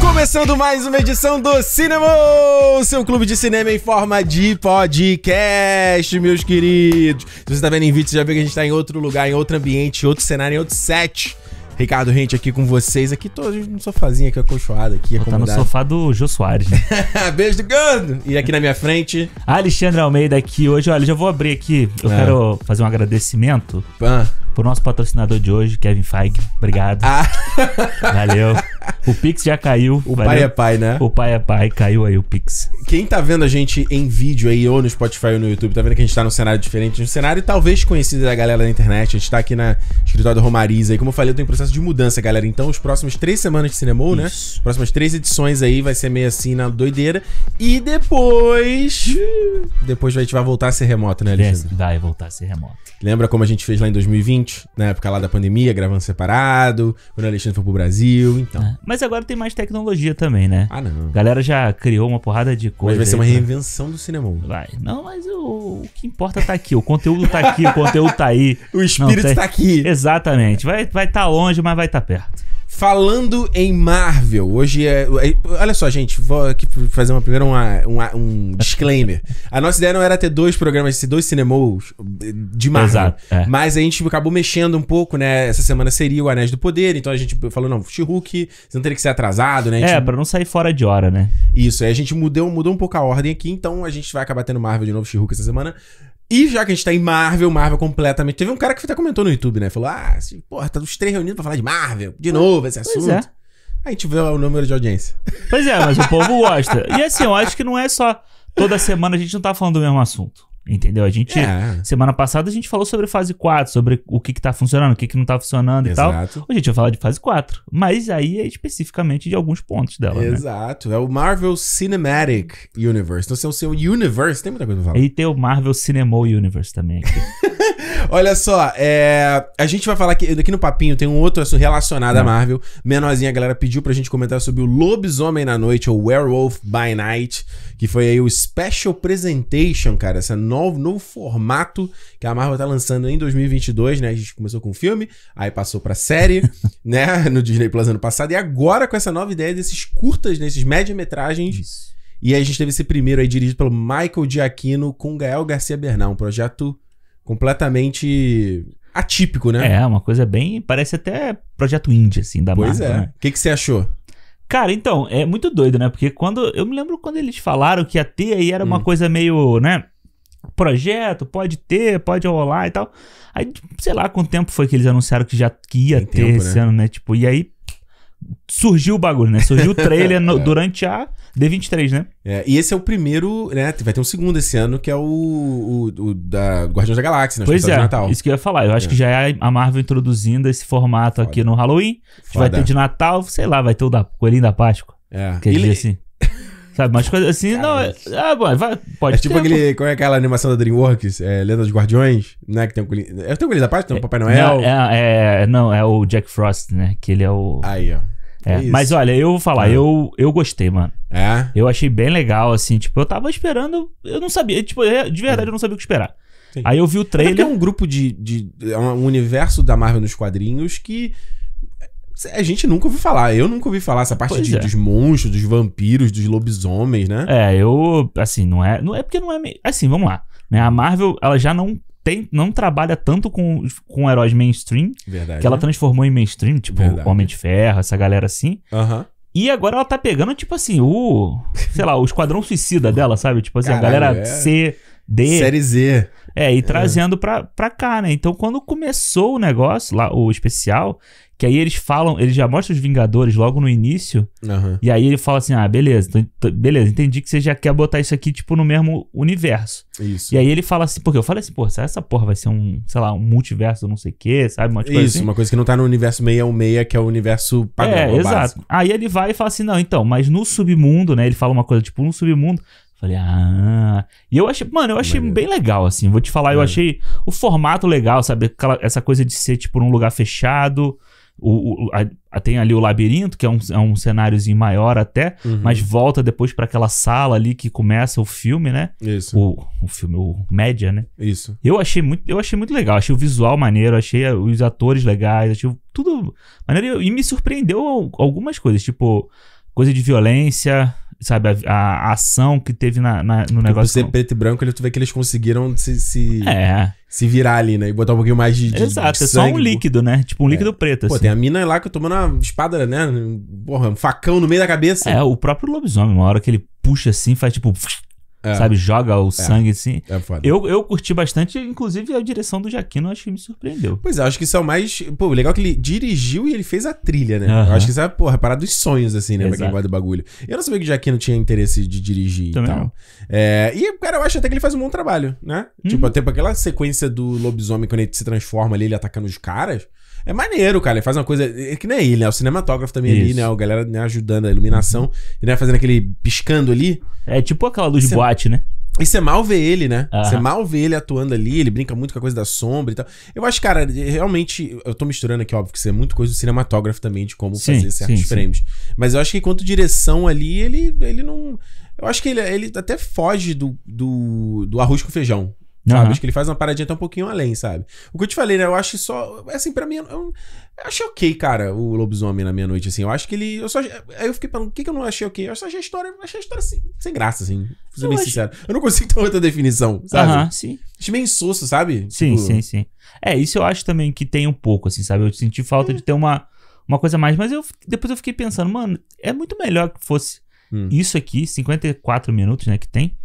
Começando mais uma edição do Cinema, seu clube de cinema em forma de podcast, meus queridos. Se você tá vendo em vídeo, você já vejo que a gente tá em outro lugar, em outro ambiente, em outro cenário, em outro set. Ricardo Rente aqui com vocês, aqui todos no sofazinho, aqui acolchoado, aqui Vou tá no sofá do Jô Soares. Né? Beijo do Gando! E aqui na minha frente... Alexandre Almeida aqui hoje. Olha, já vou abrir aqui, eu ah. quero fazer um agradecimento. Ah pro nosso patrocinador de hoje, Kevin Feige. Obrigado. Ah. Valeu. O Pix já caiu. O valeu. pai é pai, né? O pai é pai, caiu aí o Pix. Quem tá vendo a gente em vídeo aí, ou no Spotify ou no YouTube, tá vendo que a gente tá num cenário diferente. Um cenário talvez conhecido da galera da internet. A gente tá aqui na escritório do Romariz aí. Como eu falei, eu tô em processo de mudança, galera. Então, os próximos três semanas de cinema, né? Próximas três edições aí vai ser meio assim na doideira. E depois. depois a gente vai voltar a ser remoto, né, Alexandre? Vai voltar a ser remoto. Lembra como a gente fez lá em 2020? por na época lá da pandemia, gravando separado, quando o Alexandre foi pro Brasil, então. É. Mas agora tem mais tecnologia também, né? Ah, não. A galera já criou uma porrada de coisa. Mas vai ser uma reinvenção do cinema. Vai. Não, mas o, o, que importa tá aqui. O conteúdo tá aqui, o conteúdo tá aí. o espírito não, tá... tá... aqui. Exatamente. Vai estar vai tá longe, mas vai estar tá perto. Falando em Marvel, hoje é, é. Olha só, gente, vou aqui fazer uma, primeiro uma, uma, um disclaimer. A nossa ideia não era ter dois programas, dois cinemas de Marvel. Exato, é. Mas a gente acabou mexendo um pouco, né? Essa semana seria o Anéis do Poder, então a gente falou, não, She-Hulk, você não teria que ser atrasado, né? É, gente... É, pra não sair fora de hora, né? Isso, aí a gente mudou, mudou um pouco a ordem aqui, então a gente vai acabar tendo Marvel de novo, She-Hulk essa semana. E já que a gente tá em Marvel, Marvel completamente. Teve um cara que até comentou no YouTube, né? Falou: Ah, assim, porra, tá os três reunidos pra falar de Marvel, de novo, esse assunto. É. Aí a gente vê o número de audiência. Pois é, mas o povo gosta. E assim, eu acho que não é só toda semana a gente não tá falando do mesmo assunto. Entendeu? A gente. É. Semana passada a gente falou sobre fase 4, sobre o que, que tá funcionando, o que, que não tá funcionando Exato. e tal. Hoje a gente vai falar de fase 4. Mas aí é especificamente de alguns pontos dela. Né? Exato. Né? É o Marvel Cinematic Universe. Então, se é o seu universe, tem muita coisa pra falar. E tem o Marvel Cinema Universe também aqui. Olha só, é, a gente vai falar aqui, aqui no papinho, tem um outro assunto relacionado hum. à ah. Marvel. Menorzinha, a galera pediu pra gente comentar sobre o Lobisomem na Noite, ou Werewolf by Night, que foi aí o Special Presentation, cara. Esse novo, novo formato que a Marvel tá lançando em 2022, né? A gente começou com o filme, aí passou pra série, né? No Disney Plus ano passado. E agora com essa nova ideia desses curtas, nesses né? média-metragens... Isso. E a gente teve esse primeiro aí dirigido pelo Michael Giacchino com Gael Garcia Bernal, um projeto completamente atípico, né? É, uma coisa bem. Parece até projeto indie, assim, da pois Pois é. Né? O né? que, que você achou? Cara, então, é muito doido, né? Porque quando. Eu me lembro quando eles falaram que ia ter aí era hum. uma coisa meio, né? Projeto, pode ter, pode rolar e tal. Aí, sei lá quanto tempo foi que eles anunciaram que já que ia Tem ter tempo, esse né? ano, né? Tipo, e aí surgiu o bagulho, né? Surgiu o trailer no, é. durante a D23, né? É, e esse é o primeiro, né? Vai ter um segundo esse ano, que é o, o, o da Guardiões da Galáxia, né? Pois é, Natal. isso que eu ia falar. Eu acho é. que já é a Marvel introduzindo esse formato Foda. aqui no Halloween. vai ter de Natal, sei lá, vai ter o da Coelhinho da Páscoa. É. Que é ele... assim. Sabe, mas coisas assim, Caramba. não. É, ah, bom, vai, pode É tipo ter, aquele. qual é aquela animação da Dreamworks? É Lenda dos Guardiões, né? Que tem o Coelhinho. É o Coelhinho da Páscoa? Tem o é, Papai Noel? é, é, não, é o Jack Frost, né? Que ele é o. Aí, ó. É, é, mas olha, eu vou falar, é. eu, eu gostei, mano. É? Eu achei bem legal, assim, tipo, eu tava esperando, eu não sabia, tipo, é, de verdade é. eu não sabia o que esperar. Sim. Aí eu vi o trailer. É um grupo de, de. É um universo da Marvel nos quadrinhos que. A gente nunca ouviu falar, eu nunca ouvi falar essa parte de, é. dos monstros, dos vampiros, dos lobisomens, né? É, eu. Assim, não é. Não é porque não é. Assim, vamos lá. Né? A Marvel, ela já não tem, não trabalha tanto com, com heróis mainstream. Verdade, que ela né? transformou em mainstream, tipo Verdade. Homem de Ferro, essa galera assim. Aham. E agora ela tá pegando, tipo assim, o. Sei lá, o Esquadrão Suicida dela, sabe? Tipo assim, Caralho, a galera é... C, D. Série Z. É, e é. trazendo pra, pra cá, né? Então, quando começou o negócio, lá, o especial, que aí eles falam, eles já mostram os Vingadores logo no início. Uhum. E aí ele fala assim: ah, beleza, tô, então, beleza, entendi que você já quer botar isso aqui, tipo, no mesmo universo. Isso. E aí ele fala assim, porque eu falei assim, pô, será essa porra vai ser um, sei lá, um multiverso, não sei o quê, sabe? Uma, coisa isso, assim. uma coisa que não tá no universo 616, que é o universo padrão. É, exato. Básico. Aí ele vai e fala assim: não, então, mas no submundo, né? Ele fala uma coisa, tipo, no submundo, Falei, ah. E eu achei, mano, eu achei bem legal, assim. Vou te falar, eu é. achei o formato legal, sabe? essa coisa de ser, tipo, num lugar fechado. O, o a, a, tem ali o labirinto, que é um, é um cenáriozinho maior até, uhum. mas volta depois para aquela sala ali que começa o filme, né? Isso. O, o filme, o média, né? Isso. Eu achei muito, eu achei muito legal, achei o visual maneiro, achei os atores legais, achei tudo maneiro e, e me surpreendeu algumas coisas, tipo coisa de violência, sabe, a, a, ação que teve na, na no negócio. Por ser não. preto e branco, ele, tu vê que eles conseguiram se, se, é. se virar ali, né? E botar um pouquinho mais de. de Exato, de é sangue, só um líquido, né? Tipo um é. líquido preto. Pô, assim. tem a mina lá que eu tomando uma espada, né? Porra, um facão no meio da cabeça. É, o próprio lobisomem, uma hora que ele puxa assim, faz tipo. É. Sabe, joga o é. sangue assim. É foda. Eu, eu curti bastante, inclusive a direção do Jaquino, acho que me surpreendeu. Pois é, acho que isso é o mais. Pô, legal é que ele dirigiu e ele fez a trilha, né? acho que isso é, porra, é parada dos sonhos, assim, né? Exato. Pra quem gosta do bagulho. Eu não sabia que o Jaquino tinha interesse de dirigir Também e tal. É, e, cara, eu acho até que ele faz um bom trabalho, né? Uhum. Tipo, até aquela sequência do lobisomem quando ele se transforma ali, ele atacando os caras. É maneiro, cara. Ele faz uma coisa. É, é que nem ele, né? O cinematógrafo também Isso. ali, né? O galera né, ajudando a iluminação. E né, fazendo aquele piscando ali. É tipo aquela luz Cê... de é boate, né? E você mal vê ele, né? Você mal vê ele atuando ali, ele brinca muito com a coisa da sombra e tal. Eu acho, cara, realmente, eu tô misturando aqui, óbvio, que isso é muito coisa do cinematógrafo também, de como sim, fazer certos sim, frames. Sim. Mas eu acho que enquanto direção ali, ele, ele não. Eu acho que ele, ele até foge do, do, do arroz com feijão. Sabe? Uhum. Acho que ele faz uma paradinha até um pouquinho além, sabe? O que eu te falei, né? Eu acho só. Assim, pra mim, eu, eu achei ok, cara, o lobisomem na minha noite, assim. Eu acho que ele. Eu só, aí eu fiquei falando, por que, que eu não achei ok? Eu só achei a história. Achei a história assim, sem graça, assim. ser bem acho... sincero. Eu não consigo ter outra definição, sabe? Aham, uhum, sim. Achei meio insosso, sabe? Sim, tipo... sim, sim. É, isso eu acho também que tem um pouco, assim, sabe? Eu senti falta é. de ter uma, uma coisa a mais. Mas eu, depois eu fiquei pensando, mano, é muito melhor que fosse hum. isso aqui, 54 minutos, né, que tem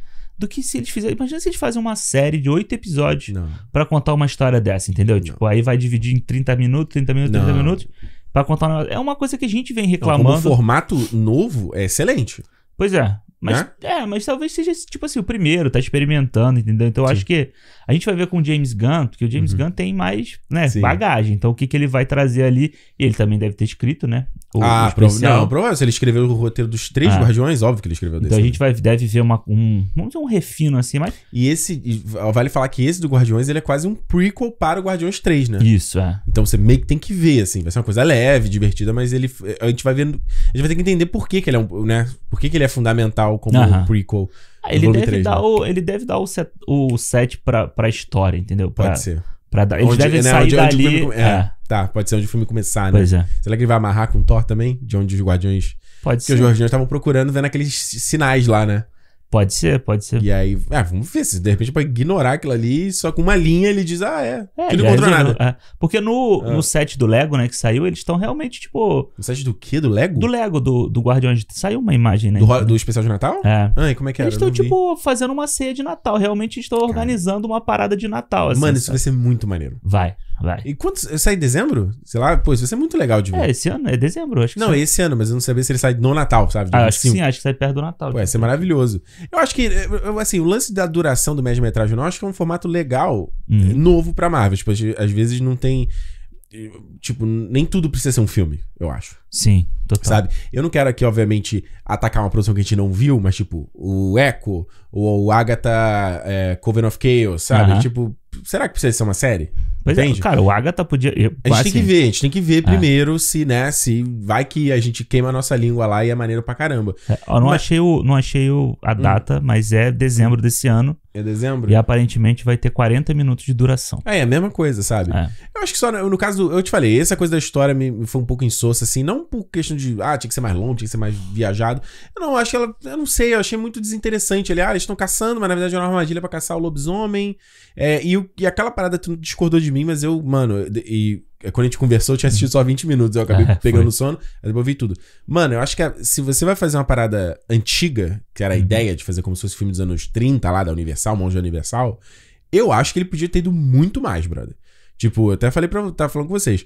do que se eles fizerem. Imagina se eles fazem uma série de oito episódios para contar uma história dessa, entendeu? Não. Tipo, aí vai dividir em 30 minutos, 30 minutos, não. 30 minutos. Pra contar É uma coisa que a gente vem reclamando. Não, como formato novo é excelente. Pois é. Mas, né? é, mas talvez seja tipo assim, o primeiro, tá experimentando, entendeu? Então eu Sim. acho que a gente vai ver com o James Gunn, porque o James uhum. Gunn tem mais né, bagagem. Então, o que, que ele vai trazer ali? ele também deve ter escrito, né? O, ah, o prova não, provavelmente Se ele escreveu o roteiro dos Três ah. Guardiões, óbvio que ele escreveu desse. Então, a gente vai, deve ver uma, um, vamos dizer, um refino assim, mas... E esse, vale falar que esse do Guardiões, ele é quase um prequel para o Guardiões 3, né? Isso, é. Então, você meio que tem que ver, assim. Vai ser uma coisa leve, divertida, mas ele... A gente vai vendo... A gente vai ter que entender por que, que ele é um... Né? Por que, que ele é fundamental como um prequel ah, ele deve, 3, dar né? o, ele deve dar o set, o set pra, pra história, entendeu? Pra, Pode ser. Pra dar, ele onde, né, sair onde, dali. Onde filme, é, é. Tá, pode ser onde o filme começar, né? Pois é. Será que ele vai amarrar com Thor também? De onde os Guardiões. Pode Porque ser. os Guardiões estavam procurando, vendo aqueles sinais lá, né? Pode ser, pode ser. E aí, ah, vamos ver se de repente é pode ignorar aquilo ali, só com uma linha ele diz, ah, é, é que não encontrou nada. É. Porque no, ah. no set do Lego, né, que saiu, eles estão realmente, tipo... No set do quê? Do Lego? Do Lego, do, do Guardiões. Saiu uma imagem, né? Do, então, do especial de Natal? É. Ah, e como é que era? Eles estão, tipo, fazendo uma ceia de Natal. Realmente estão organizando uma parada de Natal, assim. Mano, isso sabe? vai ser muito maneiro. Vai. Vai. E quando sai em dezembro? Sei lá, pô, isso vai ser muito legal de ver. É, esse ano, é dezembro, acho que Não, sai. esse ano, mas eu não sabia se ele sai no Natal, sabe? Ah, acho que sim, acho que sai perto do Natal. Pô, tipo ser assim. maravilhoso. Eu acho que, assim, o lance da duração do médio-metragem eu acho que é um formato legal, uhum. Eh, novo pra Marvel. Tipo, às vezes não tem tipo, nem tudo precisa ser um filme, eu acho. Sim, total. Sabe? Eu não quero aqui, obviamente, atacar uma produção que a gente não viu, mas, tipo, o Echo ou o Agatha é, Coven of Chaos, sabe? Tipo, será que precisa ser uma série? Pois é, Entende? é, cara, o Agatha tá, podia. Eu, a gente assim, tem que ver, a gente tem que ver é. primeiro se, né, se vai que a gente queima a nossa língua lá e é maneiro pra caramba. É, eu não mas... achei, o, não achei o, a hum. data, hum. mas é dezembro hum. desse ano. É dezembro? E aparentemente vai ter 40 minutos de duração. É, é a mesma coisa, sabe? É. Eu acho que só no, no caso. eu te falei, essa coisa da história me, me foi um pouco insossa, assim. Não por questão de. Ah, tinha que ser mais longo, tinha que ser mais viajado. Eu não acho que ela. Eu não sei, eu achei muito desinteressante. Ele, ah, eles estão caçando, mas na verdade é uma armadilha para caçar o lobisomem. É, e, e aquela parada que tu discordou de de mim, mas eu, mano, e é, quando a gente conversou, eu tinha assistido só 20 minutos, eu acabei é, pegando sono, aí depois eu vi tudo. Mano, eu acho que a, se você vai fazer uma parada antiga, que era a uhum. ideia de fazer como se fosse filme dos anos 30 lá da Universal, Monge Universal, eu acho que ele podia ter ido muito mais, brother. Tipo, eu até falei pra. Tava falando com vocês.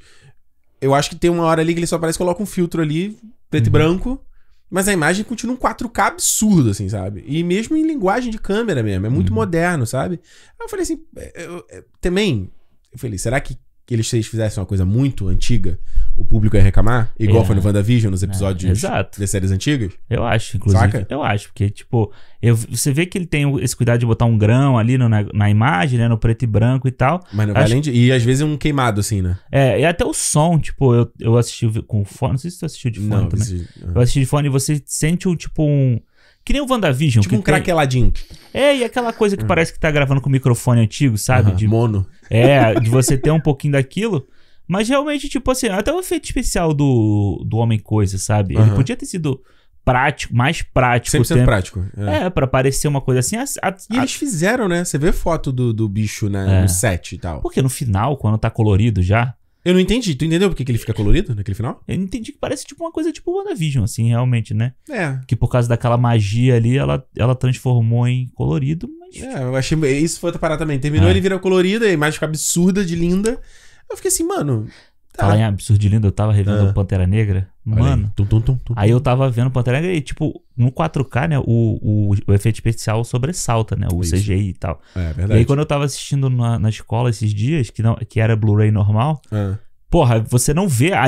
Eu acho que tem uma hora ali que ele só parece coloca um filtro ali, preto uhum. e branco. Mas a imagem continua um 4K absurdo, assim, sabe? E mesmo em linguagem de câmera mesmo, é muito uhum. moderno, sabe? Aí eu falei assim, é, eu, eu, também, eu falei, será que eles fizessem uma coisa muito antiga, o público ia reclamar? Igual é. foi no WandaVision, nos é, episódios é, das séries antigas? Eu acho, inclusive. Saca? Eu acho, porque, tipo, eu, você vê que ele tem esse cuidado de botar um grão ali no, na, na, imagem, né? No preto e branco e tal. Mas não acho... além de. E às vezes um queimado, assim, né? É, e até o som, tipo, eu, eu assisti com fone. Não sei se você assistiu de fone não, também. Ah. Eu assisti de fone e você sente o, tipo, um. Que nem o WandaVision. Tipo um tem... craqueladinho. É, e aquela coisa que uhum. parece que tá gravando com o microfone antigo, sabe? Uhum, de mono. É, de você ter um pouquinho daquilo. Mas realmente, tipo assim, até o efeito especial do, do Homem-Coisa, sabe? Uhum. Ele podia ter sido prático, mais prático. 100% tempo. prático. É. é, pra parecer uma coisa assim. A, a, e eles fizeram, né? Você vê foto do, do bicho né? É. no set e tal. Porque no final, quando tá colorido já, eu não entendi. Tu entendeu por que, ele fica colorido naquele final? Eu entendi que parece tipo uma coisa tipo WandaVision, assim, realmente, né? É. Que por causa daquela magia ali, ela, ela transformou em colorido, mas. É, eu achei. Isso foi outra parada também. Terminou, é. ele vira colorido, a imagem absurda de linda. Eu fiquei assim, mano. Tá. Falar em absurdo de linda eu tava revendo ah. Pantera Negra. Mano. Aí. Tum, tum, tum, aí. eu tava vendo Pantera Negra e, tipo, no 4K, né, o, o, o efeito especial sobressalta, né? O Isso. CGI e tal. É, verdade. E aí quando eu tava assistindo na, na escola esses dias, que, não, que era Blu-ray normal, é porra, você não vê a,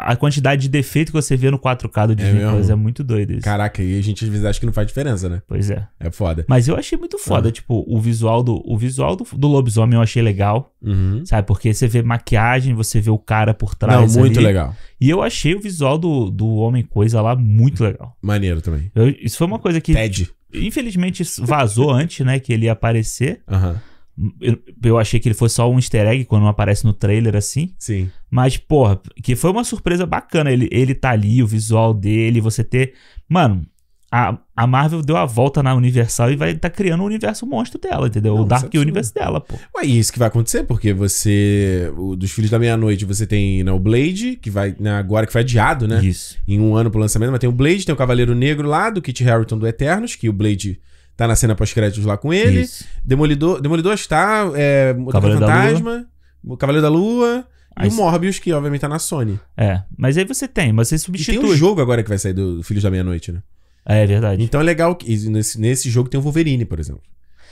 a quantidade de defeito que você vê no 4K do é Disney é Plus. É muito doido isso. Caraca, e a gente às vezes acha que não faz diferença, né? Pois é. É foda. Mas eu achei muito foda, ah. tipo, o visual do o visual do, do lobisomem eu achei legal. Uhum. Sabe? Porque você vê maquiagem, você vê o cara por trás. Não, muito ali. legal. E eu achei o visual do, do Homem Coisa lá muito legal. Maneiro também. Eu, isso foi uma coisa que. Ted. Infelizmente vazou antes, né? Que ele ia aparecer. Aham. Uhum. Eu, eu, achei que ele fosse só um easter egg quando aparece no trailer assim. Sim. Mas, porra, que foi uma surpresa bacana. Ele, ele tá ali, o visual dele, você ter. Mano, a, a Marvel deu a volta na Universal e vai tá criando o um universo monstro dela, entendeu? Não, o Dark é Universe dela, pô. Ué, e isso que vai acontecer, porque você. O, dos Filhos da Meia-Noite, você tem né, o Blade, que vai. Né, agora que foi adiado, né? Isso. Em um ano pro lançamento, mas tem o Blade, tem o Cavaleiro Negro lá, do Kit Harrington do Eternos, que o Blade tá na cena pós-créditos lá com ele. Isso. Demolidor, Demolidor está. É, Cavaleiro Fantasma, o Cavaleiro da Lua. e o Morbius, que obviamente tá na Sony. É, mas aí você tem, mas você substitui. E tem um jogo agora que vai sair do Filhos da Meia-Noite, né? É, é verdade. Então é legal que nesse, nesse jogo tem o Wolverine, por exemplo.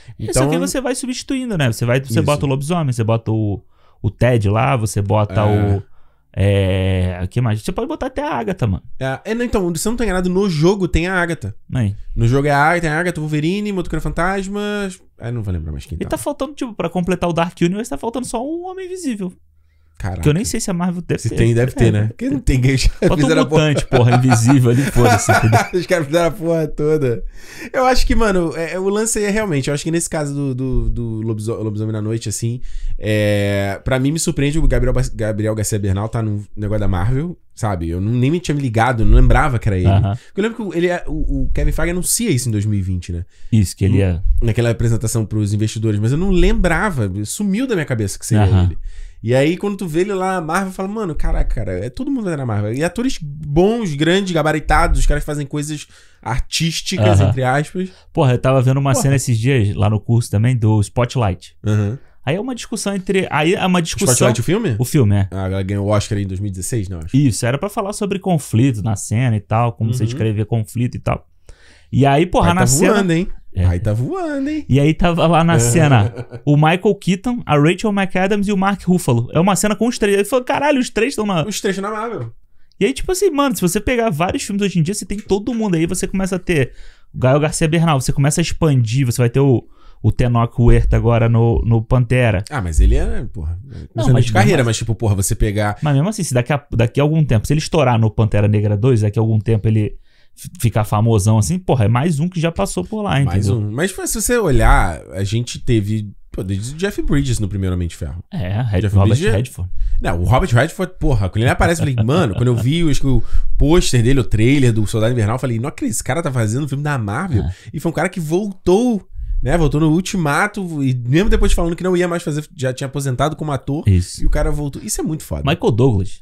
É, então... Isso aqui você vai substituindo, né? Você, vai, você bota o lobisomem, você bota o, o Ted lá, você bota é... o é. o que mais? Você pode botar até a Agatha, mano. É, é não, então, se eu não tem nada no jogo tem a Agatha. Aí. No jogo é a Agatha, tem a Agatha, Wolverine, Motoqueiro Fantasma. Ah, não vou lembrar mais quem E tá, tá faltando, tipo, pra completar o Dark Universe, tá faltando só um Homem Invisível. Caraca. Que eu nem sei se a Marvel deve se ter. tem, deve é, ter, né? É, Porque é. não tem que Bota um mutante, porra, porra invisível ali, foda-se. Os caras fizeram a porra toda. Eu acho que, mano, é, é, o lance aí é realmente. Eu acho que nesse caso do, do, do Lobisom Lobisomem na Noite, assim, é, pra mim me surpreende o Gabriel, Gabriel Garcia Bernal tá no negócio da Marvel, sabe? Eu não, nem me tinha me ligado, não lembrava que era ele. Uh -huh. Eu lembro que ele, o, o, Kevin Feige anuncia isso em 2020, né? Isso, que ele é. Naquela apresentação pros investidores, mas eu não lembrava, sumiu da minha cabeça que seria uh -huh. ele. E aí, quando tu vê ele lá na Marvel, fala, mano, caraca, cara, é todo mundo na Marvel. E atores bons, grandes, gabaritados, os caras que fazem coisas artísticas, entre aspas. Porra, eu tava vendo uma Porra. cena esses dias, lá no curso também, do Spotlight. Aí é uma discussão entre. Aí é uma discussão. Spotlight, o filme? O filme, é. Ah, ela ganhou o Oscar em 2016, não? Acho. Isso, era para falar sobre conflito na cena e tal, como você uhum. escrever conflito e tal. E aí, porra, Vai na tá cena. hein? É. Aí tá voando, hein? E aí tava lá na é. cena o Michael Keaton, a Rachel McAdams e o Mark Ruffalo. É uma cena com os três. Aí falou, caralho, os três estão na. Os três na Marvel. E aí, tipo assim, mano, se você pegar vários filmes hoje em dia, você tem todo mundo aí, você começa a ter o Gael Garcia Bernal, você começa a expandir, você vai ter o, o Tenoch Huerta agora no, no Pantera. Ah, mas ele é, porra, não, mas de carreira, assim, mas tipo, porra, você pegar... Mas mesmo assim, se daqui a, daqui a algum tempo, se ele estourar no Pantera Negra 2, daqui a algum tempo ele ficar famosão assim, porra, é mais um que já passou por lá, entendeu? Mais um. Mas se você olhar, a gente teve Pô, desde o Jeff Bridges no primeiro homem de Ferro. É, Red, Jeff Robert Bridges, Redford. Não, o Robert Redford, porra, quando ele aparece, eu falei, mano, quando eu vi eu acho, o pôster dele, o trailer do Soldado Invernal, eu falei, não acredito, esse cara tá fazendo um filme da Marvel. É. E foi um cara que voltou, né, voltou no Ultimato, e mesmo depois de falando que não ia mais fazer, já tinha aposentado como ator. Isso. E o cara voltou. Isso é muito foda. Michael Douglas.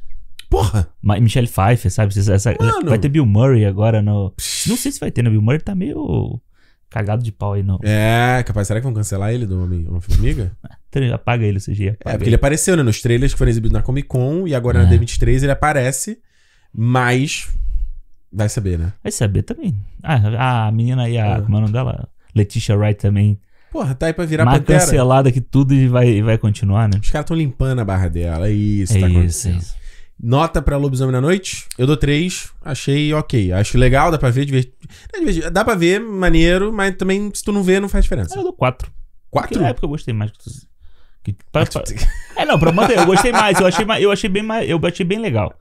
Porra! Michelle Pfeiffer, sabe? Essa, Mano. vai ter Bill Murray agora no. Não sei se vai ter, né? Bill Murray tá meio cagado de pau aí, não. É, capaz. Será que vão cancelar ele do Homem-Formiga? apaga ele, CG. É, apaga é, porque ele. ele apareceu, né? Nos trailers que foram exibidos na Comic Con e agora é. na D23 ele aparece, mas. Vai saber, né? Vai saber também. Ah, a menina aí, a, é. é o dela? Letitia Wright também. Porra, tá aí pra virar Mais pantera. cancelada que tudo e vai, vai continuar, né? Os caras tão limpando a barra dela, é isso. É tá isso, é isso. Nota pra Lobisomem na Noite, eu dou 3, achei ok. Acho legal, dá pra ver, divertido. É dá pra ver, maneiro, mas também se tu não vê, não faz diferença. Eu dou 4. 4? É, porque eu gostei mais que tu... Que, pra, ah, pra... É, não, pra manter, eu gostei mais, eu achei, eu achei bem eu achei bem legal.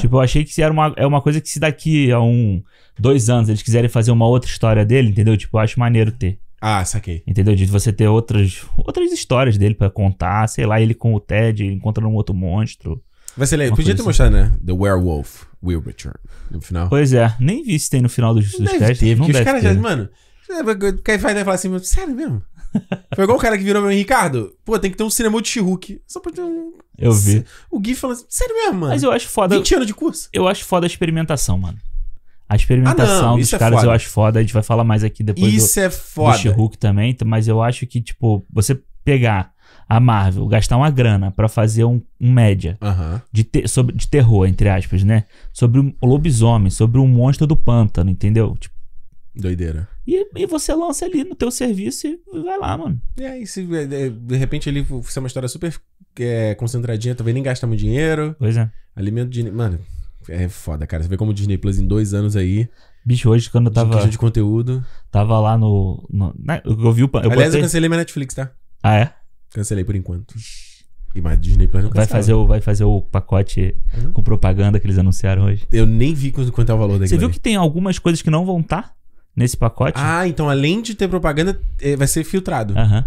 Tipo, eu achei que era uma, é uma coisa que se daqui a um, dois anos eles quiserem fazer uma outra história dele, entendeu? Tipo, eu acho maneiro ter. Ah, saquei. Entendeu? De você ter outras, outras histórias dele para contar, sei lá, ele com o Ted encontrando um outro monstro. Vai ser legal. Podia ter assim. mostrado, né? The Werewolf Will Return no final. Pois é, nem vi se tem no final dos, dos testes. Ter, não os caras já, mano. Quem faz deve né, falar assim, sério mesmo? Foi igual o cara que virou meu Ricardo. Pô, tem que ter um cinema de Chihuk. Só pra ter um. Eu vi. O Gui falando assim, sério mesmo, mano. Mas eu acho foda. 20 anos de curso. Eu acho foda a experimentação, mano. A experimentação ah, dos é caras foda. eu acho foda. A gente vai falar mais aqui depois isso é do, é foda. do Chihuk também. Mas eu acho que, tipo, você pegar a Marvel gastar uma grana para fazer um, um média de, te, sobre, de terror, entre aspas, né? Sobre o um lobisomem, sobre o um monstro do pântano, entendeu? Tipo, Doideira. E, e você lança ali no teu serviço e vai lá, mano. É, e se é, é, de repente ali for é uma história super é, concentradinha, talvez nem gasta muito dinheiro. Pois é. Alimento de. Mano, é foda, cara. Você vê como o Disney Plus em dois anos aí. Bicho, hoje quando eu tava. De, de conteúdo. Tava lá no. no né, eu vi o. Eu Aliás, botei... eu cancelei minha Netflix, tá? Ah, é? Cancelei por enquanto. E mais Disney Plus não vai fazer o Vai fazer o pacote uhum. com propaganda que eles anunciaram hoje. Eu nem vi quanto, é o valor daquele. Você viu que tem algumas coisas que não vão estar tá nesse pacote? Ah, então além de ter propaganda, é, vai ser filtrado. Aham. Uhum.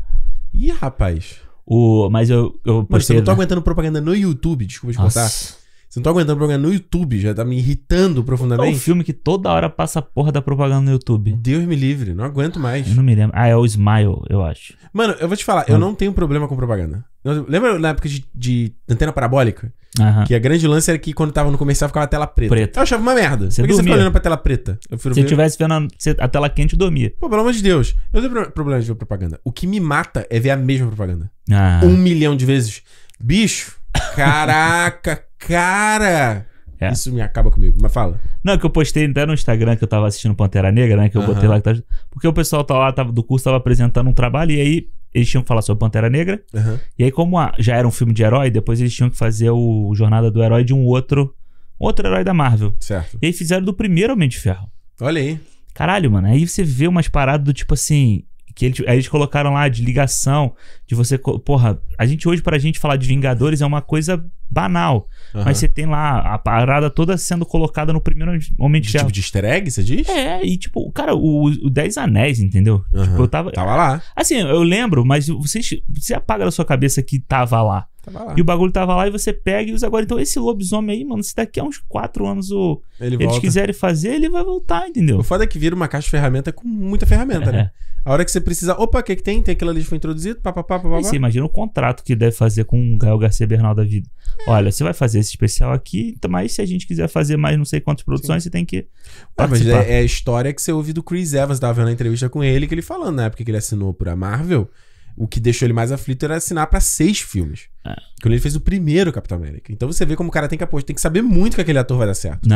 Ih, rapaz. O, mas eu, eu postei, Mano, você não tá né? aguentando propaganda no YouTube, desculpa te Nossa. Você não tá aguentando propaganda no YouTube, já tá me irritando profundamente. É um filme que toda hora passa porra da propaganda no YouTube. Deus me livre, não aguento mais. Eu não me lembro. Ah, é o Smile, eu acho. Mano, eu vou te falar, ah. eu hum. não tenho problema com propaganda. Eu, lembra na época de, de antena parabólica? Aham. Que a grande lance era que quando tava no comercial ficava a tela preta. preta. Eu achava uma merda. Você Por que dormia. você fica olhando pra tela preta? Eu Se eu tivesse vendo a, a tela quente, eu dormia. Pô, pelo amor de Deus. Eu não tenho problema de ver propaganda. O que me mata é ver a mesma propaganda. Ah. Um milhão de vezes. Bicho, Caraca, cara! É. Isso me acaba comigo. Mas fala. Não, que eu postei até no Instagram que eu tava assistindo Pantera Negra, né? Que eu uhum. botei lá. Tava... Porque o pessoal tá lá, tava, do curso tava apresentando um trabalho e aí eles tinham que falar sobre Pantera Negra. Uhum. E aí, como a... já era um filme de herói, depois eles tinham que fazer o, Jornada do Herói de um outro outro herói da Marvel. Certo. E aí fizeram do primeiro Homem de Ferro. Olha aí. Caralho, mano. Aí você vê umas paradas do tipo assim que eles, aí eles colocaram lá de ligação, de você. Porra, a gente hoje, pra gente falar de Vingadores, é uma coisa banal. Uhum. Mas você tem lá a parada toda sendo colocada no primeiro momento de, de Tipo de easter egg, você diz? É, e tipo, cara, o, o Dez Anéis, entendeu? Uhum. Tipo, eu tava. Tava lá. Assim, eu lembro, mas você, você apaga da sua cabeça que tava lá. Tava lá. E o bagulho tava lá e você pega e usa agora. Então, esse lobisomem aí, mano, se daqui a é uns quatro anos o... Ele eles volta. quiserem fazer, ele vai voltar, entendeu? O foda é que vira uma caixa de ferramenta com muita ferramenta, né? A hora que você precisa, opa, o que, que tem? Tem aquilo ali que foi introduzido, papapá, papapá. Você imagina o contrato que deve fazer com o Gael Garcia Bernal da vida. É. Olha, você vai fazer esse especial aqui, mas se a gente quiser fazer mais não sei quantas produções, Sim. você tem que. Ué, mas é, é, a história que você ouviu do Chris Evans, tava vendo a entrevista com ele, que ele falando na época que ele assinou por a Marvel o que deixou ele mais aflito era assinar para seis filmes. É. Quando ele fez o primeiro Capitão América. Então você vê como o cara tem que apostar, tem que saber muito que aquele ator vai dar certo.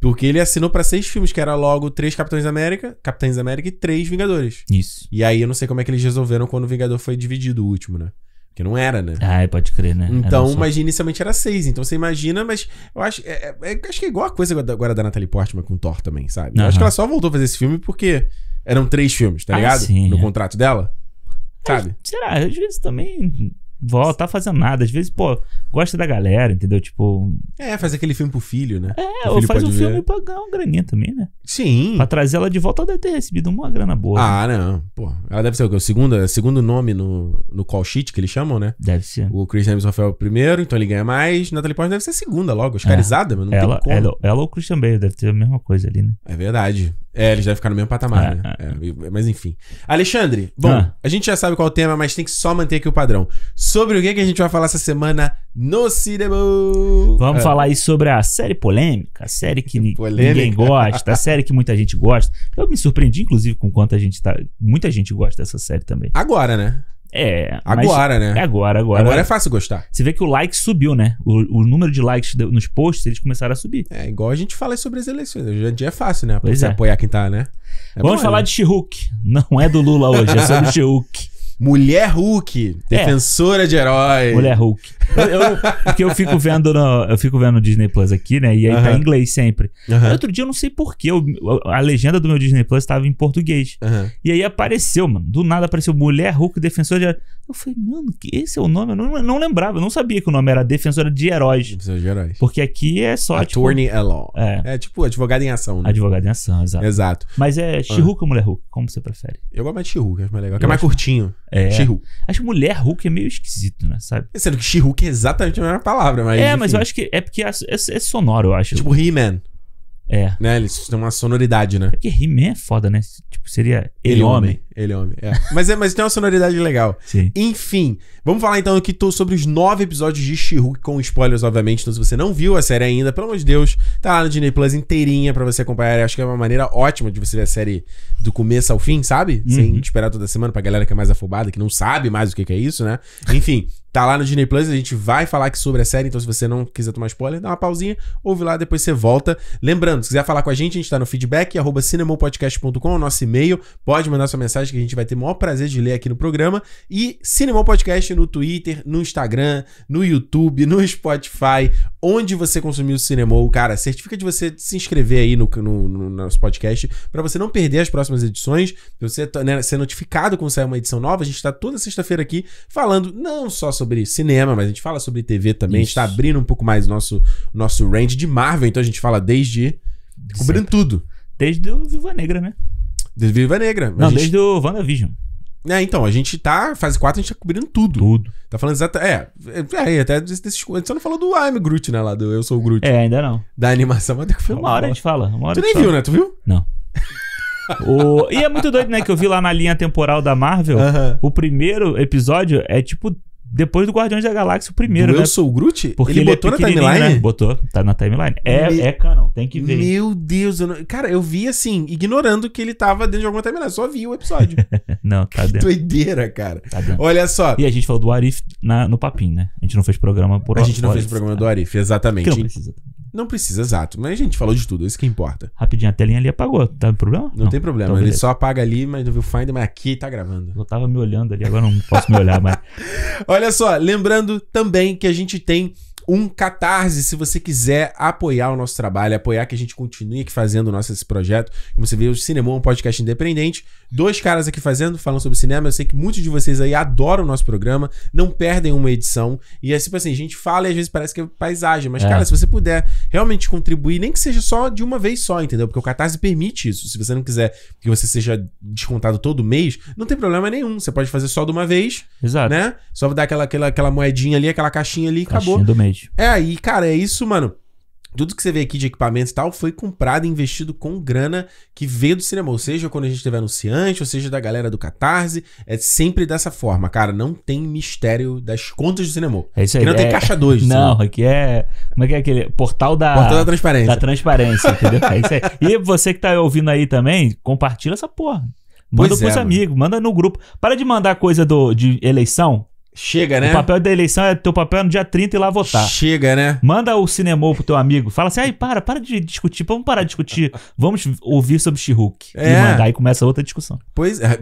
Porque ele assinou para seis filmes, que era logo três Capitães América, Capitães América e três Vingadores. Isso. E aí eu não sei como é que eles resolveram quando o Vingador foi dividido, o último, né? Que não era, né? Ah, é, pode crer, né? Então, só... mas inicialmente era seis. Então você imagina, mas eu acho, é, é, é acho que é igual a coisa agora da Natalie Portman com Thor também, sabe? Eu acho que ela só voltou a fazer esse filme porque eram três filmes, tá ah, ligado? Sim, no é. contrato dela. Sabe? Mas, será? Às vezes também volta, tá fazendo nada. Às vezes, pô, gosta da galera, entendeu? Tipo. É, faz aquele filme pro filho, né? É, ou faz um ver. filme pra ganhar uma graninha também, né? Sim. Pra trazer ela de volta, ela deve ter recebido uma grana boa. Ah, né? não. Pô, ela deve ser o, o segundo, segundo nome no, no call sheet que eles chamam, né? Deve ser. O Chris Hemsworth é o primeiro, então ele ganha mais. Natalie Portman deve ser a segunda logo, é. oscarizada, é. mas não ela, tem como. Ela, ela ou o Christian Bale deve ter a mesma coisa ali, né? É verdade. É, eles devem ficar no mesmo patamar, é, né? É, é, é. mas enfim. Alexandre, bom, ah. a gente já sabe qual é o tema, mas tem que só manter aqui o padrão. Sobre o que, que a gente vai falar essa semana no cinema? Vamos ah. falar aí sobre a série polêmica, a série que polêmica. ninguém gosta, a série que muita gente gosta. Eu me surpreendi, inclusive, com quanto a gente tá. Muita gente gosta dessa série também. Agora, né? É. Agora, né? É agora, agora. Agora é fácil gostar. Você vê que o like subiu, né? O, o número de likes nos posts, eles começaram a subir. É, igual a gente fala sobre as eleições. Hoje em dia é fácil, né? Pra pois você é. apoiar quem tá, né? É Vamos bom, né? falar né? de Chihuk. Não é do Lula hoje, é sobre Chihuk. Mulher Hulk, é. defensora é. de heróis. Mulher Hulk. Eu, eu, porque eu fico vendo no, eu fico vendo no Disney Plus aqui, né? E aí tá em inglês sempre. Outro dia eu não sei porquê, eu, a legenda do meu Disney Plus tava em português. E aí apareceu, mano. Do nada apareceu Mulher Hulk, defensora de heróis. Eu falei, mano, que esse é o nome? Eu não, não lembrava, eu não sabia que o nome era Defensora de Heróis. Defensora de Heróis. Porque aqui é só. Tipo, Attorney tipo, at law. É. é tipo advogado em ação, né? Advogado em ação, exato. Exato. Mas é ah. she ou Mulher Hulk? Como você prefere? Eu gosto mais de she acho mais legal. Que é mais curtinho. É. She-Hulk. Acho que mulher Hulk é meio esquisito, né? Sabe? Sendo que She-Hulk é exatamente a mesma palavra, mas. É, enfim. mas eu acho que é porque é, é, é sonoro, eu acho. Tipo He-Man. É. Né? Eles têm uma sonoridade, né? É porque He-Man é foda, né? Tipo, seria Ele é Homem. homem. Ele é Homem, é. mas, é, mas tem uma sonoridade legal. Sim. Enfim, vamos falar então aqui sobre os nove episódios de She-Hulk com spoilers, obviamente. Então, se você não viu a série ainda, pelo amor de Deus, tá lá no Disney Plus inteirinha pra você acompanhar. Eu acho que é uma maneira ótima de você ver a série do começo ao fim, sabe? Uhum. Sem esperar toda semana pra galera que é mais afobada, que não sabe mais o que, que é isso, né? Enfim. Tá lá no Disney Plus, a gente vai falar aqui sobre a série, então se você não quiser tomar spoiler, dá uma pausinha, ouve lá, depois você volta. Lembrando, Lembrando, se quiser falar com a gente, a gente está no feedback, arroba cinemopodcast.com, nosso e-mail. Pode mandar sua mensagem que a gente vai ter o maior prazer de ler aqui no programa. E Cinemol Podcast no Twitter, no Instagram, no YouTube, no Spotify, onde você consumiu o Cinemol. Cara, certifica de você se inscrever aí no, no, no nosso podcast para você não perder as próximas edições, pra você tá, né, ser notificado quando sair uma edição nova. A gente está toda sexta-feira aqui falando não só sobre cinema, mas a gente fala sobre TV também. Isso. A gente está abrindo um pouco mais o nosso, nosso range de Marvel, então a gente fala desde Cobrindo sempre. tudo. Desde o Viva Negra, né? Desde o Viva Negra. Não, gente... desde o WandaVision. É, então, a gente tá. Fase 4, a gente tá cobrindo tudo. Tudo. Tá falando exatamente. É, é, é, até desses. Você não falou do I'm Groot, né? Lá do Eu Sou o Groot. É, ainda não. Da animação, mas que foi uma, uma hora a gente fala. Uma hora tu nem viu, né? Tu viu? Não. o... E é muito doido, né? Que eu vi lá na linha temporal da Marvel. Uh -huh. O primeiro episódio é tipo depois do Guardiões da Galáxia, o primeiro, do né? Eu sou o Groot? Porque ele, ele é botou é na timeline? Né? Botou, tá na timeline. É, Me... é canon, tem que ver. Meu Deus, eu não... cara, eu vi assim, ignorando que ele tava dentro de alguma timeline, só vi o episódio. não, tá que dentro. doideira, cara. Tá dentro. Olha só. E a gente falou do Arif na, no papinho, né? A gente não fez programa por A gente não fez programa do Arif, é. exatamente. Que não precisa. Não precisa, exato. Mas a gente falou de tudo, é isso que importa. Rapidinho, a telinha ali apagou. Tá problema? Não, não tem problema. Então, ele só apaga ali, mas não viu o Finder, mas aqui tá gravando. Eu tava me olhando ali, agora não posso me olhar mais. Olha só, lembrando também que a gente tem um catarse se você quiser apoiar o nosso trabalho, apoiar que a gente continue aqui fazendo o nosso esse projeto. Como você vê, o Cinema é um podcast independente Dois caras aqui fazendo, falando sobre cinema. Eu sei que muitos de vocês aí adoram o nosso programa, não perdem uma edição. E é tipo assim, a gente fala e às vezes parece que é paisagem. Mas, é. cara, se você puder realmente contribuir, nem que seja só de uma vez só, entendeu? Porque o Catarse permite isso. Se você não quiser que você seja descontado todo mês, não tem problema nenhum. Você pode fazer só de uma vez. Exato. Né? Só dar aquela, aquela, aquela moedinha ali, aquela caixinha ali e acabou. Do mês. É, aí, cara, é isso, mano. Tudo que você vê aqui de equipamentos e tal foi comprado e investido com grana que veio do cinema. Ou seja, quando a gente tiver anunciante, ou seja, da galera do Catarse. É sempre dessa forma, cara. Não tem mistério das contas do cinema. É isso aí. Aqui não é... tem caixa 2. Não, cinema. aqui é. Como é que é aquele? Portal da. Portal da transparência. Da transparência, entendeu? É isso aí. E você que tá ouvindo aí também, compartilha essa porra. Manda pois pros é, amigos, mano. manda no grupo. Para de mandar coisa do, de eleição Chega, né? O papel da eleição é teu papel é no dia 30 ir lá votar. Chega, né? Manda o cinema pro teu amigo. Fala assim: aí, para, para de discutir. Vamos parar de discutir. Vamos ouvir sobre She-Hulk. É. E mandar. Aí começa outra discussão. Pois é.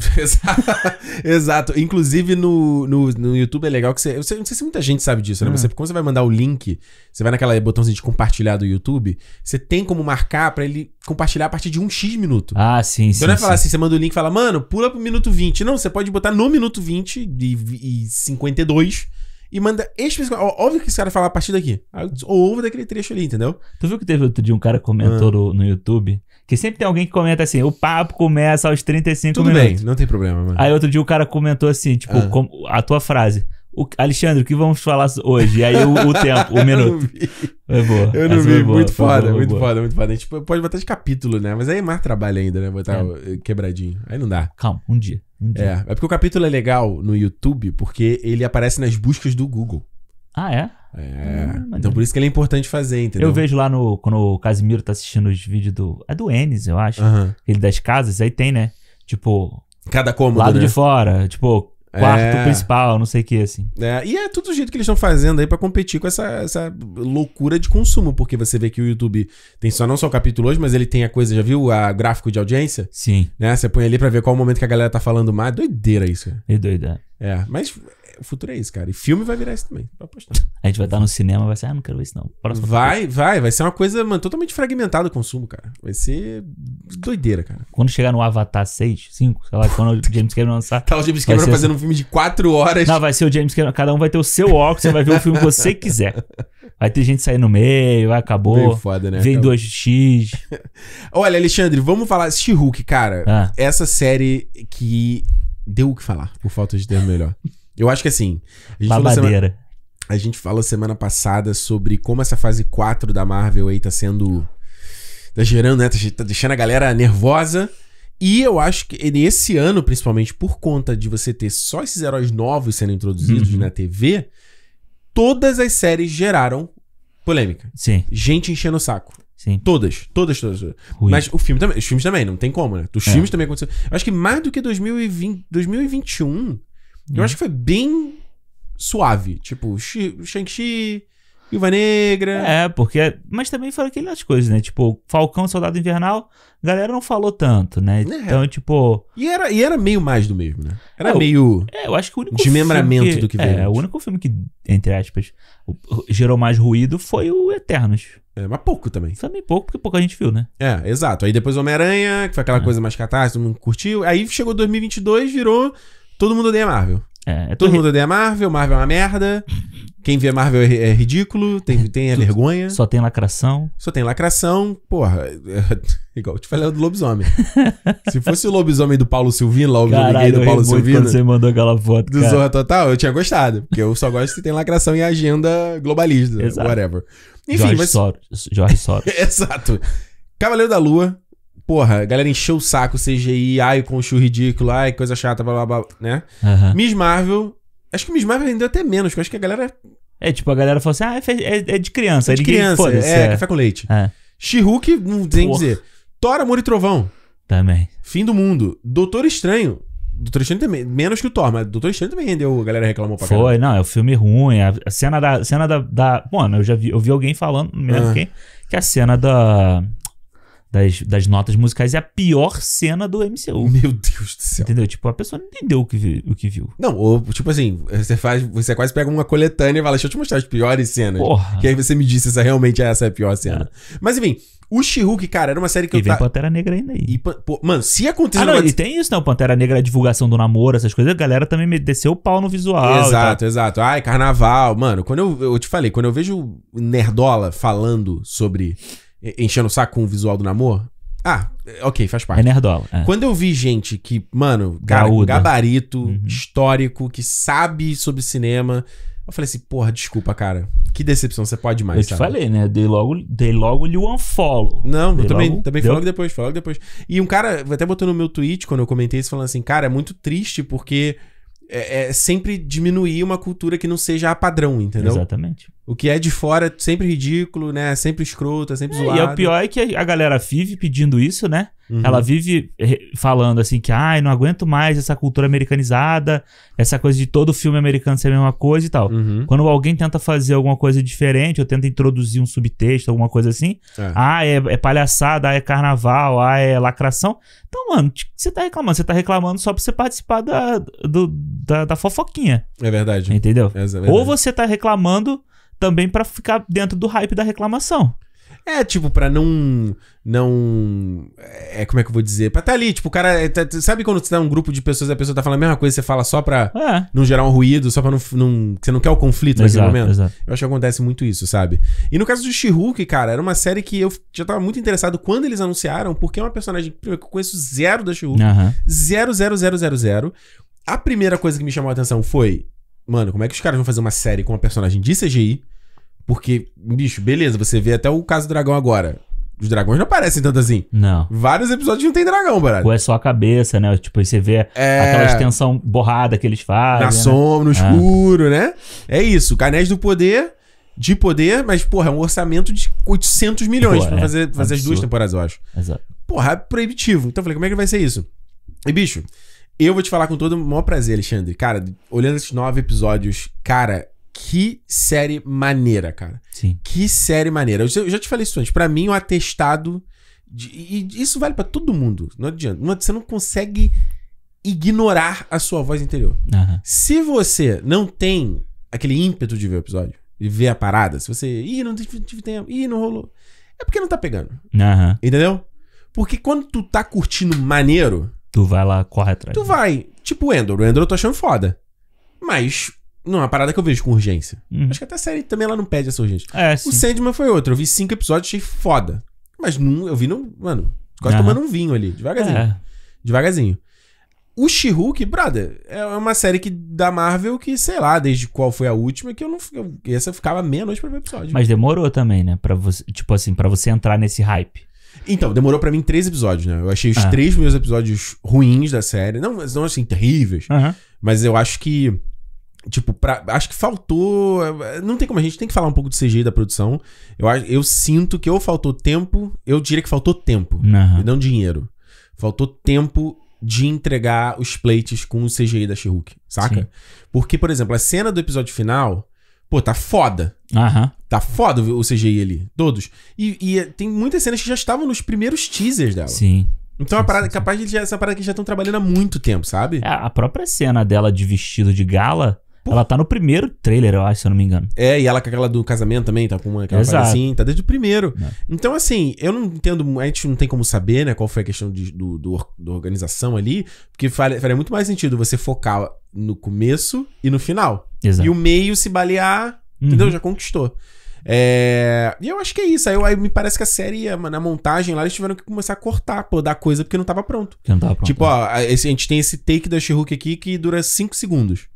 Exato. Inclusive no, no, no YouTube é legal que você. Eu não sei se muita gente sabe disso, né? Hum. Você, quando você vai mandar o link, você vai naquela botãozinho de compartilhar do YouTube. Você tem como marcar para ele compartilhar a partir de um X minuto. Ah, sim, então, sim. Então não é falar sim. assim: você manda o link e fala, mano, pula pro minuto 20. Não, você pode botar no minuto 20 e, e 50. 52 e manda especificamente. Óbvio que esse cara fala a partir daqui. Ou daquele trecho ali, entendeu? Tu viu que teve outro dia um cara comentou ah. no, YouTube? Que sempre tem alguém que comenta assim: o papo começa aos 35 Tudo minutos. Tudo bem, não tem problema. Mano. Aí outro dia o cara comentou assim: tipo, ah. como, a tua frase. O, Alexandre, o que vamos falar hoje? E aí o, o tempo, o minuto. Foi boa. Eu não Essa vi. Boa, muito foda, boa, muito boa. foda, muito foda. A gente pode botar de capítulo, né? Mas aí é mais trabalho ainda, né? Botar é. Eh, quebradinho. Aí não dá. Calma, um dia. Um dia. É. é porque o capítulo é legal no YouTube porque ele aparece nas buscas do Google. Ah, é? É. Hum, então por isso que ele é importante fazer, entendeu? Eu vejo lá no. Quando o Casimiro tá assistindo os vídeos do. É do Enes, eu acho. Uhum. Ele das casas, aí tem, né? Tipo. Cada cômodo. Lado né? de fora. Tipo, quarto é. principal, não sei o que, assim. É, e é tudo o jeito que eles estão fazendo aí para competir com essa, essa loucura de consumo, porque você vê que o YouTube tem só não só o capítulo hoje, mas ele tem a coisa, já viu? A gráfico de audiência? Sim. Né? Você põe ali para ver qual o momento que a galera tá falando mais. Doideira isso. É doida. É. é, mas o futuro é isso, cara. E filme vai virar isso também. A gente vai estar no cinema vai ser, ah, não quero ver isso não. Próxima vai, coisa. vai. Vai ser uma coisa, mano, totalmente fragmentada o consumo, cara. Vai ser doideira, cara. Quando chegar no Avatar 6, 5, sei lá, quando o James Cameron lançar. Tá o James Cameron fazendo assim. um filme de 4 horas. Não, vai ser o James Cameron. Cada um vai ter o seu óculos, você vai ver o filme que você quiser. Vai ter gente saindo no meio, vai, acabou. Bem foda, né? Vem 2x. Olha, Alexandre, vamos falar. She-Hulk, cara. Ah. Essa série que deu o que falar, por falta de termo melhor. Eu acho que assim. A gente Babadeira. Semana, a gente falou semana passada sobre como essa fase 4 da Marvel aí tá sendo. Tá gerando, né? Tá, tá deixando a galera nervosa. E eu acho que nesse ano, principalmente por conta de você ter só esses heróis novos sendo introduzidos uhum. na TV, todas as séries geraram polêmica. Sim. Gente enchendo o saco. Sim. Todas, todas, todas. todas. Mas o filme também, os filmes também, não tem como, né? Os é. filmes também aconteceu. Eu acho que mais do que 2020, 2021, eu hum. acho que foi bem suave. Tipo, Shang-Chi, Viva Negra. É, porque. Mas também foram aquelas coisas, né? Tipo, Falcão, Soldado Invernal, a galera não falou tanto, né? É. Então, tipo. E era, e era meio mais do mesmo, né? Era é, meio. É, eu acho que o único. Desmembramento que, do que veio. É, o único filme que, entre aspas, gerou mais ruído foi o Eternos. É, mas pouco também. Também pouco, porque pouco a gente viu, né? É, exato. Aí depois Homem-Aranha, que foi aquela é. coisa mais catástrofe, não curtiu. Aí chegou 2022, virou Todo mundo odeia Marvel. É, é Todo mundo odeia Marvel, Marvel é uma merda. Quem vê Marvel é, é ridículo, tem, tem a vergonha. Só tem lacração. Só tem lacração, porra. É, igual eu te falei é do lobisomem. Se fosse o lobisomem do Paulo Silvino, lá o Caralho, do Paulo Silvino. Quando você mandou aquela foto. Do Zorra Total, eu tinha gostado. Porque eu só gosto se tem lacração e agenda globalista, Exato. whatever. Enfim, Jorge mas... Soros. Jorge Soros. Exato. Cavaleiro da Lua porra, a galera encheu o saco CGI, ai, com o ridículo, ai, coisa chata, blá blá blá, né? Uhum. Miss Marvel, acho que Miss Marvel vendeu até menos, porque acho que a galera. É, tipo, a galera falou assim, ah, é, é, é de criança, é, é de criança, é, é, café com leite. É. She-Hulk, não tem dizer. Tora, Amor e Trovão. Também. Fim do Mundo. Doutor Estranho. Doutor Estranho também, menos que o Thor, mas Doutor Estranho também rendeu, a galera reclamou pra Foi, caramba. não, é o um filme ruim, a cena da, cena da, da... Bom, eu já vi, eu vi alguém falando, mesmo uhum. Ah. quem, que a cena da das, das notas musicais é a pior cena do MCU. Meu Deus do céu. Entendeu? Tipo, a pessoa não entendeu o que, viu, o que viu. Não, ou tipo assim, você faz, você quase pega uma coletânea e fala, deixa eu te mostrar as piores cenas. Porra. Que aí você me disse se realmente essa é a pior cena. É. Mas enfim, o She-Hulk, cara, era uma série que e eu... E vem Pantera Negra ainda aí. E, pô, mano, se acontecer... Ah, não, e tem isso, não. Né? Pantera Negra, a divulgação do namoro, essas coisas. A galera também me desceu o pau no visual. Exato, exato. Ai, carnaval. Mano, quando eu, eu te falei, quando eu vejo Nerdola falando sobre enchendo o saco com o visual do namoro. Ah, ok, faz é parte. É nerdola. É. Quando eu vi gente que, mano, cara, gabarito, uhum. histórico, que sabe sobre cinema, eu falei assim, porra, desculpa, cara. Que decepção, você pode mais, Eu te falei, né? Dei logo, dei logo lhe um follow. Não, dei eu também, logo, também logo depois, logo depois. E um cara até botou no meu tweet, quando eu comentei isso, falando assim, cara, é muito triste porque é, é, sempre diminuir uma cultura que não seja a padrão, entendeu? Exatamente. O que é de fora é sempre ridículo, né? É sempre escroto, é sempre é, é zoado. E o pior é que a galera vive pedindo isso, né? Uhum. Ela vive eh, falando assim que, ai, ah, não aguento mais essa cultura americanizada, essa coisa de todo filme americano ser a mesma coisa e tal. Uhum. Quando alguém tenta fazer alguma coisa diferente, ou tenta introduzir um subtexto, alguma coisa assim, é. ah, é, é, palhaçada, ah, é carnaval, ah, é lacração. Então, mano, você tá reclamando, você tá reclamando só pra você participar da, do, da, da fofoquinha. É verdade. Entendeu? É verdade. Ou você tá reclamando também para ficar dentro do hype da reclamação. É, tipo, pra não. Não. É, como é que eu vou dizer? Pra tá ali, tipo, o cara. É, tá, tá, sabe quando você tá num grupo de pessoas e a pessoa tá falando a mesma coisa, você fala só pra é. não gerar um ruído, só pra não. não você não quer o conflito exato, naquele momento? Exato. Eu acho que acontece muito isso, sabe? E no caso do She-Hulk, cara, era uma série que eu já tava muito interessado quando eles anunciaram, porque é uma personagem que eu conheço zero da She-Hulk. Uhum. Zero, zero, zero, zero, zero. A primeira coisa que me chamou a atenção foi. Mano, como é que os caras vão fazer uma série com uma personagem de CGI? Porque, bicho, beleza, você vê até o caso do dragão agora. Os dragões não aparecem tanto assim. Não. Vários episódios não tem dragão, parada. Ou é só a cabeça, né? Tipo, você vê é... aquela extensão borrada que eles fazem. Na né? sombra, no ah. escuro, né? É isso. Canéis do Poder, de poder, mas, porra, é um orçamento de 800 milhões Pô, pra é. fazer, é, fazer as duas temporadas, eu acho. Exato. Porra, é proibitivo. Então eu falei, como é que vai ser isso? E, bicho, eu vou te falar com todo o maior prazer, Alexandre. Cara, olhando esses nove episódios, cara, que série maneira, cara. Sim. Que série maneira. Eu, já te falei isso antes. Pra mim, o atestado. De, e isso vale para todo mundo. Não adianta. Não, você não consegue ignorar a sua voz interior. Uhum. Se você não tem aquele ímpeto de ver o episódio, de ver a parada, se você. Ih, não tive tempo. Ih, não rolou. É porque não tá pegando. Uhum. Entendeu? Porque quando tu tá curtindo maneiro. Tu vai lá, corre atrás. Tu né? vai. Tipo o Endor. O Endor eu tô achando foda. Mas não, é uma parada que eu vejo com urgência. Uhum. Acho que até a série também ela não pede essa urgência. É, o Sandman foi outro. Eu vi cinco episódios, achei foda. Mas não, eu vi no. Mano, quase tomando um vinho ali, devagarzinho. É. Devagarzinho. O She-Hulk, brother, é uma série que, da Marvel que, sei lá, desde qual foi a última, que eu não. Eu, essa eu ficava meia-noite pra ver o episódio. Mas demorou também, né? Pra você, tipo assim, para você entrar nesse hype. Então, demorou para mim três episódios, né? Eu achei os ah. três meus episódios ruins da série. Não, não assim, terríveis. Uhum. Mas eu acho que Tipo, pra, acho que faltou. É, não tem como, a gente tem que falar um pouco do CGI da produção. Eu, eu sinto que ou faltou tempo, eu diria que faltou tempo, uhum. e não dinheiro. Faltou tempo de entregar os plates com o CGI da she saca? Sim. Porque, por exemplo, a cena do episódio final, pô, tá foda. Uhum. Tá foda o CGI ali, todos. E, e tem muitas cenas que já estavam nos primeiros teasers dela. Sim. Então, é sim, a parada, sim, capaz de já, essa parada que já estão trabalhando há muito tempo, sabe? É, a própria cena dela de vestido de gala ela tá no primeiro trailer, eu acho, se eu não me engano. É, e ela com aquela do casamento também, tá com uma aquela Exato. assim, tá desde o primeiro. É. Então, assim, eu não entendo, a gente não tem como saber, né, qual foi a questão de, do, do, da organização ali, porque faria, faria muito mais sentido você focar no começo e no final. Exato. E o meio se balear, uhum. entendeu? Já conquistou. É... E eu acho que é isso. Aí, aí, me parece que a série, na montagem lá, eles tiveram que começar a cortar, pô, dar coisa porque não tava pronto. Não tava pronto tipo, né? ó, a gente tem esse take da she aqui que dura 5 segundos.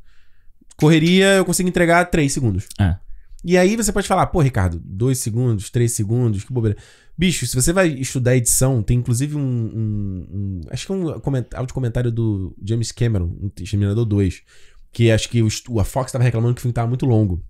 Correria, eu consigo entregar 3 segundos. É. E aí você pode falar, ah, pô, Ricardo, 2 segundos, 3 segundos, que bobeira. Bicho, se você vai estudar edição, tem inclusive um. um, um acho que é um comentário, comentário do James Cameron, no 2. Que acho que o, a Fox estava reclamando que o filme estava muito longo.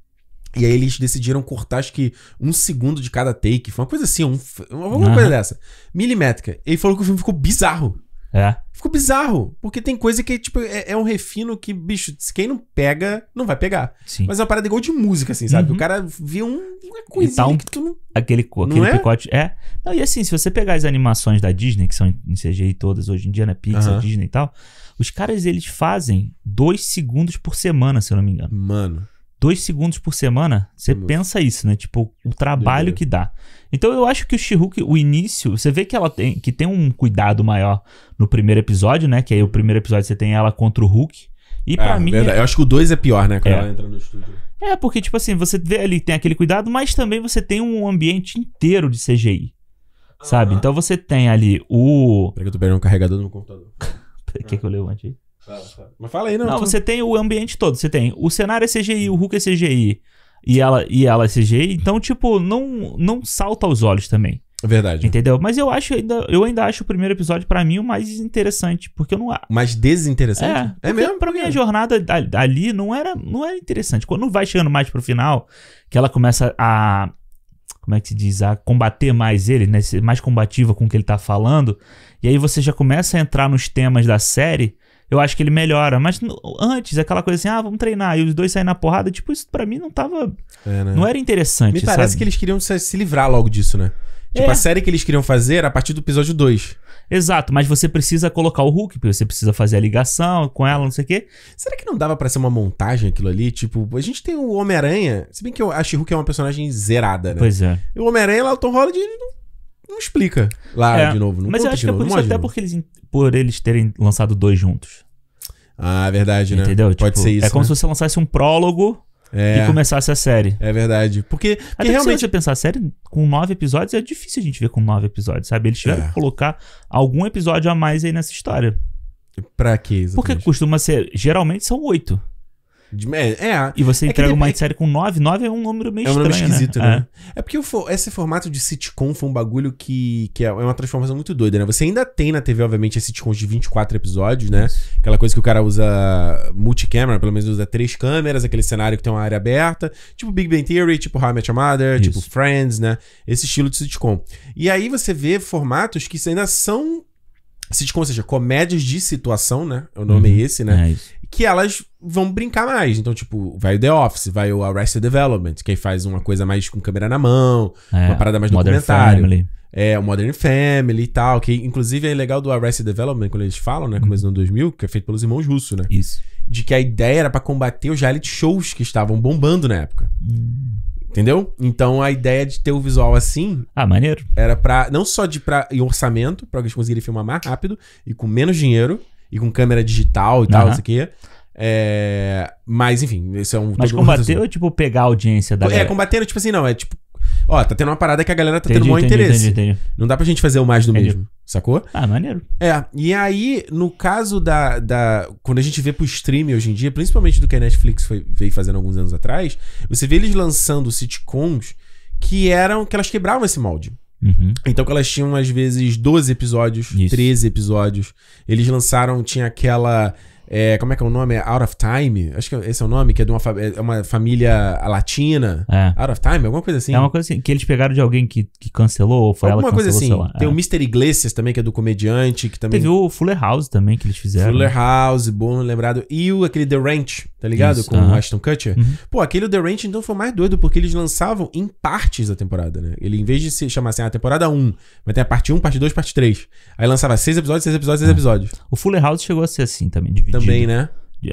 E aí eles decidiram cortar, acho que um segundo de cada take. Foi uma coisa assim, um, uma, uhum. coisa dessa. Milimétrica. Ele falou que o filme ficou bizarro. É. Ficou bizarro, porque tem coisa que tipo, é, é, um refino que, bicho, quem não pega, não vai pegar. Sim. Mas é uma parada igual de música, assim, sabe? Uhum. O cara vê um, uma coisinha tá um, que tu não. Aquele, aquele é? picote. É. Não, e assim, se você pegar as animações da Disney, que são em CGI todas hoje em dia, na né? Pixar, uhum. Disney e tal, os caras eles fazem dois segundos por semana, se eu não me engano. Mano. Dois segundos por semana, você é pensa isso, né? Tipo, o trabalho que dá. Então eu acho que o she o início, você vê que ela tem que tem um cuidado maior no primeiro episódio, né? Que aí o primeiro episódio você tem ela contra o Hulk. E para é, mim. É eu acho que o 2 é pior, né? Quando é. ela entra no estúdio. É, porque, tipo assim, você vê ali, tem aquele cuidado, mas também você tem um ambiente inteiro de CGI. sabe? Então você tem ali o. Peraí que eu tô pegando um carregador no computador. o que, que eu levante antes Fala, fala. Mas fala aí, não. Não, tô... você tem o ambiente todo. Você tem o cenário é CGI, o Hulk é CGI e ela e ela CG, então tipo, não não salta aos olhos também. Verdade. Entendeu? Mas eu acho ainda, eu ainda acho o primeiro episódio para mim o mais interessante, porque eu não mais desinteressante. É, é mesmo. Para mim a jornada ali não era não era interessante. Quando vai chegando mais pro final, que ela começa a como é que se diz, a combater mais ele, né, ser mais combativa com o que ele tá falando, e aí você já começa a entrar nos temas da série eu acho que ele melhora. Mas antes, aquela coisa assim, ah, vamos treinar, e os dois saem na porrada, tipo, isso pra mim não tava. É, né? Não era interessante. Me parece sabe? que eles queriam se, se livrar logo disso, né? Tipo, é. a série que eles queriam fazer era a partir do episódio 2. Exato, mas você precisa colocar o Hulk, porque você precisa fazer a ligação com ela, não sei o quê. Será que não dava para ser uma montagem aquilo ali? Tipo, a gente tem o Homem-Aranha, se bem que eu, a o hulk é uma personagem zerada, né? Pois é. E o Homem-Aranha lá, o Tom Holland, não não explica lá é, de novo. Não mas eu acho que é por isso, até porque eles, por eles terem lançado dois juntos. Ah, é verdade, né? Entendeu? Pode tipo, ser isso. É como né? se você lançasse um prólogo é, e começasse a série. É verdade. Porque, porque Até realmente. Se você pensar, a série com nove episódios é difícil a gente ver com nove episódios, sabe? Eles tiveram é. que colocar algum episódio a mais aí nessa história. Pra quê? Exatamente? Porque costuma ser. Geralmente são oito. De, é, E você é entrega uma série com 9. 9 é um número meio estranho, É um número né? esquisito, né? né? É. é porque esse formato de sitcom foi um bagulho que, que é, é uma transformação muito doida, né? Você ainda tem na TV, obviamente, sitcoms de 24 episódios, né? Aquela coisa que o cara usa multicâmera, pelo menos usa três câmeras, aquele cenário que tem uma área aberta. Tipo Big Bang Theory, tipo How I Met Your Mother, tipo Isso. tipo Friends, né? Esse estilo de sitcom. E aí você vê formatos que ainda são sitcom, ou seja, comédias de situação, né? O nome uhum. é esse, né? É que elas vão brincar mais. Então, tipo, vai o The Office, vai o Arrested Development, que aí faz uma coisa mais com câmera na mão, é, uma parada mais Modern documentário. Family. É, o Modern Family e tal, que inclusive é legal do Arrested Development, quando eles falam, né, começo do 2000, que é feito pelos irmãos russos, né? Isso. De que a ideia era para combater os reality shows que estavam bombando na época. Hum. Entendeu? Então a ideia de ter o visual assim. Ah, maneiro. Era pra. Não só de pra, em orçamento, pra eles conseguirem filmar mais rápido e com menos dinheiro e com câmera digital e tal, uhum. isso aqui. É, mas, enfim, esse é um. Mas combater ou, tipo, pegar a audiência da. É, galera? combater, tipo assim, não, é tipo. Ó, tá tendo uma parada que a galera tá entendi, tendo um entendi, interesse. Entendi, entendi. Não dá pra gente fazer o mais do entendi. mesmo, sacou? Ah, maneiro. É, e aí, no caso da, da. Quando a gente vê pro stream hoje em dia, principalmente do que a Netflix foi, veio fazendo alguns anos atrás, você vê eles lançando sitcoms que eram. que elas quebravam esse molde. Uhum. Então que elas tinham às vezes 12 episódios, Isso. 13 episódios. Eles lançaram, tinha aquela é, como é que é o nome? É Out of Time? Acho que esse é o nome, que é de uma, fa é uma família latina. É. Out of Time, alguma coisa assim. É uma coisa assim, que eles pegaram de alguém que, que cancelou, ou foi alguma ela que cancelou, coisa assim. Tem é. o Mr. Iglesias também, que é do comediante, que também... Teve o Fuller House também, que eles fizeram. Né? Fuller House, bom lembrado. E o, aquele The Ranch, tá ligado? Isso, Com uh -huh. o Ashton Kutcher. Uhum. Pô, aquele The Ranch, então, foi mais doido, porque eles lançavam em partes da temporada, né? Ele, em vez de se chamar assim, a ah, temporada 1, vai ter a parte 1, parte 2, parte 3. Aí lançava seis episódios, seis episódios, seis é. episódios. O Fuller House chegou a ser assim também, dividido também, né?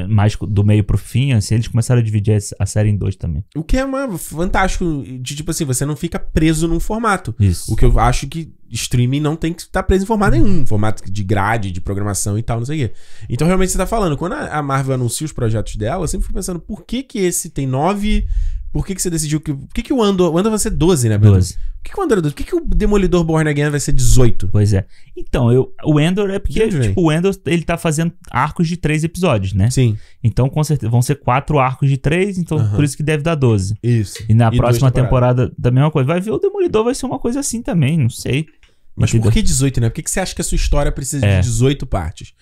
mais do meio pro fim, assim, eles começaram a dividir a série em dois também. O que é uma, fantástico, de tipo assim, você não fica preso num formato. Isso. O que eu acho que streaming não tem que estar tá preso em formato nenhum, formato de grade, de programação e tal, não sei o quê. Então realmente você tá falando, quando a Marvel anuncia os projetos dela, eu sempre fico pensando, por que que esse tem nove por que, que você decidiu que. Por que, que o Andor. O Andor vai ser 12, né, Bruno? 12. Por que, que o Andor é 12? Por que, que o Demolidor Born Again vai ser 18? Pois é. Então, eu, o Endor é porque, Entendi. tipo, o Endor ele tá fazendo arcos de três episódios, né? Sim. Então, com certeza, vão ser quatro arcos de três, então por isso que deve dar 12. Isso. E na e próxima temporada da mesma coisa. Vai ver o Demolidor vai ser uma coisa assim também, não sei. Mas Entendeu? por que 18, né? Por que, que você acha que a sua história precisa é. de 18 partes?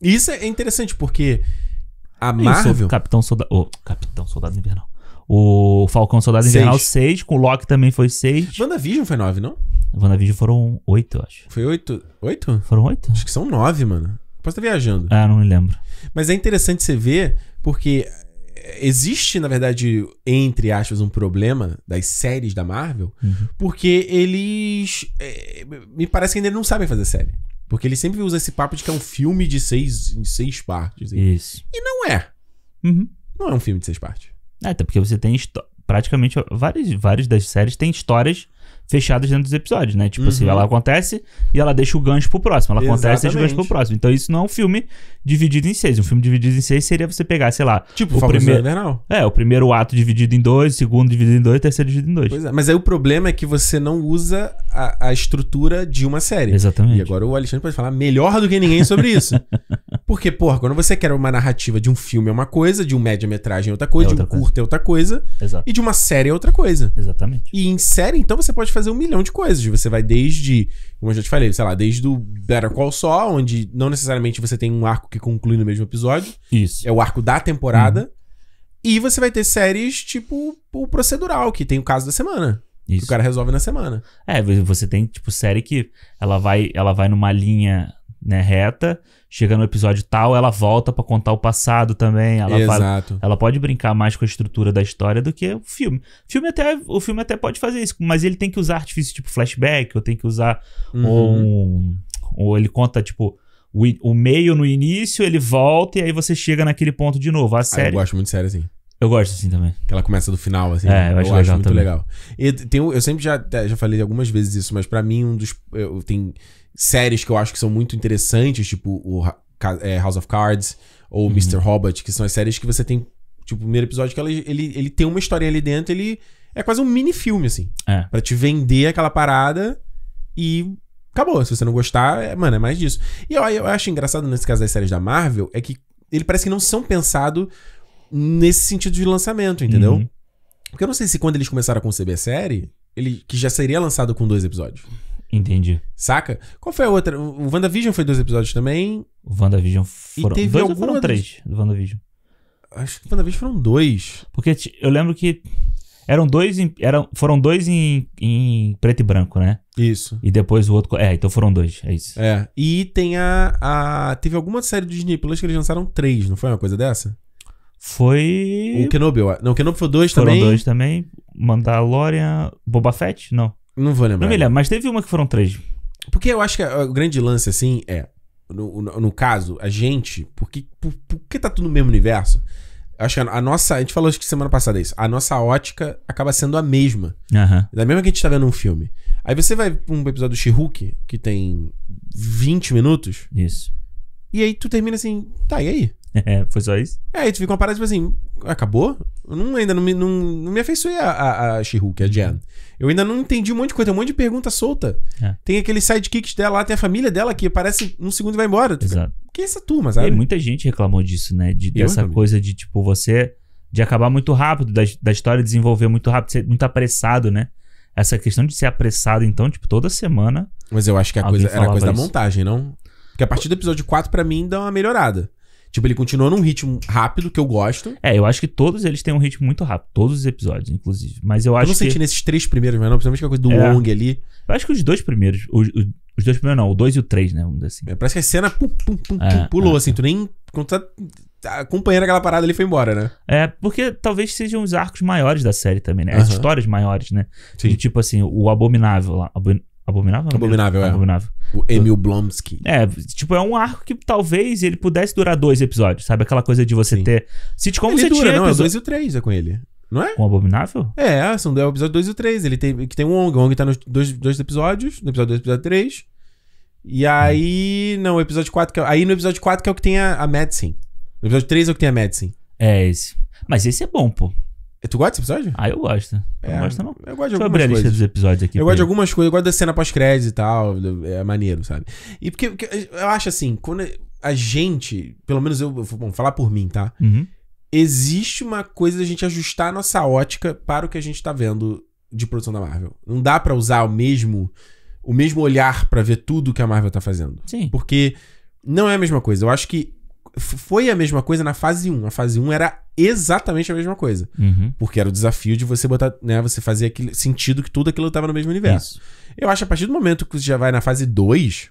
E isso é interessante, porque a Marvel. Capitão Soldado. Oh, Capitão Soldado Invernal. O Falcão Soldado seis. Invernal 6, com o Loki também foi 6. WandaVision foi 9, não? WandaVision foram 8, eu acho. Foi 8? 8? Foram 8? Acho que são 9, mano. Posso estar viajando. Ah, não me lembro. Mas é interessante você ver, porque existe, na verdade, entre aspas, um problema das séries da Marvel, uhum. porque eles. É, me parece que ainda não sabem fazer série. Porque eles sempre usam esse papo de que é um filme de seis, seis partes. Assim. Isso. E não é. Uhum. Não é um filme de seis partes. Até porque você tem praticamente várias, várias das séries têm histórias fechadas dentro dos episódios, né? Tipo assim, uhum. assim, ela acontece e ela deixa o gancho pro próximo. Ela Exatamente. acontece e deixa o gancho pro próximo. Então isso não é um filme dividido em seis. Um filme dividido em seis seria você pegar, sei lá. Tipo, o primeiro. Invernal. É, o primeiro ato dividido em dois, o segundo dividido em dois, o terceiro dividido em dois. Pois é, mas aí o problema é que você não usa a, a estrutura de uma série. Exatamente. E agora o Alexandre pode falar melhor do que ninguém sobre isso. Porque, porra, quando você quer uma narrativa de um filme é uma coisa, de um média-metragem é outra coisa, é outra de um curto é outra coisa. Exato. E de uma série é outra coisa. Exatamente. E em série, então, você pode fazer um milhão de coisas. Você vai desde, como eu já te falei, sei lá, desde o Better Call Saul, onde não necessariamente você tem um arco que conclui no mesmo episódio. Isso. É o arco da temporada. Uhum. E você vai ter séries tipo o procedural, que tem o caso da semana. Isso. Que o cara resolve na semana. É, você tem, tipo, série que ela vai, ela vai numa linha né, reta chega no episódio tal, ela volta para contar o passado também. Ela Exato. Fala, ela pode brincar mais com a estrutura da história do que o filme. O filme até, o filme até pode fazer isso, mas ele tem que usar artifícios tipo flashback, ou tem que usar uhum. ou ele conta tipo o, o, meio no início, ele volta e aí você chega naquele ponto de novo. A série. Ah, eu gosto muito de série assim. Eu gosto assim também. Que ela começa do final, assim. É, eu acho, eu legal acho muito também. legal. E tem, eu sempre já, já falei algumas vezes isso, mas para mim, um dos. Eu, tem, séries que eu acho que são muito interessantes, tipo o é, House of Cards ou uhum. Mr. Hobbit, que são as séries que você tem, tipo, o primeiro episódio que ela, ele, ele tem uma historinha ali dentro, ele é quase um mini filme, assim. É. Pra te vender aquela parada e acabou. Se você não gostar, é, mano, é mais disso. E eu, eu acho engraçado nesse caso das séries da Marvel, é que ele parece que não são pensado nesse sentido de lançamento, entendeu? Uhum. Porque eu não sei se quando eles começaram a conceber a série, ele que já seria lançado com dois episódios. Entendi. Saca? Qual foi a outra? O WandaVision foi dois episódios também. O WandaVision foram, e teve dois alguma... foram três do WandaVision? Acho que o WandaVision foram dois. Porque eu lembro que eram dois em, eram, foram dois em, em preto e branco, né? Isso. E depois o outro... É, então foram dois, é isso. É. E tem a... a teve alguma série do Disney Plus que eles lançaram três, não foi uma coisa dessa? Foi... O Kenobi, não, o Kenobi foi dois foram também. Foram dois também. Mandalorian... Boba Fett? Não. Não vou lembrar. Não me lembro, mas teve uma que foram três. Porque eu acho que o grande lance, assim, é. No, no, no caso, a gente. Porque, por, que tá tudo no mesmo universo? Acho que a, a, nossa. A gente falou acho que semana passada isso. A nossa ótica acaba sendo a mesma. Uhum. Da mesma que a gente tá vendo um filme. Aí você vai pra um episódio do She-Hulk, que tem 20 minutos. Isso. E aí tu termina assim, tá, e aí? É, foi só isso? É, aí tu fica uma parada tipo assim, acabou? Eu não, ainda não me, não, não me afeiçoei a, a, a She-Hulk, a uhum. Jen. Eu ainda não entendi um monte de coisa, um monte de pergunta solta. É. Tem aquele sidekick dela lá, tem a família dela que aparece um segundo e vai embora. Exato. que é essa turma, sabe? E muita gente reclamou disso, né? De, dessa coisa de, tipo, você... De acabar muito rápido, da, da história desenvolver muito rápido, ser muito apressado, né? Essa questão de ser apressado, então, tipo, toda semana... Mas eu acho que a coisa, era coisa isso. da montagem, não? Porque a partir do episódio 4, para mim, dá uma melhorada. Tipo, ele continua num ritmo rápido que eu gosto. É, eu acho que todos eles têm um ritmo muito rápido. Todos os episódios, inclusive. Mas eu, eu acho que. Eu não senti nesses três primeiros, mas não, principalmente a coisa do é. Wong ali. Eu acho que os dois primeiros. Os, os dois primeiros, não, o dois e o três, né? Vamos dizer assim. É, parece que a cena pum, pum, pum, é, pulou, é, assim. É. Tu nem. Quando tá, tá acompanhando aquela parada, ele foi embora, né? É, porque talvez sejam os arcos maiores da série também, né? As histórias maiores, né? Sim. De, tipo assim, o Abominável lá. Abominável? Né? Abominável, é. Abominável. O Emil Blomsky. É, tipo, é um arco que talvez ele pudesse durar dois episódios, sabe? Aquela coisa de você Sim. ter. Sitcom ele você dura, tinha não, é dois e o três é com ele. Não é? Com o Abominável? É, são é o episódio 2 e o 3. Ele tem, que tem um Ong. O Ong tá nos dois, dois episódios, no episódio 2 e episódio 3. E aí. Não, o episódio 4. É, aí no episódio 4 que é o que tem a, a Medicine. No episódio 3 é o que tem a Medicine. É esse. Mas esse é bom, pô. Tu gosta desse episódio? Ah, eu gosto. Eu é, gosto, não. Eu gosto de algumas a lista coisas. dos episódios aqui. Eu gosto de algumas coisas, eu gosto da cena pós-crédito e tal. É maneiro, sabe? E porque, porque, eu acho assim, quando a gente, pelo menos eu vou falar por mim, tá? Uhum. Existe uma coisa da gente ajustar a nossa ótica para o que a gente tá vendo de produção da Marvel. Não dá para usar o mesmo o mesmo olhar para ver tudo que a Marvel tá fazendo. Sim. Porque não é a mesma coisa. Eu acho que foi a mesma coisa na fase 1. A fase 1 era exatamente a mesma coisa. Uhum. Porque era o desafio de você botar, né? Você fazer aquele sentido que tudo aquilo estava no mesmo universo. Isso. Eu acho que a partir do momento que você já vai na fase 2.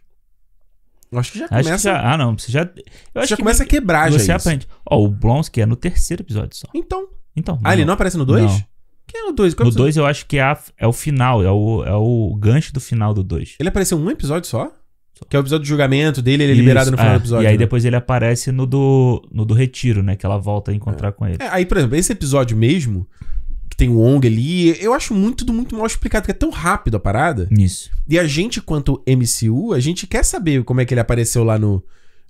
eu Acho que já começa. Que já, ah, não. Você já. você já que começa que a quebrar, você já. Você aprende. Ó, oh, o Blonsky é no terceiro episódio só. Então. Então. Ah, não. ele não aparece no 2? Quem é no 2? No 2 eu acho que é, a, é o final, é o, é o gancho do final do 2. Ele apareceu um episódio só? Que é o episódio do julgamento dele, ele é Isso, liberado no final é, do episódio. E aí né? depois ele aparece no do, no do retiro, né? Que ela volta a encontrar é. com ele. É, aí, por exemplo, esse episódio mesmo, que tem o Wong ali, eu acho muito, do muito mal explicado, porque é tão rápido a parada. Isso. E a gente, quanto MCU, a gente quer saber como é que ele apareceu lá no,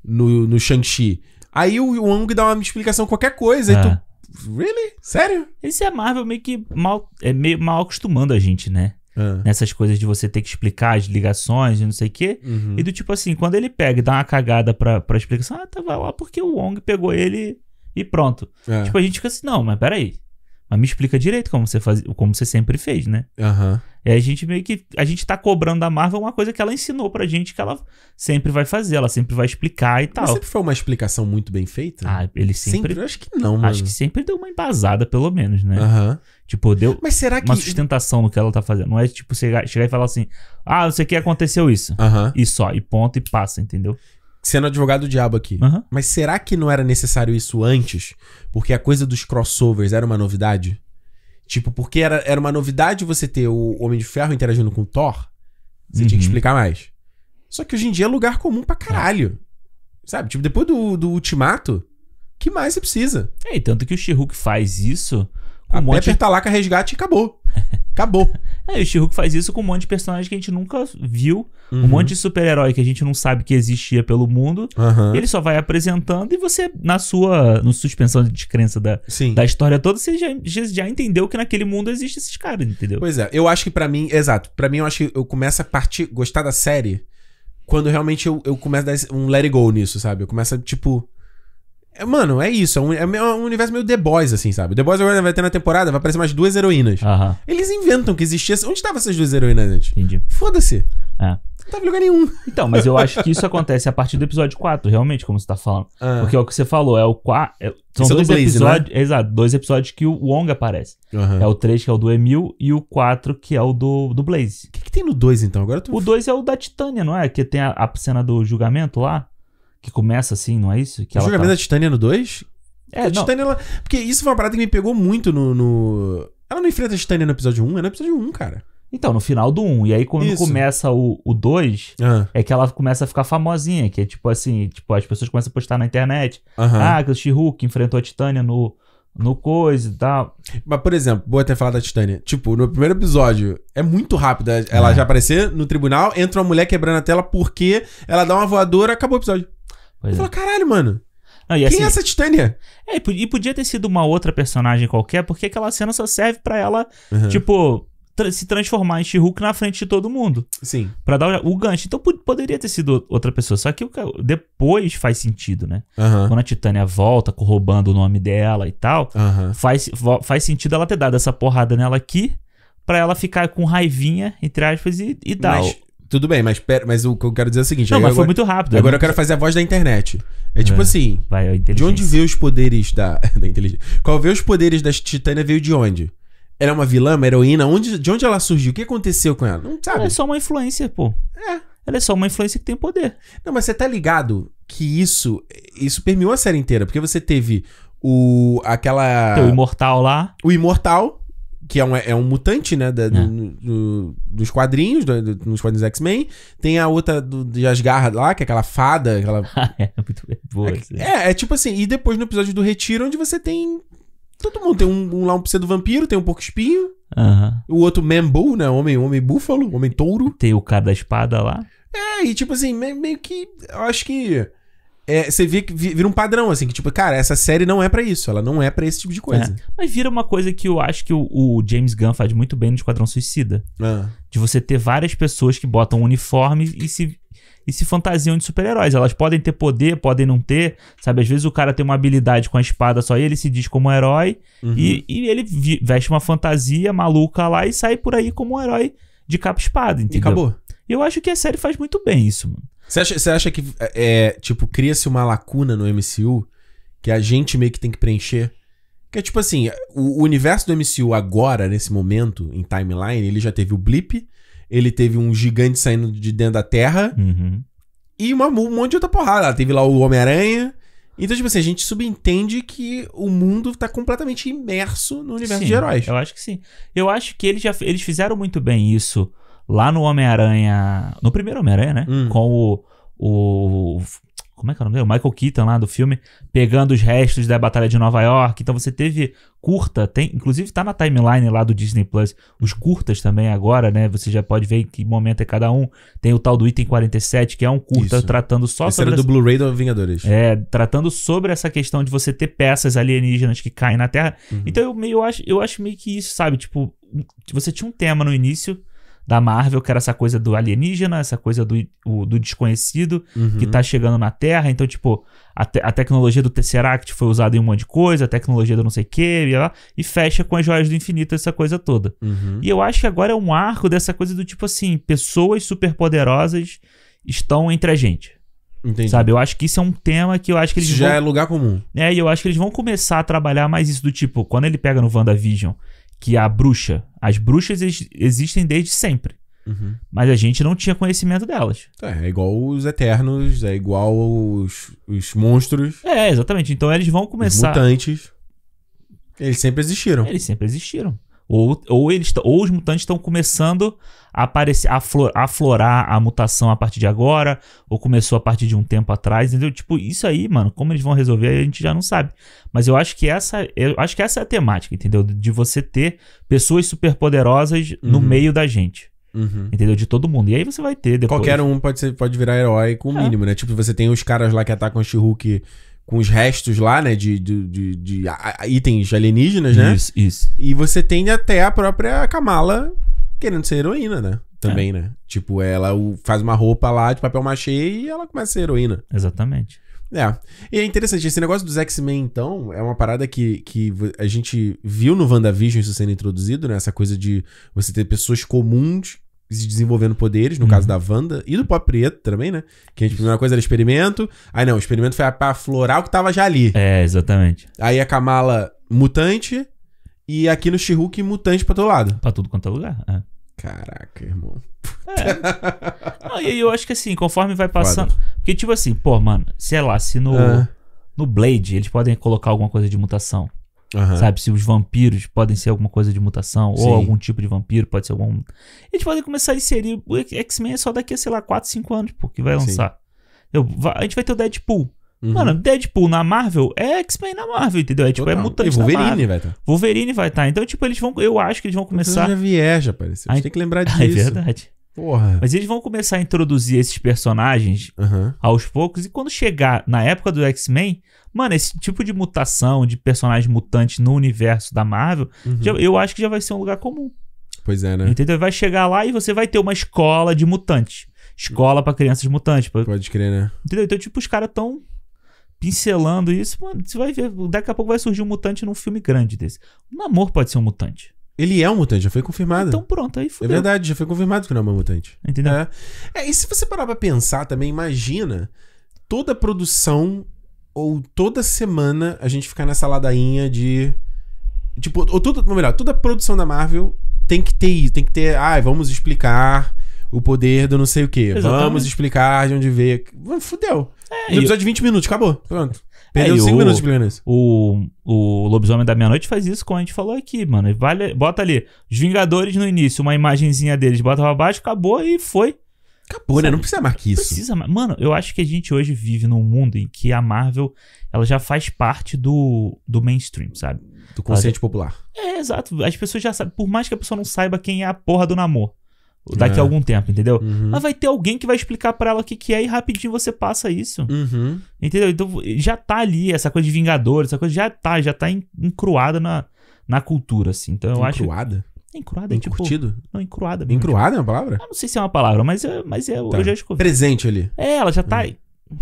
no, no Shang-Chi. Aí o Wong dá uma explicação qualquer coisa, é. e tu... Really? Sério? Esse é a Marvel meio que mal, é meio mal acostumando a gente, né? Ah. nessas coisas de você ter que explicar as ligações e não sei o quê. Uhum. E do tipo assim, quando ele pega e dá uma cagada pra, pra explicação, ah, tava tá, lá porque o Wong pegou ele e pronto. É. Tipo, a gente fica assim, não, mas peraí. Mas me explica direito como você faz, como você sempre fez, né? Uhum. E a gente meio que. A gente tá cobrando da Marvel uma coisa que ela ensinou pra gente que ela sempre vai fazer, ela sempre vai explicar e tal. Mas sempre foi uma explicação muito bem feita? Ah, ele sempre. sempre? acho que não, mano. Acho que sempre deu uma embasada, pelo menos, né? Aham. Uhum. Tipo, deu Mas será que... uma sustentação no que ela tá fazendo. Não é tipo chegar, chegar e falar assim: ah, não sei o que aconteceu isso. E só, e ponto e passa, entendeu? Sendo advogado do diabo aqui. Mas será que não era necessário isso antes? Porque a coisa dos crossovers era uma novidade? Tipo, porque era, era uma novidade você ter o Homem de Ferro interagindo com o Thor? Você uhum. tinha que uhum. explicar mais. Só que hoje em dia é lugar comum pra caralho. É. Sabe? Tipo, depois do, do Ultimato, que mais você precisa? É, e tanto que o she faz isso um a Pepper tá lá com a resgate e acabou. Acabou. é, o she faz isso com um monte de personagem que a gente nunca viu, uhum. um monte de super-herói que a gente não sabe que existia pelo mundo. Uhum. Ele só vai apresentando e você, na sua no suspensão de crença da, Sim. da história toda, você já, já entendeu que naquele mundo existe esses caras, entendeu? Pois é, eu acho que para mim, exato, para mim eu acho que eu começo a partir, gostar da série quando realmente eu, eu começo a dar um let it go nisso, sabe? Eu começo a, tipo é, mano, é isso. É um, é, é um universo meio The Boys, assim, sabe? The Boys agora vai ter na temporada, vai aparecer mais duas heroínas. Eles inventam que existia. Onde estavam essas duas heroínas antes? Entendi. Foda-se. É. Não tava em lugar nenhum. Então, mas eu acho que isso acontece a partir do episódio 4, realmente, como você tá falando. Ah. Porque é o que você falou, é o 4. É, são Esse dois é do Blaze, episódios. Né? Exato, dois episódios que o Wong aparece. Uhum. É o 3, que é o do Emil, e o 4, que é o do, do Blaze. O que, que tem no 2, então? Agora O 2 é o da Titânia, não é? Que tem a, a cena do julgamento lá. Que começa assim, não é isso? Que o ela jogamento tá... da Titânia no 2? É, a Titânia, ela... Porque isso foi uma parada que me pegou muito no, no... Ela não enfrenta a Titânia no episódio 1, é no episódio 1, cara. Então, no final do 1. E aí, quando Isso. começa o 2, uhum. Ah. é que ela começa a ficar famosinha. Que é tipo assim, tipo, as pessoas começam a postar na internet. Uhum. Ah, que o She-Hulk enfrentou a Titânia no, no coisa e tal. Mas, por exemplo, vou até falar da Titânia. Tipo, no primeiro episódio, é muito rápido é, ela é. já aparecer no tribunal, entra uma mulher quebrando a tela porque ela dá uma voadora, acabou o episódio. Pois eu é. falo, caralho, mano. Quem é assim, é essa Titânia? É, e podia ter sido uma outra personagem qualquer, porque aquela cena só serve para ela, uhum. tipo, tra se transformar em She-Hulk na frente de todo mundo. Sim. Pra dar o, o gancho. Então poderia ter sido outra pessoa. Só que depois faz sentido, né? Uhum. Quando a Titânia volta, roubando o nome dela e tal, uhum. faz, faz sentido ela ter dado essa porrada nela aqui pra ela ficar com raivinha, entre aspas, e, e dar Mas tudo bem, mas, pera, mas o que eu quero dizer é o seguinte. Não, mas foi muito rápido. É agora eu quero fazer a voz da internet. É tipo é. assim. Vai, de onde veio os poderes da. da inteligência? Qual veio os poderes da Titânia veio de onde? Ela é uma vilã, uma heroína? Onde, de onde ela surgiu? O que aconteceu com ela? Não sabe. Ela é só uma influência, pô. É. Ela é só uma influência que tem poder. Não, mas você tá ligado que isso. Isso permeou a série inteira. Porque você teve o. aquela. o Imortal lá. O Imortal que é um, é um mutante, né? Da, é. do, do, dos quadrinhos, do, do nos quadrinhos X-Men. Tem a outra do, de As Garras lá, que é aquela fada. Aquela... Ah, é, muito boa. É, assim. é, é, tipo assim. E depois no episódio do Retiro, onde você tem. Todo mundo tem um, um lá um pseudo vampiro, tem um porco espinho. O outro Mambu, né? Homem, homem búfalo, homem touro. Tem o cara da espada lá. É, e tipo assim, meio, meio que. Eu acho que é, você vê que vira um padrão, assim, que tipo, cara, essa série não é para isso, ela não é para esse tipo de coisa. É. Mas vira uma coisa que eu acho que o, o, James Gunn faz muito bem no Esquadrão Suicida. Ah. De você ter várias pessoas que botam um uniforme e se e se fantasiam de super-heróis. Elas podem ter poder, podem não ter, sabe? Às vezes o cara tem uma habilidade com a espada só e ele se diz como um herói uhum. e, e, ele veste uma fantasia maluca lá e sai por aí como um herói de capa-espada, entendeu? E acabou. E eu acho que a série faz muito bem isso, mano. Você acha, você acha que, é, é tipo, cria-se uma lacuna no MCU que a gente meio que tem que preencher? Que é tipo assim, o, o universo do MCU agora, nesse momento, em timeline, ele já teve o blip, ele teve um gigante saindo de dentro da Terra uhum. e uma, um monte de outra porrada. teve lá o Homem-Aranha. Então, tipo assim, a gente subentende que o mundo tá completamente imerso no universo sim, de heróis. Eu acho que sim. Eu acho que eles já eles fizeram muito bem isso lá no Homem-Aranha. No primeiro Homem-Aranha, né? Hum. Com o, o. Como é que é o nome dele? O Michael Keaton lá do filme, pegando os restos da Batalha de Nova York. Então você teve curta, tem, inclusive tá na timeline lá do Disney Plus, os curtas também agora, né? Você já pode ver em que momento é cada um. Tem o tal do item 47, que é um curta Isso. tratando só Esse sobre era do Blu-ray do Vingadores. É, tratando sobre essa questão de você ter peças alienígenas que caem na Terra. Uhum. Então eu meio acho, eu acho meio que isso, sabe? Tipo, você tinha um tema no início, da Marvel, que era essa coisa do alienígena, essa coisa do, o, do desconhecido uhum. que tá chegando na Terra. Então, tipo, a, te, a, tecnologia do Tesseract foi usada em um monte de coisa, a tecnologia do não sei o que, e, lá, e fecha com as joias do infinito essa coisa toda. Uhum. E eu acho que agora é um arco dessa coisa do tipo assim, pessoas superpoderosas estão entre a gente. Entendi. Sabe, eu acho que isso é um tema que eu acho que eles isso vão... já é lugar comum. É, e eu acho que eles vão começar a trabalhar mais isso do tipo, quando ele pega no WandaVision, Vision que é a bruxa. As bruxas existem desde sempre. Uhum. Mas a gente não tinha conhecimento delas. É, é igual os Eternos, é igual os, os monstros. É, exatamente. Então eles vão começar. Os mutantes. Eles sempre existiram. Eles sempre existiram. Ou, ou, eles, ou os mutantes estão começando a aparecer, a aflorar a mutação a partir de agora, ou começou a partir de um tempo atrás, entendeu? Tipo, isso aí, mano, como eles vão resolver, a gente já não sabe. Mas eu acho que essa, eu acho que essa é a temática, entendeu? De você ter pessoas superpoderosas uhum. no meio da gente. Uhum. Entendeu? De todo mundo. E aí você vai ter depois. Qualquer um pode, ser, pode virar herói com o é. mínimo, né? Tipo, você tem os caras lá que atacam o She-Hulk com os restos lá, né? De, de, de, de itens alienígenas, né? Isso, isso. E você tem até a própria Kamala querendo ser heroína, né? Também, é. né? Tipo, ela faz uma roupa lá de papel machê e ela começa a ser heroína. Exatamente. É. E é interessante, esse negócio dos X-Men, então, é uma parada que, que a gente viu no WandaVision isso sendo introduzido, né? Essa coisa de você ter pessoas comuns se desenvolvendo poderes, no uhum. caso da Wanda e do próprio Preto também, né? Que a, gente, primeira coisa era experimento. Aí não, o experimento foi pra floral que tava já ali. É, exatamente. Aí a Kamala mutante e aqui no Shihulk mutante pra todo lado. Pra tudo quanto é lugar, é. Caraca, irmão. É. não, e eu acho que assim, conforme vai passando. Foda. Porque, tipo assim, pô, mano, sei lá, se no, ah. no Blade eles podem colocar alguma coisa de mutação. Uhum. Sabe, se os vampiros podem ser alguma coisa de mutação, Sim. ou algum tipo de vampiro, pode ser algum. Eles podem começar a inserir. O X-Men é só daqui a, sei lá, 4, 5 anos, pô, que vai lançar. Eu, a gente vai ter o Deadpool. Uhum. Mano, Deadpool na Marvel é X-Men na Marvel, entendeu? É tipo, é Total. é mutante. E Wolverine vai estar. Tá. Wolverine vai estar. Tá. Então, tipo, eles vão. Eu acho que eles vão começar. Você já viaja, parece. A gente tem que lembrar é disso. É verdade. Porra. Mas eles vão começar a introduzir esses personagens uhum. aos poucos. E quando chegar na época do X-Men, mano, esse tipo de mutação de personagem mutante no universo da Marvel, uhum. já, eu acho que já vai ser um lugar comum. Pois é, né? Entendeu? Vai chegar lá e você vai ter uma escola de mutantes. Escola para crianças mutantes. Pra... Pode crer, né? Entendeu? Então, tipo, os caras tão pincelando isso. Mano, você vai ver. Daqui a pouco vai surgir um mutante num filme grande desse. O Namor pode ser um mutante. Ele é um mutante, já foi confirmado. Então pronto, aí fudeu. É verdade, já foi confirmado que não é uma mutante. Entendeu? É. É, e se você parar pra pensar também, imagina toda produção ou toda semana a gente ficar nessa ladainha de. Tipo, ou tudo, ou melhor, toda produção da Marvel tem que ter isso, tem que ter. Ah, vamos explicar o poder do não sei o quê. Exatamente. Vamos explicar de onde veio. Fudeu. É, no episódio eu... de 20 minutos, acabou. Pronto. Perdeu é, minutos explicando isso. O, o Lobisomem da Meia-Noite faz isso, como a gente falou aqui, mano. Vale, bota ali, os Vingadores no início, uma imagenzinha deles, bota pra baixo, acabou e foi. Acabou, né? Sabe? né? Não precisa mais que isso. Precisa mais. Mano, eu acho que a gente hoje vive num mundo em que a Marvel, ela já faz parte do, do mainstream, sabe? Do consciente popular. É, exato. As pessoas já sabem. Por mais que a pessoa não saiba quem é a porra do namoro daqui a é. algum tempo, entendeu? Uhum. Mas vai ter alguém que vai explicar para ela o que, que é e rapidinho você passa isso. Uhum. Entendeu? Então já tá ali essa coisa de Vingadores, essa coisa já tá, já tá encruada na, na cultura, assim. Então eu encruada? acho. Encruada? É, tipo, Encurtido? não, encruada mesmo. Encruada é uma palavra? Eu não sei se é uma palavra, mas, é, mas é, tá. eu já descobri. Presente ali. É, ela já tá. Uhum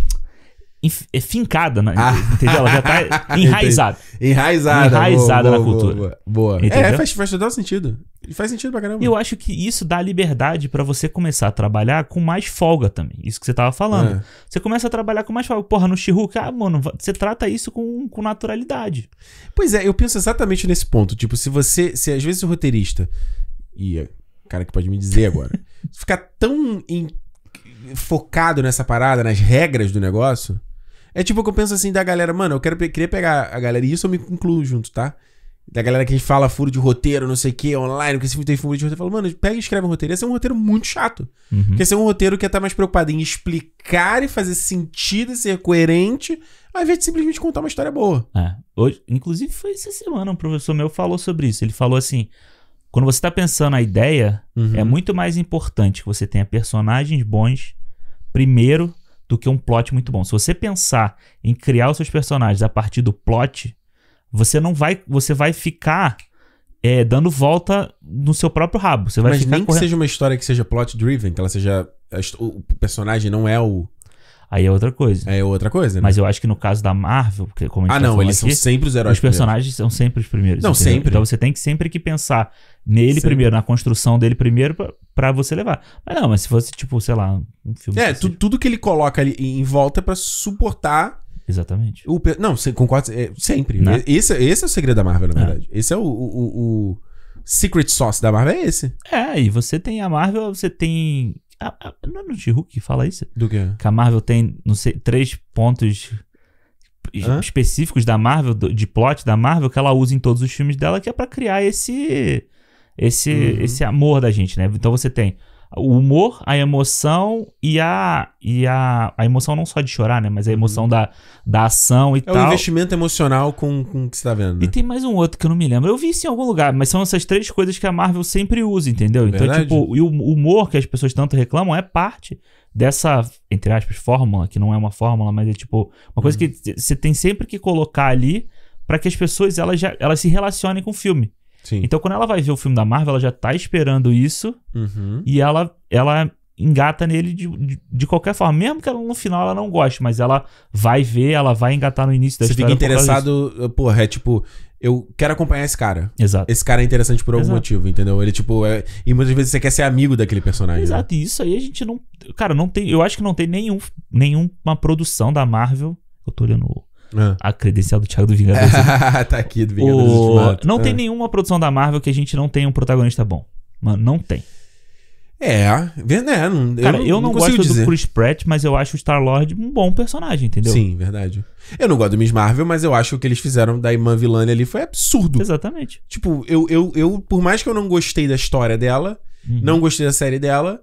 é fincada, na, ah. entendeu? Ela já tá enraizada. enraizada. Enraizada boa, na cultura. Boa. boa. boa. É, faz, faz todo sentido. Faz sentido pra caramba. Eu acho que isso dá liberdade para você começar a trabalhar com mais folga também. Isso que você tava falando. É. Você começa a trabalhar com mais folga. Porra, no Shihulk, ah, mano, você trata isso com, com naturalidade. Pois é, eu penso exatamente nesse ponto. Tipo, se você. Se às vezes o roteirista. E é cara que pode me dizer agora. ficar tão em, focado nessa parada, nas regras do negócio é tipo que eu penso assim da galera, mano, eu quero, queria pegar a galera, e isso eu me incluo junto, tá? Da galera que fala furo de roteiro, não sei o que, online, que esse tem furo de roteiro. Eu falo, mano, pega e escreve um roteiro. Ia ser é um roteiro muito chato. Uhum. Porque ia ser é um roteiro que ia é estar tá mais preocupado em explicar e fazer sentido e ser coerente, ao invés de simplesmente contar uma história boa. É. Hoje, inclusive, foi essa semana, um professor meu falou sobre isso. Ele falou assim: quando você está pensando a ideia, uhum. é muito mais importante que você tenha personagens bons primeiro do que um plot muito bom. Se você pensar em criar os seus personagens a partir do plot, você não vai, você vai ficar é, dando volta no seu próprio rabo. Você vai Mas nem correndo. que seja uma história que seja plot driven, que ela seja o personagem não é o Aí é outra coisa. É outra coisa, né? Mas eu acho que no caso da Marvel, porque como a gente Ah, tá não, eles aqui, são sempre os heróis. Os personagens primeiros. são sempre os primeiros. Não, entendeu? sempre. Então você tem que sempre que pensar nele sempre. primeiro, na construção dele primeiro, para você levar. Mas não, mas se fosse, tipo, sei lá, um filme. É, tu, tudo que ele coloca ali em volta é pra suportar. Exatamente. O, não, você concorda? É, sempre. Né? Esse, esse é o segredo da Marvel, na é. verdade. Esse é o, o, o, o secret sauce da Marvel, é esse. É, e você tem a Marvel, você tem a, a, não é no She-Hulk que fala isso? Do quê? Que a Marvel tem, não sei, três pontos Hã? específicos da Marvel, de plot da Marvel, que ela usa em todos os filmes dela, que é para criar esse. Esse, uhum. esse amor da gente, né? Então você tem o humor, a emoção e a. E a, a emoção não só de chorar, né? Mas a uhum. emoção uhum. da, da ação e é tal. É um investimento emocional com, com o que você tá vendo. Né? E tem mais um outro que eu não me lembro. Eu vi isso em algum lugar, mas são essas três coisas que a Marvel sempre usa, entendeu? É então, tipo, e o humor que as pessoas tanto reclamam é parte dessa, entre aspas, fórmula, que não é uma fórmula, mas é tipo. Uma coisa uhum. que você tem sempre que colocar ali para que as pessoas elas, já, elas se relacionem com o filme. Sim. Então, quando ela vai ver o filme da Marvel, ela já tá esperando isso uhum. e ela, ela engata nele de, de, de, qualquer forma. Mesmo que ela, no final ela não goste, mas ela vai ver, ela vai engatar no início da Você história. Você fica interessado, eh, porra, é tipo, eu quero acompanhar esse cara. Exato. Esse cara é interessante por algum Exato. motivo, entendeu? Ele, tipo, é... e muitas vezes você quer ser amigo daquele personagem. Né? Exato, né? e isso aí a gente não. Cara, não tem. Eu acho que não tem nenhum, nenhuma produção da Marvel. Eu tô olhando ah. A credencial do Thiago do Vingadores. tá aqui, do Vingadores o... Não ah. tem é. nenhuma produção da Marvel que a gente não tenha um protagonista bom. Mano, não tem. É, né? Não, Cara, eu, eu não, não gosto dizer. do Chris Pratt, mas eu acho o Star-Lord um bom personagem, entendeu? Sim, verdade. Eu não gosto do Miss Marvel, mas eu acho que o que eles fizeram da irmã vilã ali foi absurdo. Exatamente. Tipo, eu, eu, eu por mais que eu não gostei da história dela, uhum. não gostei da série dela,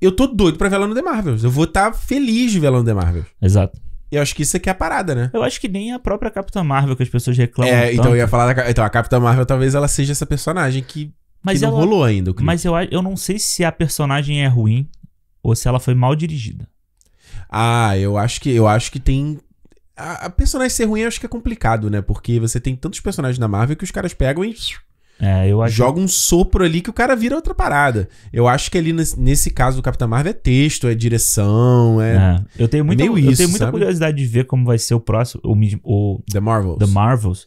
eu tô doido pra ver ela no The Marvels. Eu vou estar tá feliz de ver ela no The Marvels. Exato. E eu acho que isso aqui é a parada, né? Eu acho que nem a própria Capitã Marvel que as pessoas reclamam. É, tanto. então eu ia falar da. Então a Capitã Marvel talvez ela seja essa personagem que, mas que ela, não rolou ainda. Eu mas eu, eu não sei se a personagem é ruim ou se ela foi mal dirigida. Ah, eu acho que eu acho que tem a, a personagem ser ruim eu acho que é complicado, né? Porque você tem tantos personagens na Marvel que os caras pegam e é, eu acho... Joga um sopro ali que o cara vira outra parada. Eu acho que ali nesse, nesse caso do Capitão Marvel é texto, é direção, é. é. Eu tenho muita, eu isso, tenho muita curiosidade de ver como vai ser o próximo. O, o The Marvels. The Marvels.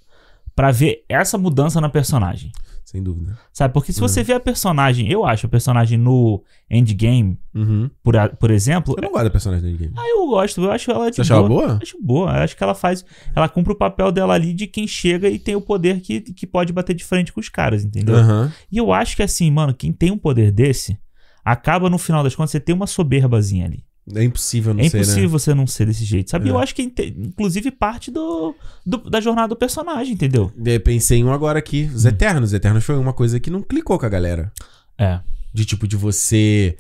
Pra ver essa mudança na personagem. Sem dúvida. Sabe? Porque se uhum. você é. vê a personagem, eu acho a personagem no Endgame, uhum. por, a, por exemplo. eu não gosto da personagem do Endgame? Ah, eu gosto. Eu acho ela de Você boa. boa? Acho boa. Eu acho que ela faz. Ela cumpre o papel dela ali de quem chega e tem o poder que, que pode bater de frente com os caras, entendeu? Uhum. E eu acho que assim, mano, quem tem um poder desse, acaba no final das contas, você tem uma soberbazinha ali. É impossível não é ser. É impossível né? você não ser desse jeito, sabe? É. Eu acho que, inclusive, parte do, do, da jornada do personagem, entendeu? Eu pensei em um agora aqui, os hum. Eternos. Os Eternos foi uma coisa que não clicou com a galera. É. De tipo, de você.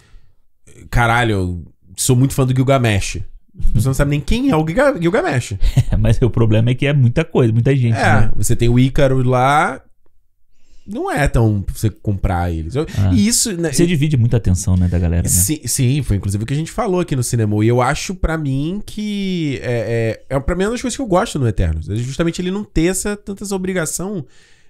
Caralho, eu sou muito fã do Gilgamesh. Você não sabe nem quem é o Gilgamesh. É, mas o problema é que é muita coisa, muita gente. É, né? você tem o Ícaro lá, não é tão pra você comprar eles. Eu, ah, e isso. Né, você divide muita atenção, né, da galera, né? Sim, sim, foi inclusive o que a gente falou aqui no cinema. E eu acho, para mim, que. É, é, é pra mim uma das coisas que eu gosto no Eternos. É justamente ele não ter essa, tanta essa obrigação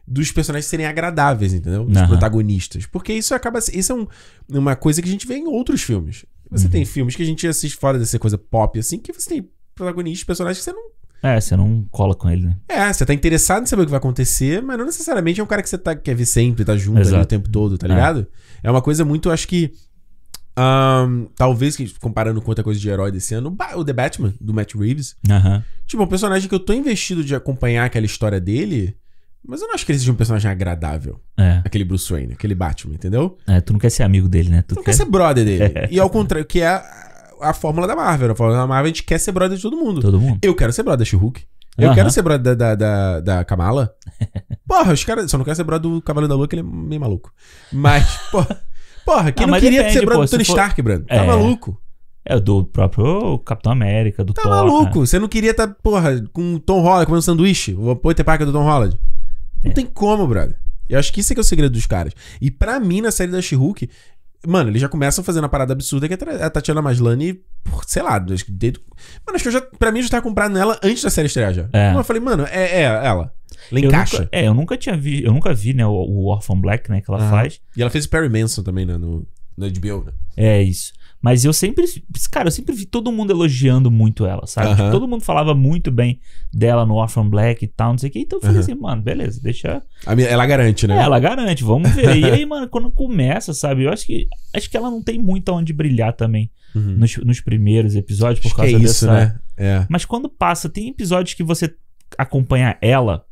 dos personagens serem agradáveis, entendeu? Dos uhum. protagonistas. Porque isso acaba. Isso é um, uma coisa que a gente vê em outros filmes. Você uhum. tem filmes que a gente assiste fora dessa coisa pop, assim, que você tem protagonistas, personagens que você não é, você não cola com ele, né? É, você tá interessado em saber o que vai acontecer, mas não necessariamente é um cara que você tá, quer ver sempre, tá junto Exato. ali o tempo todo, tá é. ligado? É, uma coisa muito, acho que. Um, talvez, comparando com outra coisa de herói desse ano, o The Batman, do Matt Reeves. Uhum. Tipo, um personagem que eu tô investido de acompanhar aquela história dele. Mas eu não acho que ele seja um personagem agradável. É. Aquele Bruce Wayne, aquele Batman, entendeu? É, tu não quer ser amigo dele, né? Tu, tu não quer... quer ser brother dele. É. e ao contrário, que é a fórmula da Marvel. Né? A fórmula da Marvel, a gente quer ser brother de todo mundo. Todo mundo. Eu quero ser brother da She-Hulk. Eu uhum. quero ser brother da, da, da, da Kamala. Porra, os caras. Só não quero ser brother do Cavaleiro da Lua, que ele é meio maluco. Mas, porra. Porra, quem não, não queria depende, ser brother pô, do Tony for... Stark, Brando? Tá é... maluco? É, do próprio Capitão América, do tá Thor. Tá maluco? Né? Você não queria estar, tá, porra, com o Tom Holland comendo um sanduíche? O Peter Parker do Tom Holland? Não é. tem como, brother. Eu acho que isso é que é o segredo dos caras. E para mim, na série da She-Hulk, Mano, eles já começam fazendo a parada absurda que a Tatiana Maslany, sei lá, desde... Mano, acho que eu já, pra mim, eu já tava comprando ela antes da série estrear já. É. Então eu falei, mano, é, é ela. Ela encaixa. Eu nunca, é, eu nunca tinha vi, eu nunca vi, né, o, o Orphan Black, né, que ela ah. faz. E ela fez o Perry Manson também, né, no, no HBO, né? É, isso. Mas eu sempre, cara, eu sempre vi todo mundo elogiando muito ela, sabe? Uhum. Tipo, todo mundo falava muito bem dela no Orphan Black e tal, não sei o que. Então eu falei uhum. assim, mano, beleza, deixa. Minha, ela garante, né? É, ela garante, vamos ver. e aí, mano, quando começa, sabe? Eu acho que acho que ela não tem muito aonde brilhar também uhum. nos, nos, primeiros episódios por acho causa é isso, Né? É. Mas quando passa, tem episódios que você acompanha ela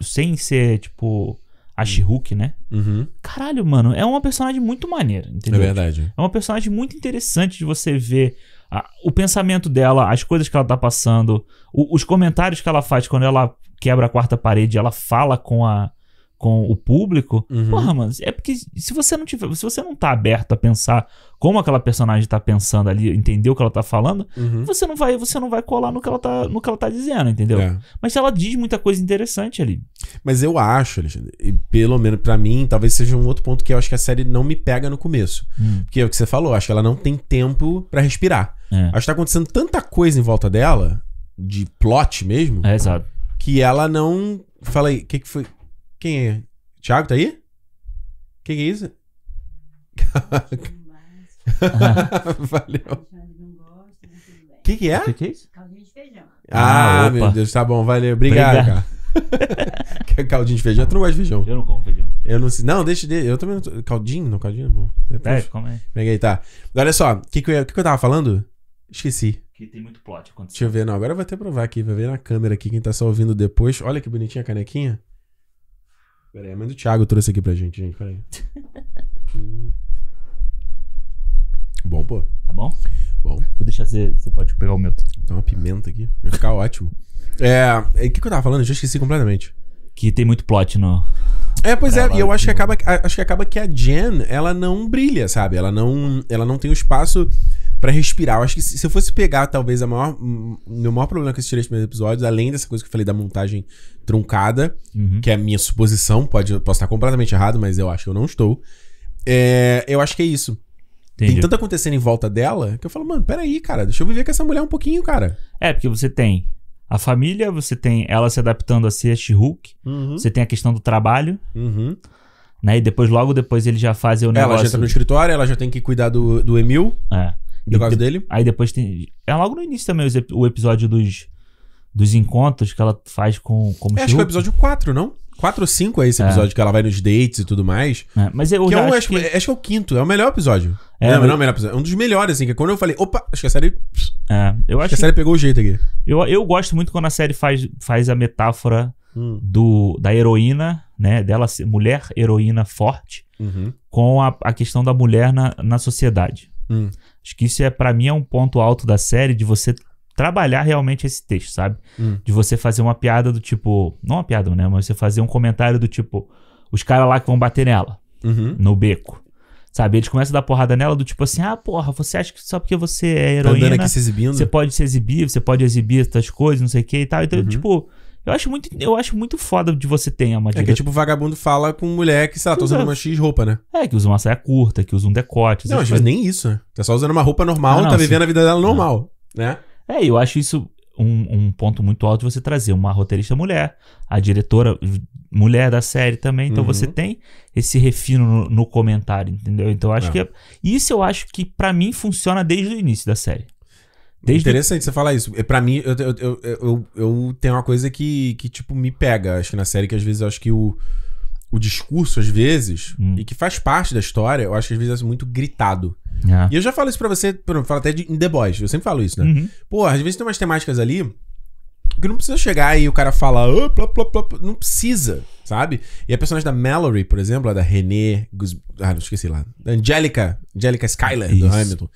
sem ser, tipo a hum. She-Hulk, né? Uhum. Caralho, mano, é uma personagem muito maneira, entendeu? É verdade. É uma personagem muito interessante de você ver a, o pensamento dela, as coisas que ela tá passando, o, os comentários que ela faz quando ela quebra a quarta parede, ela fala com a com o público, uhum. porra, mano, é porque se você não tiver, se você não tá aberto a pensar como aquela personagem tá pensando ali, entendeu o que ela tá falando, uhum. você não vai, você não vai colar no que ela tá, no que ela tá dizendo, entendeu? É. Mas ela diz muita coisa interessante ali. Mas eu acho, Alexandre, pelo menos para mim, talvez seja um outro ponto que eu acho que a série não me pega no começo, hum. porque é o que você falou, acho que ela não tem tempo para respirar. É. Acho que tá acontecendo tanta coisa em volta dela, de plot mesmo. É, exato. Que ela não Fala aí, o que, que foi? Quem é? Thiago tá aí? Que que é isso? Valeu. Que que é? O que, que é isso? Caldinho de feijão. Ah, ah meu Deus, tá bom, valeu. Obrigado, cara. caldinho de feijão? Tu não gosta de feijão? Eu não como feijão. Eu não sei. Não, deixa, de, Eu também não tô... Caldinho? Não, caldinho é bom. É, Depois- é, Peguei, tá. Olha só, o que, que, eu- que que eu tava falando? Esqueci. Que tem muito plot acontecendo. Deixa eu ver, não. Agora eu vou até provar aqui, vai ver na câmera aqui quem tá só ouvindo depois. Olha que bonitinha a canequinha. Peraí, a mãe do Thiago trouxe aqui pra gente, gente. Peraí. Bom, pô. Tá bom? Bom. Vou deixar você. Você pode pegar o meu. Dá uma pimenta aqui. Vai ficar ótimo. É. é o é, que, que eu tava falando? Eu já esqueci completamente. Que tem muito plot no. É, pois é, e eu acho que, acaba, acho que acaba que a Jen, ela não brilha, sabe? Ela não, ela não tem o espaço para respirar. Eu acho que se, se eu fosse pegar, talvez, a maior, meu maior problema que eu três primeiros episódios, além dessa coisa que eu falei da montagem truncada, uhum. que é a minha suposição, pode, posso estar completamente errado, mas eu acho que eu não estou. É, eu acho que é isso. Entendi. Tem tanto acontecendo em volta dela que eu falo, mano, peraí, cara, deixa eu viver com essa mulher um pouquinho, cara. É, porque você tem a família, você tem ela se adaptando a ser She-Hulk, uhum. você tem a questão do trabalho. Uhum. Né? E depois, logo depois, ele já faz o negócio. Ela já entra no escritório, ela já tem que cuidar do, do Emil. É. Por dele? Aí depois tem. É logo no início também o episódio dos, dos encontros que ela faz com. com é, acho que é o episódio 4, não? 4 ou 5 é esse é. episódio é. que ela vai nos dates e tudo mais. É, mas eu que é um, acho, que... É, acho que é o quinto, é o melhor episódio. É, não, não é o melhor episódio. É um dos melhores, assim, que é quando eu falei, opa, acho que a série. É, eu acho, acho que a série que... pegou o jeito aqui. Eu, eu gosto muito quando a série faz, faz a metáfora hum. do, da heroína, né? Dela ser mulher heroína forte, uhum. com a, a questão da mulher na, na sociedade. Hum. Acho que isso é para mim é um ponto alto da série de você trabalhar realmente esse texto, sabe? Hum. De você fazer uma piada do tipo, não uma piada, né, mas você fazer um comentário do tipo os caras lá que vão bater nela uhum. no beco. Sabe, eles começam a dar porrada nela do tipo assim, ah, porra, você acha que só porque você é tá heroína, tá você pode se exibir, você pode exibir essas coisas, não sei o que e tal. Então, uhum. tipo, eu acho muito, eu acho muito foda de você ter uma É que tipo, vagabundo fala com mulher que, sei lá, tá usando uma X roupa, né? É, que usa uma saia curta, que usa um decote. Não, às vezes nem isso, né? Tá só usando uma roupa normal, não, ah, não, tá vivendo a vida dela normal, não. né? É, eu acho isso um, um ponto muito alto de você trazer uma roteirista mulher, a diretora mulher da série também. Então uhum. você tem esse refino no, no comentário, entendeu? Então acho é. que. É, isso eu acho que para mim funciona desde o início da série. É Desde... Interessante você falar isso. É, pra mim, eu, eu, eu, eu, tenho uma coisa que, que, tipo, me pega. Acho que na série que às vezes eu acho que o, o discurso, às vezes, hum. e que faz parte da história, eu acho que às vezes é muito gritado. Ah. E eu já falo isso pra você, eu falo até de, em The Boys, eu sempre falo isso, né? Uhum. Pô, às vezes tem umas temáticas ali que não precisa chegar e o cara fala. Oh, plop, plop, plop. Não precisa, sabe? E a personagem da Mallory, por exemplo, a da René. Gus... Ah, não esqueci lá. Da Angélica. Angélica Skyler, do Hamilton.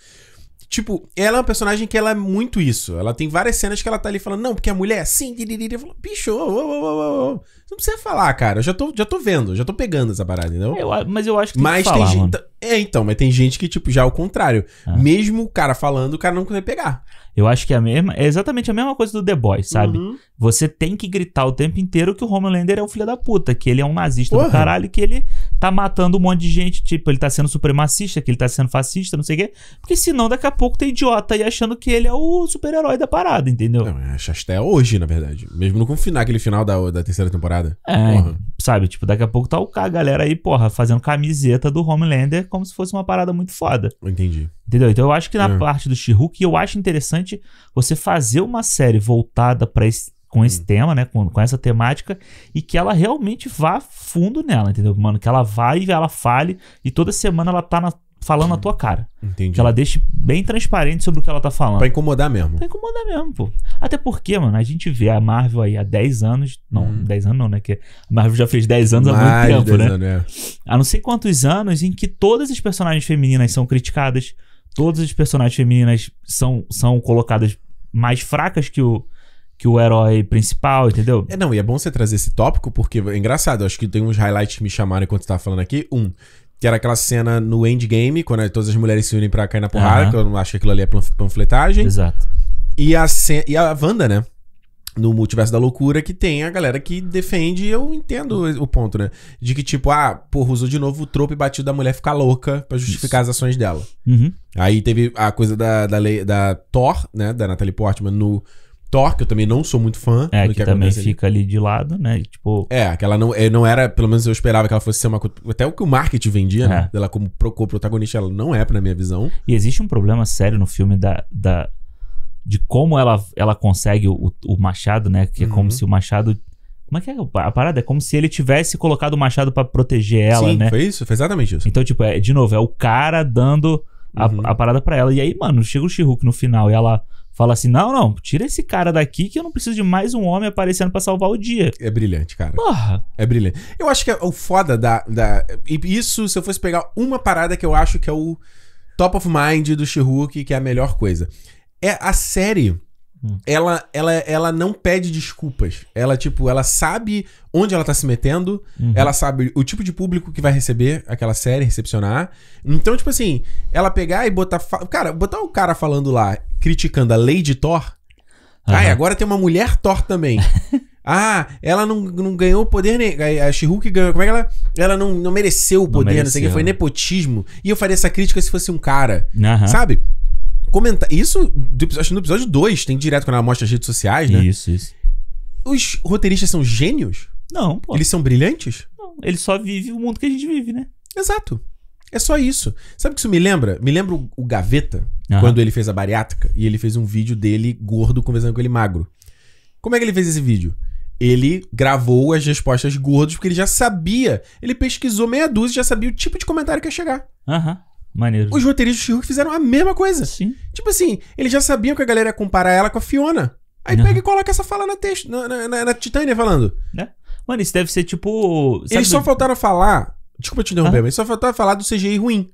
Tipo, ela é uma personagem que ela é muito isso. Ela tem várias cenas que ela tá ali falando, não, porque a mulher é assim, eu falo, bicho, oh, oh, oh, não precisa falar, cara. Eu já tô, já tô vendo, já tô pegando essa parada, entendeu? Eu, mas eu acho que mas tem mas gente... Então, é, então, mas tem gente que, tipo, já é o contrário. Ah. Mesmo o cara falando, o cara não consegue pegar. Eu acho que é a mesma. É exatamente a mesma coisa do The Boys, sabe? Uhum. Você tem que gritar o tempo inteiro que o Homelander é o filho da puta, que ele é um nazista Porra. do caralho, que ele tá matando um monte de gente, tipo, ele tá sendo supremacista, que ele tá sendo fascista, não sei o quê. Porque senão daqui a pouco tem idiota aí achando que ele é o super-herói da parada, entendeu? Não, acho até hoje, na verdade. Mesmo no final, aquele final da, da terceira temporada. É, porra. sabe, tipo, daqui a pouco tá o a galera aí, porra, fazendo camiseta do Homelander como se fosse uma parada muito foda. Entendi. Entendeu? Então eu acho que na é. parte do she eu acho interessante você fazer uma série voltada para com esse hum. tema, né? Com, com, essa temática, e que ela realmente vá fundo nela, entendeu? Mano, que ela vá e ela fale, e toda semana ela tá na, falando hum. na tua cara. Entendi. Que ela deixe bem transparente sobre o que ela tá falando. Pra incomodar mesmo. Pra incomodar mesmo, pô. Até porque, mano, a gente vê a Marvel aí há 10 anos. Não, hum. 10 anos não, né? Que a Marvel já fez 10 anos Mais há muito tempo, né? Anos, é. Há não sei quantos anos em que todas as personagens femininas são criticadas, todas as personagens femininas são, são colocadas mais fracas que o, que o herói principal, entendeu? É, não, e é bom você trazer esse tópico, porque é engraçado, acho que tem uns highlights que me chamaram enquanto você tava falando aqui. Um, que era aquela cena no endgame, quando todas as mulheres se unem pra cair na porrada, uhum. que eu não acho que aquilo ali é panfletagem. Exato. E a, e a Wanda, né? no Multiverso da Loucura que tem a galera que defende, eu entendo o ponto, né? De que, tipo, ah, porra, usou de novo o trope batido da mulher ficar louca para justificar Isso. as ações dela. Uhum. Aí teve a coisa da, da, lei, da Thor, né? Da Natalie Portman no Thor, que eu também não sou muito fã. É, que, que também ali. fica ali. de lado, né? tipo... É, que ela não, é, não era, pelo menos eu esperava que ela fosse ser uma... Até o que o marketing vendia, né, é. né? Ela como protagonista, ela não é, na minha visão. E existe um problema sério no filme da, da de como ela, ela consegue o, o machado, né? Que uhum. é como uhum. se o machado. Como é que é a parada? É como se ele tivesse colocado o machado para proteger ela, Sim, né? Foi isso, foi exatamente isso. Então, tipo, é, de novo, é o cara dando a, uhum. a parada para ela. E aí, mano, chega o Shihulk no final e ela fala assim: não, não, tira esse cara daqui que eu não preciso de mais um homem aparecendo para salvar o dia. É brilhante, cara. Porra. É brilhante. Eu acho que é o foda da. da... Isso, se eu fosse pegar uma parada que eu acho que é o top of mind do Shihulk, que é a melhor coisa é, a série. Hum. Ela, ela, ela não pede desculpas. Ela, tipo, ela sabe onde ela tá se metendo, uhum. ela sabe o tipo de público que vai receber aquela série, recepcionar. Então, tipo assim, ela pegar e botar. Cara, botar o cara falando lá, criticando a Lady Thor. Uhum. agora tem uma mulher Thor também. Ah, ela não, não ganhou poder. nem a She-Hulk ganhou. Como é que ela. Ela não, não mereceu o poder, não, não sei o que. Foi nepotismo. E eu faria essa crítica se fosse um cara. Uhum. Sabe? comentar. Isso, do, acho que no episódio 2, tem direto quando ela mostra as redes sociais, né? Isso, isso. Os roteiristas são gênios? Não, pô. Eles são brilhantes? Não, eles só vivem o mundo que a gente vive, né? Exato. É só isso. Sabe o que isso me lembra? Me lembra o, Gaveta, quando ele fez a bariátrica, e ele fez um vídeo dele gordo conversando com ele magro. Como é que ele fez esse vídeo? Ele gravou as respostas gordas porque ele já sabia. Ele pesquisou meia dúzia e já sabia o tipo de comentário que ia chegar. Aham. Maneiro. Os roteiristas de Hulk fizeram a mesma coisa. Sim. Tipo assim, eles já sabiam que a galera ia comparar ela com a Fiona. Aí Não. pega e coloca essa fala na, texto, na, na, na, na Titânia falando. Né? Mano, isso deve ser tipo. Eles só do... faltaram falar. Desculpa te interromper, ah. mas só faltaram falar do CGI ruim.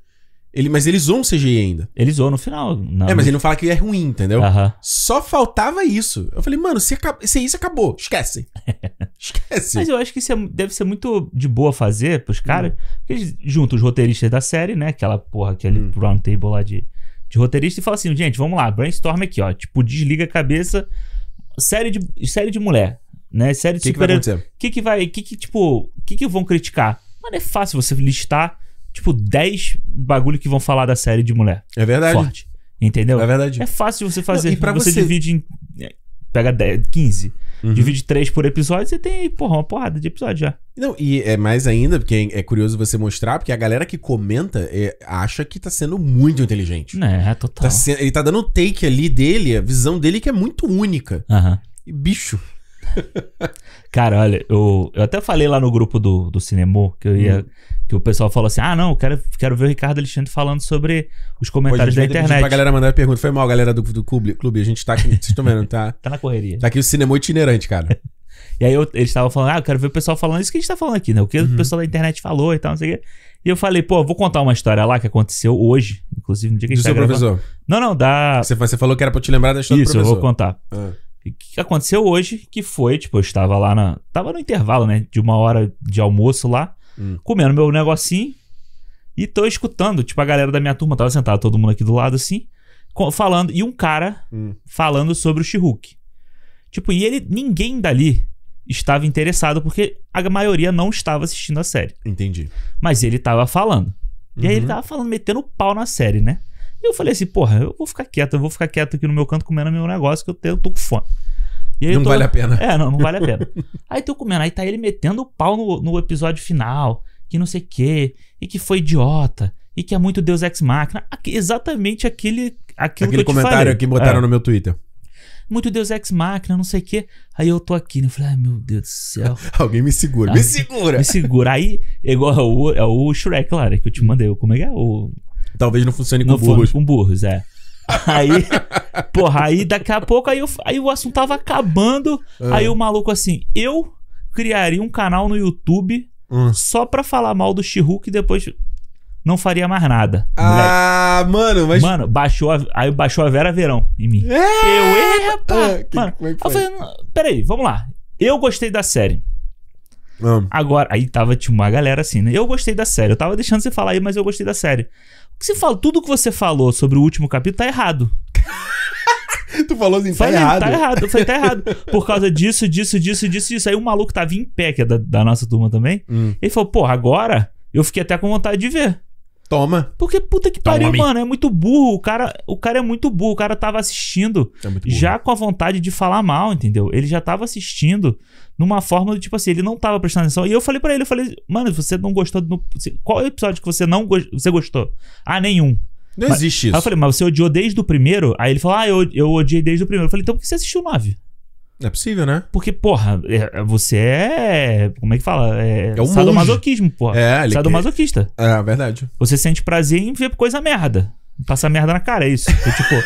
Ele, mas eles zoam o CGI ainda. Eles zoam no final. Não. É, mas ele não fala que é ruim, entendeu? Uh -huh. Só faltava isso. Eu falei, mano, se, se isso acabou, esquece. esquece. Mas eu acho que isso é, deve ser muito de boa fazer pros caras. Hum. Porque eles juntam os roteiristas da série, né? Aquela porra, aquele hum. round table lá de, de roteirista e fala assim, gente, vamos lá, brainstorm aqui, ó. Tipo, desliga a cabeça. Série de, série de mulher, né? Série de que super... O que, vai acontecer? O que que vai... O que que, tipo... O que que vão criticar? Mano, é fácil você listar tipo, 10 bagulho que vão falar da série de mulher. É verdade. Forte. Entendeu? É verdade. É fácil você fazer. Não, e pra você, você divide em. É, pega 10, 15. Uhum. Divide 3 por episódio, você tem aí, porra, uma porrada de episódio já. Não, e é mais ainda, porque é curioso você mostrar, porque a galera que comenta é, acha que tá sendo muito inteligente. Né, é, total. Tá ele tá dando um take ali dele, a visão dele que é muito única. Aham. Uhum. E bicho, Cara, olha, eu, eu até falei lá no grupo do, do Cinemô que eu ia. Hum. Que o pessoal falou assim: ah, não, eu quero, quero ver o Ricardo Alexandre falando sobre os comentários Pô, da internet. Pra galera mandar pergunta. Foi mal, galera do, do clube, clube. A gente tá aqui, vocês estão vendo, tá? tá na correria. Tá aqui o cinema itinerante, cara. e aí eu, eles estavam falando: ah, eu quero ver o pessoal falando isso que a gente tá falando aqui, né? O que uhum. o pessoal da internet falou e tal, não sei o quê. E eu falei: pô, vou contar uma história lá que aconteceu hoje, inclusive no dia que a gente Do tá seu gravando. professor? Não, não, da. Você, você falou que era pra eu te lembrar da história isso, do professor. Isso, eu vou contar. Ah que aconteceu hoje, que foi, tipo, eu estava lá na. Tava no intervalo, né? De uma hora de almoço lá, hum. comendo meu negocinho. E tô escutando, tipo, a galera da minha turma tava sentada, todo mundo aqui do lado, assim, falando. E um cara hum. falando sobre o Shihulk. Tipo, e ele. Ninguém dali estava interessado, porque a maioria não estava assistindo a série. Entendi. Mas ele tava falando. E uhum. aí ele uhum. tava falando, metendo pau na série, né? E eu falei assim, porra, eu vou ficar quieto, eu vou ficar quieto aqui no meu canto comendo meu negócio que eu, tenho, tô com fome. não tô... vale a pena. É, não, não vale a pena. aí tô comendo, aí tá ele metendo o pau no, no episódio final, que não sei o quê, e que foi idiota, e que é muito Deus Ex Machina. Exatamente aquele, aquilo aquele que comentário falei. que botaram é. no meu Twitter muito Deus Ex Máquina, não sei o quê. Aí eu tô aqui, né? Eu falei, ai meu Deus do céu. Alguém me segura, me segura. Me segura. Aí, igual é o, é o Shrek, claro, né, que eu te mandei. Como é que é? O, Talvez não funcione com não burros. Com burros, é. Aí, porra, aí daqui a pouco aí, eu, aí o assunto tava acabando. É. Aí o maluco assim, eu criaria um canal no YouTube hum. só pra falar mal do Chihuahua e depois não faria mais nada. Ah, moleque. mano, mas. Mano, baixou a, aí baixou a Vera Verão em mim. É! Eu, epa! Ah, que, mano, como é que Eu peraí, vamos lá. Eu gostei da série. Hum. Agora, aí tava tipo, uma galera assim, né? Eu gostei da série. Eu tava deixando você falar aí, mas eu gostei da série. Você fala, tudo que você falou sobre o último capítulo tá errado. tu falou assim, tá falei, tá errado. Tá errado, falei, tá errado. Por causa disso, disso, disso, disso, disso. Aí o um maluco tava em pé, que é da, da nossa turma também. Hum. Ele falou, pô agora eu fiquei até com vontade de ver. Toma. Porque puta que Toma pariu, mano. É muito burro. O cara, o cara é muito burro. O cara tava assistindo é já com a vontade de falar mal, entendeu? Ele já tava assistindo numa forma do tipo assim, ele não tava prestando atenção. E eu falei para ele, eu falei, mano, você não gostou do. Qual é o episódio que você não go... você gostou? Ah, nenhum. Não mas, existe isso. Aí eu falei, mas você odiou desde o primeiro? Aí ele falou, ah, eu, eu odiei desde o primeiro. Eu falei, então por que você assistiu nove? É possível, né? Porque, porra, é, é, você é. Como é que fala? É, é um sadomasoquismo, monge. porra. É, ele Sadomasoquista. Que... É, verdade. Você sente prazer em ver coisa merda. Passar merda na cara, é isso. tipo.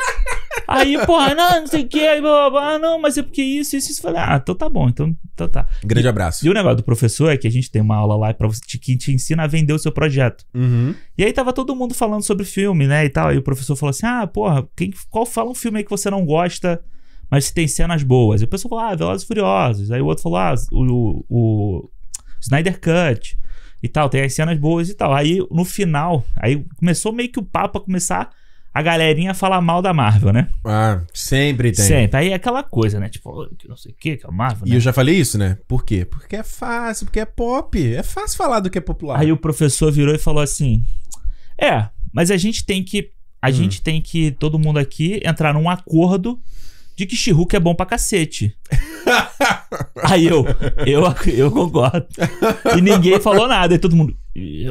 aí, porra, não, não sei o que, aí, blá, blá, blá, ah, não, mas é porque isso, isso, isso. Falei, ah, então tá bom, então, então tá. Grande abraço. E o negócio do professor é que a gente tem uma aula lá pra você, que te ensina a vender o seu projeto. Uhum. E aí tava todo mundo falando sobre filme, né, e tal. E o professor falou assim, ah, porra, quem, qual fala um filme aí que você não gosta? mas se tem cenas boas. E o pessoal falou, ah, Velozes e Furiosos. Aí o outro falou, ah, o, o Snyder Cut e tal, tem as cenas boas e tal. Aí no final, aí começou meio que o papo a começar a galerinha a falar mal da Marvel, né? Ah, sempre tem. Sempre. Aí é aquela coisa, né? Tipo, não sei o que, que é a Marvel. E né? eu já falei isso, né? Por quê? Porque é fácil, porque é pop. É fácil falar do que é popular. Aí o professor virou e falou assim: É, mas a gente tem que. A hum. gente tem que, todo mundo aqui, entrar num acordo de que she é bom pra cacete. aí eu, eu, eu concordo. E ninguém falou nada, e todo mundo.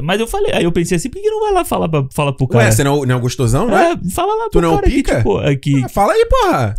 Mas eu falei, aí eu pensei assim, por que não vai lá falar, pra, falar pro cara? Ué, você não, não é gostosão, né? É, fala lá tu pro não é cara pica? Tipo, é que, tipo, aqui. Ah, fala aí, porra.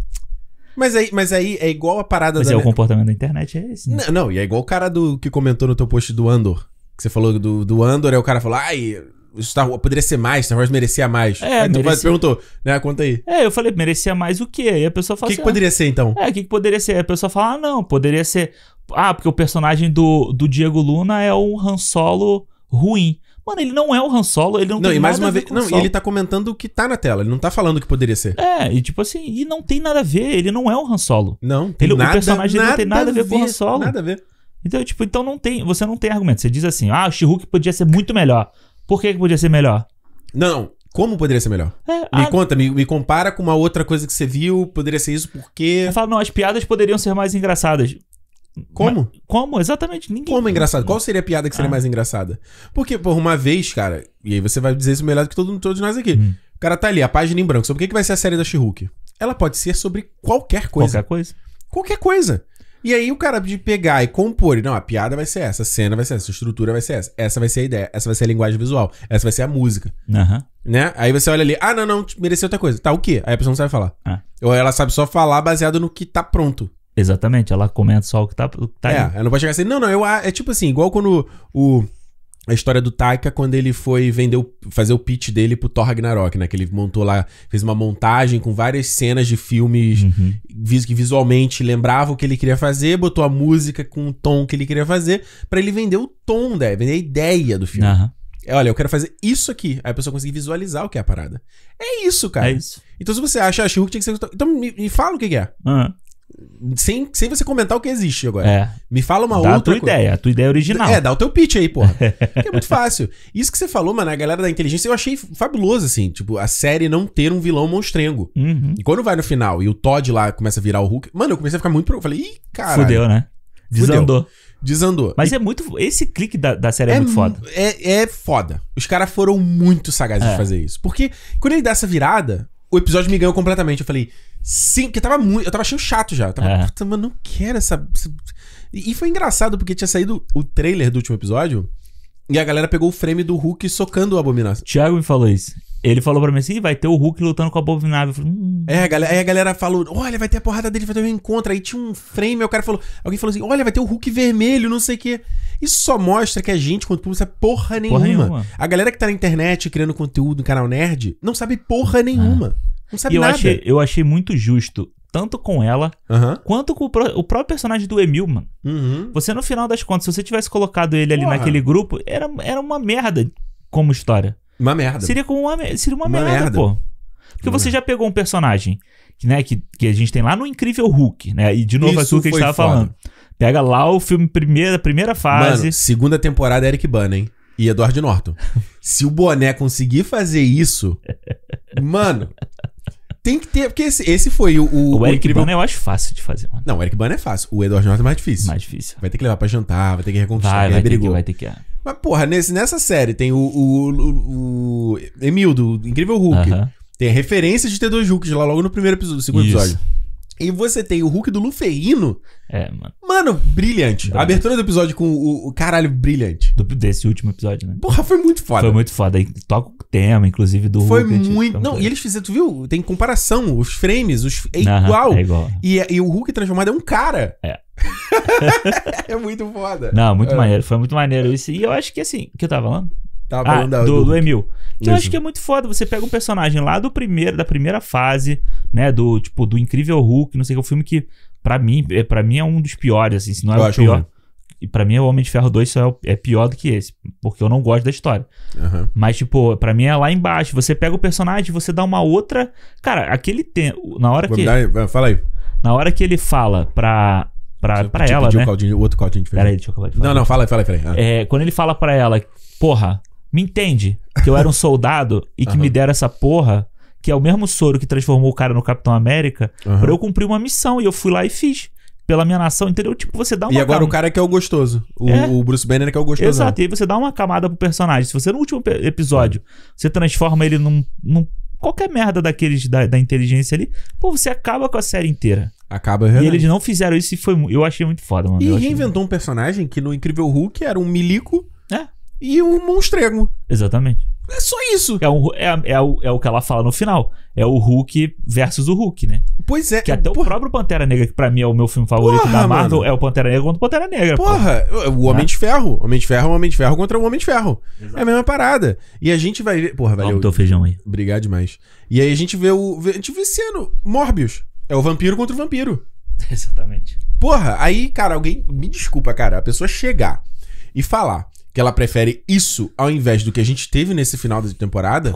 Mas aí, mas aí é igual a parada mas da. Mas é o comportamento da internet, é esse. Né? Não, não, e é igual o cara do que comentou no teu post do Andor. Que você falou do, do Andor, aí o cara falou, ai, Star tá, Wars poderia ser mais, Star Wars merecia mais. É, então tu merecia. perguntou, né? Conta aí. É, eu falei, merecia mais o quê? Aí a pessoa fala O que, assim, ah, poderia ah, ser, então? É, o que, que poderia ser? A pessoa fala, ah, não, poderia ser. Ah, porque o personagem do, do Diego Luna é um Han Solo ruim. Mano, ele não é o Han Solo, ele não, não tem e mais nada uma a ver vez, com Não, e ele tá comentando o que tá na tela, ele não tá falando o que poderia ser. É, e tipo assim, e não tem nada a ver, ele não é o Han Solo. Não, tem ele, nada, O personagem nada não tem nada a ver, ver com o Han Solo. Nada a ver. Então, tipo, então não tem, você não tem argumento. Você diz assim: "Ah, o Shihulk podia ser muito melhor". Por que, que podia ser melhor? Não, como poderia ser melhor? É, me a... conta, me, me, compara com uma outra coisa que você viu, poderia ser isso, por quê? Eu falo, não, as piadas poderiam ser mais engraçadas. Como? Mas, como? Exatamente. Ninguém... Como é engraçado? Qual seria a piada que seria ah. mais engraçada? Porque, por uma vez, cara, e aí você vai dizer isso melhor do que todo, todos nós aqui. Hum. O cara tá ali, a página em branco, sobre o que, que vai ser a série da she Ela pode ser sobre qualquer coisa. Qualquer coisa. Qualquer coisa. E aí o cara de pegar e compor, não, a piada vai ser essa, a cena vai ser essa, a estrutura vai ser essa, essa vai ser a ideia, essa vai ser a linguagem visual, essa vai ser a música. Uhum. Né? Aí você olha ali, ah, não, não, mereceu outra coisa. Tá, o quê? Aí a pessoa não sabe falar. Ah. Ou ela sabe só falar baseado no que tá pronto. Exatamente, ela comenta só o que tá, tá é, aí. ela não pode chegar assim, não, não, eu, é tipo assim, igual quando o a história do Taika quando ele foi vender o, fazer o pitch dele pro Thor Ragnarok, né? Que ele montou lá, fez uma montagem com várias cenas de filmes uhum. que visualmente lembrava o que ele queria fazer, botou a música com o tom que ele queria fazer, para ele vender o tom, né? vender a ideia do filme. Uhum. É, olha, eu quero fazer isso aqui. Aí a pessoa conseguir visualizar o que é a parada. É isso, cara. É isso. Então se você acha a ah, que hulk tinha que ser... Então me, me fala o que, que é. Uhum. Sem, sem você comentar o que existe agora. É. Me fala uma dá outra. A tua co... ideia, a tua ideia original. É, dá o teu pitch aí, porra. é muito fácil. Isso que você falou, mano, a galera da inteligência, eu achei fabuloso, assim. Tipo, a série não ter um vilão monstrengo. Uhum. E quando vai no final e o Todd lá começa a virar o Hulk. Mano, eu comecei a ficar muito. Eu falei, ih, cara. Fudeu, né? Desandou. Fudeu. Desandou. Mas e... é muito. Esse clique da, da série é, é muito foda. É, é foda. Os caras foram muito sagazes é. de fazer isso. Porque quando ele dá essa virada, o episódio me ganhou completamente. Eu falei, Sim, porque tava muito. Eu tava achando chato já. Eu tava, é. puta, mano, não quero essa. E, foi engraçado porque tinha saído o trailer do último episódio. E a galera pegou o frame do Hulk socando o Abominável. Thiago me falou isso. Ele falou pra mim assim: vai ter o Hulk lutando com o Abominável. Eu falei, hum. É, a galera, aí a galera falou: olha, vai ter a porrada dele, vai ter um encontro. Aí tinha um frame, aí o cara falou: alguém falou assim: olha, vai ter o Hulk vermelho, não sei o quê. Isso só mostra que a gente, quanto público, sabe porra nenhuma. porra nenhuma. A galera que tá na internet criando conteúdo no canal Nerd não sabe porra é. nenhuma. Não sabe e eu nada. Achei, eu achei muito justo, tanto com ela, uhum. quanto com o, pro, o, próprio personagem do Emil, mano. Uhum. Você, no final das contas, se você tivesse colocado ele ali Porra. naquele grupo, era, era uma merda como história. Uma merda. Seria como uma, seria uma, uma merda, merda, pô. Porque uma você merda. já pegou um personagem que, né, que, que a gente tem lá no Incrível Hulk, né? E de novo é Isso aquilo que a gente tava foda. falando. Pega lá o filme primeira, primeira fase. Mano, segunda temporada é Eric Bana, hein? E Edward Norton. Se o boné conseguir fazer isso, mano, tem que ter, porque esse, esse foi o. O, o Eric incrível... Bana eu é acho fácil de fazer, mano. Não, o Eric Bana é fácil. O Edward Norton é mais difícil. Mais difícil. Vai ter que levar pra jantar, vai ter que reconquistar. Vai, vai, ter que, vai ter que. É. Mas, porra, nesse, nessa série tem o. O, o, o Emildo, o Incrível Hulk. Uh -huh. Tem a referência de ter dois Hulks lá logo no primeiro episódio, segundo Isso. episódio. E você tem o Hulk do Luferino. É, mano. Mano, brilhante. A abertura do episódio com o, o caralho brilhante. Do, desse último episódio, né? Porra, foi muito foda. Foi muito foda. toca o tema, inclusive, do foi Hulk. Né, foi muito. Não, e eles fizeram, tu viu? Tem comparação. Os frames, os, é, igual. é igual. E, e o Hulk transformado é um cara. É. é muito foda. Não, muito é. maneiro. Foi muito maneiro isso. E eu acho que assim, o que eu tava falando? Tava ah, falando da, do, do, do Emil. Que então, eu acho que é muito foda. Você pega um personagem lá do primeiro, da primeira fase, né? Do tipo, do Incrível Hulk, não sei que é um filme que, para mim, é, para mim é um dos piores, assim, se não é eu o pior. Ruim. E pra mim, é o Homem de Ferro 2 só é, o, é pior do que esse, porque eu não gosto da história. Uhum. Mas, tipo, pra mim é lá embaixo. Você pega o personagem, você dá uma outra. Cara, aquele tempo. Na hora Vou que. Dar, fala aí. Na hora que ele fala pra, pra, Você, tipo, pra tipo, ela, né? O caldinho, outro caldinho diferente. Peraí, deixa eu de falar. Não, não, fala aí, fala aí. Fala aí. Ah. É, quando ele fala pra ela, porra, me entende que eu era um soldado e que uhum. me deram essa porra, que é o mesmo soro que transformou o cara no Capitão América, uhum. pra eu cumprir uma missão. E eu fui lá e fiz. Pela minha nação, entendeu? Tipo, você dá uma. E agora cam... o cara é que é o gostoso. O, é? o Bruce Banner é que é o gostoso. Né? Exato. E aí você dá uma camada pro personagem. Se você, no último episódio, você transforma ele num, num qualquer merda daqueles da, da, inteligência ali, pô, você acaba com a série inteira. Acaba realmente. E eles não fizeram isso e foi, eu achei muito foda, mano. E reinventou muito... um personagem que no Incrível Hulk era um milico e o Monstrego. Exatamente. É só isso. É, um, é, é, o, é o que ela fala no final. É o Hulk versus o Hulk, né? Pois é. Que até porra. o próprio Pantera Negra, que pra mim é o meu filme favorito porra, da Marvel, mano. é o Pantera Negra contra o Pantera Negra. Porra, porra. o Homem né? de Ferro. Homem de Ferro, Homem de Ferro contra o Homem de Ferro. Exato. É a mesma parada. E a gente vai ver. Porra, valeu. Toma teu feijão aí. Obrigado demais. E aí a gente vê o. A gente vê esse ano. Morbius. É o vampiro contra o vampiro. Exatamente. Porra, aí, cara, alguém. Me desculpa, cara. A pessoa chegar e falar que ela prefere isso ao invés do que a gente teve nesse final da temporada,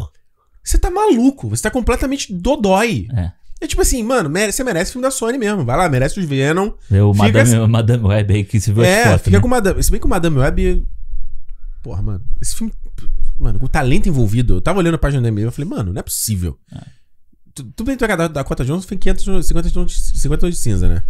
você tá maluco, você tá completamente dodói. É. É tipo assim, mano, mere você merece o filme da Sony mesmo. Vai lá, merece os Venom. Meu, Madame, assim... Madame Web aí que se viu É, foto, fica né? com Madame. Se bem que o Madame Web. Porra, mano, esse filme. Mano, o talento envolvido. Eu tava olhando a página do MDB e falei, mano, não é possível. É. Tudo bem que tu é da, da Cota Jones, foi 500, 50, de cinza, né?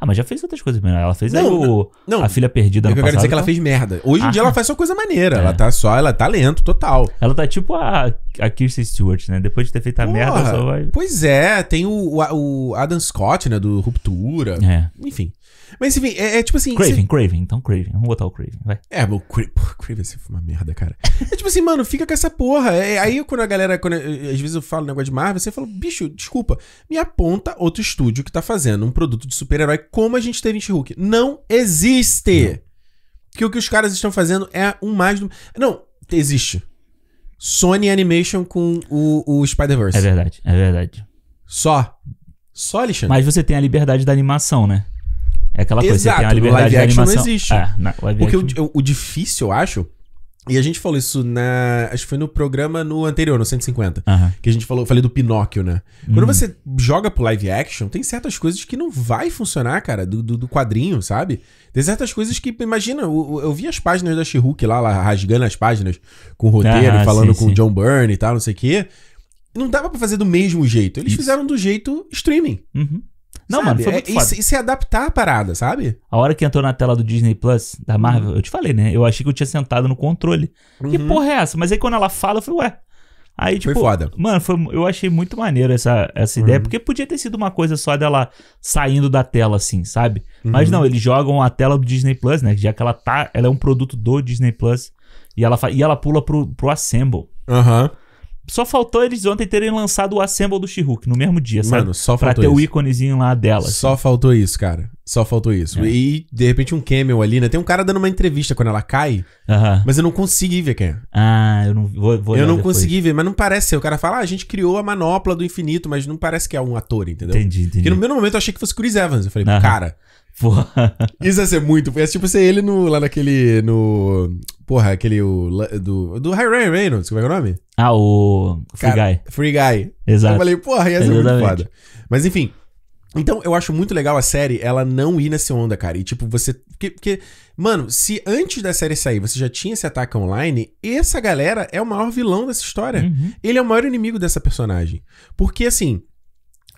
Ah, mas já fez outras coisas melhor. Ela fez não, aí o, não, a filha perdida é no que Eu quero dizer que ela fez tá? merda. Hoje em ah, dia ela faz só coisa maneira. É. Ela tá só, ela tá lento, total. Ela tá tipo a, a Kirsten Stewart, né? Depois de ter feito a Porra, merda, só vai. Pois é, tem o, o, o Adam Scott, né? Do Ruptura. É. Enfim. Mas enfim, é, é tipo assim. Craven, cê... Craven, então Craven. Vamos botar o Craven, vai. É, o craving Pô, Craven assim, foi uma merda, cara. é tipo assim, mano, fica com essa porra. É, aí quando a galera. Quando eu, às vezes eu falo um negócio de Marvel, você fala, bicho, desculpa, me aponta outro estúdio que tá fazendo um produto de super-herói como a gente teve em Hulk. Não existe! Não. Que o que os caras estão fazendo é um mais. Do... Não, existe. Sony Animation com o, o Spider-Verse. É verdade, é verdade. Só. Só, Alexandre. Mas você tem a liberdade da animação, né? É aquela coisa, Exato, você tem uma liberdade live de animação. não existe. É, não, live Porque action... o, o difícil, eu acho, e a gente falou isso na. Acho que foi no programa no anterior, no 150. Uhum. Que a gente falou, falei do Pinóquio, né? Uhum. Quando hum. você joga pro live action, tem certas coisas que não vai funcionar, cara, do, do, do quadrinho, sabe? Tem certas coisas que. Imagina, eu, eu vi as páginas da She-Hulk lá, lá, rasgando as páginas com o roteiro, ah, falando sim, com o John Byrne e tal, não sei o quê. Não dava para fazer do mesmo jeito. Eles isso. fizeram do jeito streaming. Uhum. Não, sabe? mano, foi é, muito é, foda. E, e se adaptar à parada, sabe? A hora que entrou na tela do Disney Plus, da Marvel, uhum. eu te falei, né? Eu achei que eu tinha sentado no controle. Uhum. Que porra é essa? Mas aí quando ela fala, eu falei, ué. Aí, tipo, foi foda. Mano, foi, eu achei muito maneiro essa, essa uhum. ideia, porque podia ter sido uma coisa só dela saindo da tela, assim, sabe? Uhum. Mas não, eles jogam a tela do Disney Plus, né? Já que ela tá. Ela é um produto do Disney Plus. E ela, e ela pula pro, pro Assemble. Aham. Uhum. Só faltou eles ontem terem lançado o Assemble do She-Hulk no mesmo dia, sabe? Mano, só faltou Pra ter isso. o íconezinho lá dela. Assim. Só faltou isso, cara. Só faltou isso. É. E, de repente, um camel ali, né? Tem um cara dando uma entrevista quando ela cai, uh -huh. mas eu não consegui ver quem é. Ah, eu não vou, vou Eu não depois. consegui ver, mas não parece ser. O cara fala, ah, a gente criou a manopla do infinito, mas não parece que é um ator, entendeu? Entendi, entendi. Porque no meu momento eu achei que fosse Chris Evans. Eu falei, uh -huh. cara... Porra. Isso ia ser muito. Ia é tipo ser ele no, lá naquele. No, porra, aquele. O, do, do Ryan Reynolds, como é que é o nome? Ah, o. Free Cara, Guy. Free Guy. Exato. Eu falei, porra, ia ser Exatamente. muito foda. Mas enfim. Então, eu acho muito legal a série ela não ir nessa onda, cara. E, tipo, você. Porque, porque, mano, se antes da série sair você já tinha esse ataque online, essa galera é o maior vilão dessa história. Uhum. Ele é o maior inimigo dessa personagem. Porque, assim,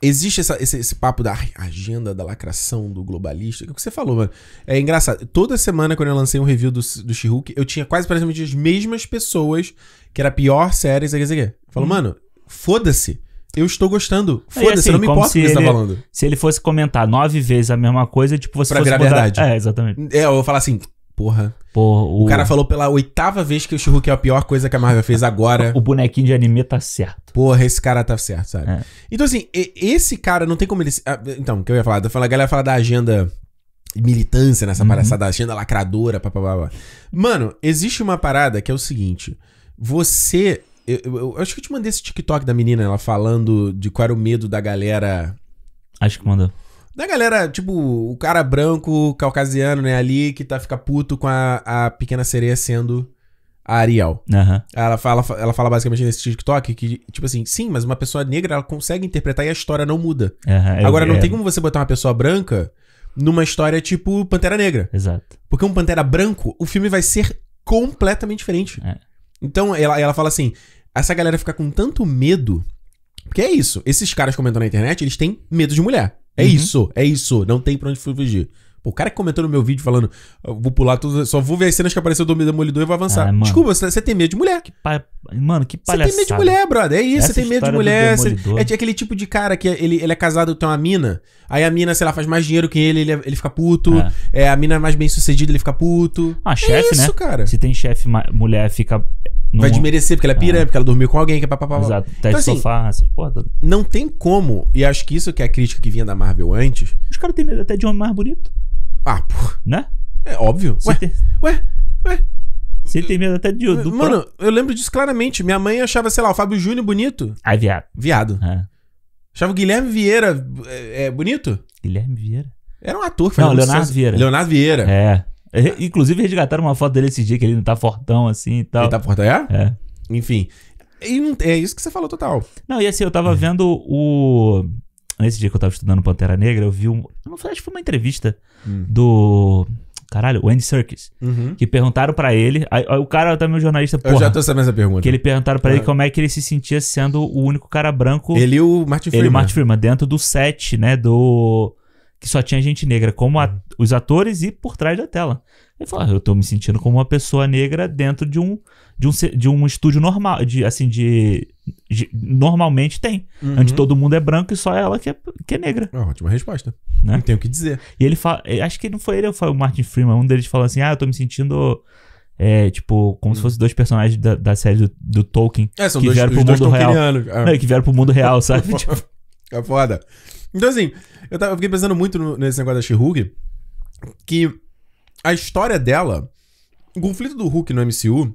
Existe essa, esse, esse, papo da agenda da lacração, do globalista. É o que você falou, mano? É engraçado. Toda semana, quando eu lancei um review do, do She-Hulk, eu tinha quase praticamente as mesmas pessoas que era a pior série, sei o que, Falou, hum. mano, foda-se. Eu estou gostando. Foda-se, assim, não me importa o que tá ele, você está falando. Se ele fosse comentar nove vezes a mesma coisa, tipo, você pra virar mudar... verdade. É, exatamente. É, eu vou falar assim, Porra. Porra o... o... cara falou pela oitava vez que o Shihulk é a pior coisa que a Marvel fez agora. O bonequinho de anime tá certo. Porra, esse cara tá certo, sabe? É. Então, assim, esse cara não tem como ele. Ah, então, o que eu ia falar? A galera fala da agenda militância nessa uhum. palhaçada, agenda lacradora, blá. Mano, existe uma parada que é o seguinte. Você. Eu, eu, eu, acho que eu te mandei esse TikTok da menina, ela falando de qual era o medo da galera. Acho que mandou. Da galera, tipo, o cara branco, caucasiano, né, ali, que tá fica puto com a, a pequena sereia sendo a Ariel. Uhum. Ela, fala, ela fala basicamente nesse TikTok que, tipo assim, sim, mas uma pessoa negra ela consegue interpretar e a história não muda. Uhum, Agora, não é. tem como você botar uma pessoa branca numa história tipo Pantera Negra. Exato. Porque um Pantera branco, o filme vai ser completamente diferente. É. Então, ela, ela fala assim: essa galera fica com tanto medo. Porque é isso, esses caras comentando na internet, eles têm medo de mulher. É uhum. isso, é isso. Não tem pra onde fugir. o cara que comentou no meu vídeo falando, vou pular tudo, só vou ver as cenas que apareceu do Demolidor e vou avançar. Ah, Desculpa, você tem medo de mulher. Que pa... Mano, que palhaçada. Você tem medo de mulher, brother. É isso, você tem medo de mulher. Cê... É aquele tipo de cara que ele, ele é casado, tem uma mina. Aí a mina, sei lá, faz mais dinheiro que ele, ele, ele fica puto. É. é a mina é mais bem sucedida, ele fica puto. Ah, é chefe, é isso, né? cara. Se tem chefe, mulher fica. Numa... Vai desmerecer porque ela é piranha, é. porque ela dormiu com alguém, que é papapá. Exato, teste tá então, assim, sofá, essas porra. Não tem como, e acho que isso que é a crítica que vinha da Marvel antes. Os caras têm medo até de homem mais bonito. Ah, pô. Né? É óbvio. Ué, tem... ué, ué, Você tem medo até de. Do Mano, pro... eu lembro disso claramente. Minha mãe achava, sei lá, o Fábio Júnior bonito. Ai viado. Viado. É. Achava o Guilherme Vieira é, é bonito? Guilherme Vieira? Era um ator que Não, Leonardo sucesso. Vieira. Leonardo Vieira. É. é. Inclusive resgataram uma foto dele esse dia que ele não tá fortão assim e tal. Ele tá fortão, é? É. Enfim. E é isso que você falou total. Não, e assim, eu tava é. vendo o. Nesse dia que eu tava estudando Pantera Negra, eu vi um. Não sei, acho que foi uma entrevista hum. do Caralho, o Andy Serkis. Uhum. Que perguntaram para ele. Aí, aí, o cara também tá um jornalista. Porra, eu já tô sabendo essa pergunta. Que ele perguntaram para é. ele como é que ele se sentia sendo o único cara branco. Ele e o Martin Freeman. Ele e o Martin Freeman, dentro do set, né? Do. Que só tinha gente negra, como a, uhum. os atores e por trás da tela. Ele falou, ah, eu tô me sentindo como uma pessoa negra dentro de um de um, de um estúdio normal, de assim de, de normalmente tem, uhum. onde todo mundo é branco e só ela que é, que é negra. É ah, uma ótima resposta. Né? Não tenho o que dizer. E ele fala, eh, acho que não foi ele, foi o Martin Freeman, um deles falou assim: "Ah, eu tô me sentindo é, tipo, como hum. se fossem dois personagens da, da série do, do Tolkien é, que dois, vieram pro mundo real. Ah. que vieram pro mundo real, sabe? Tipo, é foda. Então, assim, eu, tava, eu fiquei pensando muito no, nesse negócio da she que a história dela. O conflito do Hulk no MCU,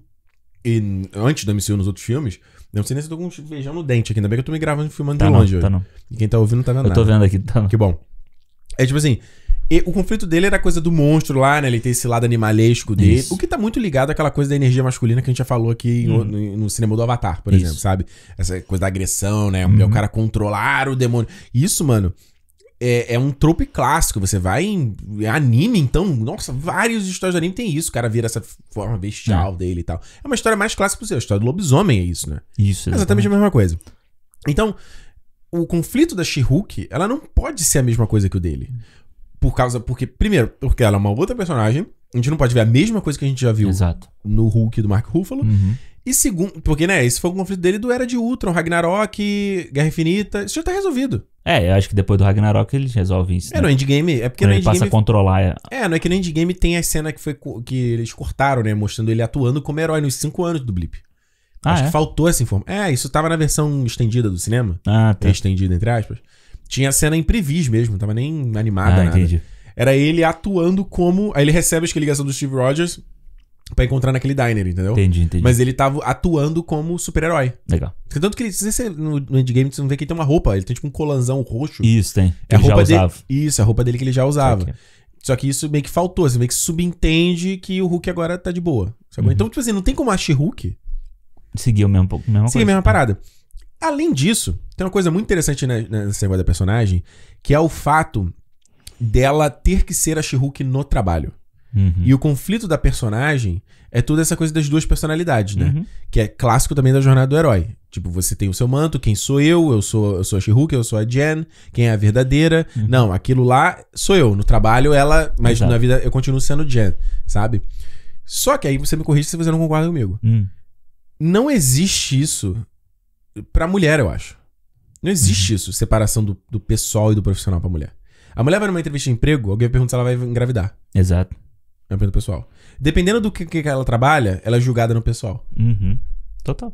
e antes do MCU nos outros filmes, não sei nem se eu tô com um feijão no dente aqui, ainda bem que eu tô me gravando filmando tá de não, longe tá Não. E quem tá ouvindo não tá vendo eu nada. Eu tô vendo aqui, tá. Não. Que bom. É tipo assim, e o conflito dele era coisa do monstro lá, né? Ele tem esse lado animalesco dele. Isso. O que tá muito ligado àquela coisa da energia masculina que a gente já falou aqui hum. no, no, cinema do Avatar, por Isso. exemplo, sabe? Essa coisa da agressão, né? É uhum. O cara controlar o demônio. Isso, mano, é, é um trope clássico. Você vai em anime, então, nossa, vários histórias de anime tem isso. O cara vira essa forma bestial é. dele e tal. É uma história mais clássica possível. A história do lobisomem é isso, né? Isso. É exatamente, a mesma coisa. Então, o conflito da She-Hulk, ela não pode ser a mesma coisa que o dele. Por causa. Porque, primeiro, porque ela é uma outra personagem. A gente não pode ver a mesma coisa que a gente já viu Exato. no Hulk do Mark Ruffalo. Uhum. E segundo. Porque, né, esse foi o conflito dele do Era de Ultron, Ragnarok, Guerra Infinita. Isso já tá resolvido. É, eu acho que depois do Ragnarok eles resolvem isso. É, né? no Endgame. É porque no ele Endgame. passa a controlar. É... é, não é que no Endgame tem a cena que, foi, que eles cortaram, né? Mostrando ele atuando como herói nos cinco anos do Blip. Ah, acho é? que faltou essa informação. É, isso tava na versão estendida do cinema. Ah, tá. Estendida, entre aspas. Tinha a cena em previs mesmo, tava nem animada. Ah, nada. entendi. Era ele atuando como. Aí ele recebe a ligação do Steve Rogers Pra encontrar naquele diner, entendeu? Entendi, entendi. Mas ele tava atuando como super-herói. Legal. Tanto que ele, se no, no endgame você não vê que ele tem uma roupa, ele tem tipo um colanzão roxo. Isso, tem. É a roupa dele. Isso, é a roupa dele que ele já usava. Só que isso meio que faltou, você assim, meio que subentende que o Hulk agora tá de boa. Uhum. Então, tipo assim, não tem como a She-Hulk seguir o mesmo pouco, mesma Seguir a mesma parada. Além disso, tem uma coisa muito interessante né, né, nessa negócio da personagem, que é o fato dela ter que ser a She-Hulk no trabalho. Uhum. E o conflito da personagem é toda essa coisa das duas personalidades, né? Uhum. Que é clássico também da jornada do herói. Tipo, você tem o seu manto, quem sou eu? Eu sou, eu sou a She-Hulk, eu sou a Jen, quem é a verdadeira? Uhum. Não, aquilo lá sou eu. No trabalho ela, mas Exato. na vida eu continuo sendo Jen, sabe? Só que aí você me corrige se você não concorda comigo. Hum. Não existe isso pra mulher, eu acho. Não existe uhum. isso, separação do, do pessoal e do profissional pra mulher. A mulher vai numa entrevista de emprego, alguém pergunta se ela vai engravidar. Exato. É uma pena pessoal. Dependendo do que, que ela trabalha, ela é julgada no pessoal. Uhum. Total.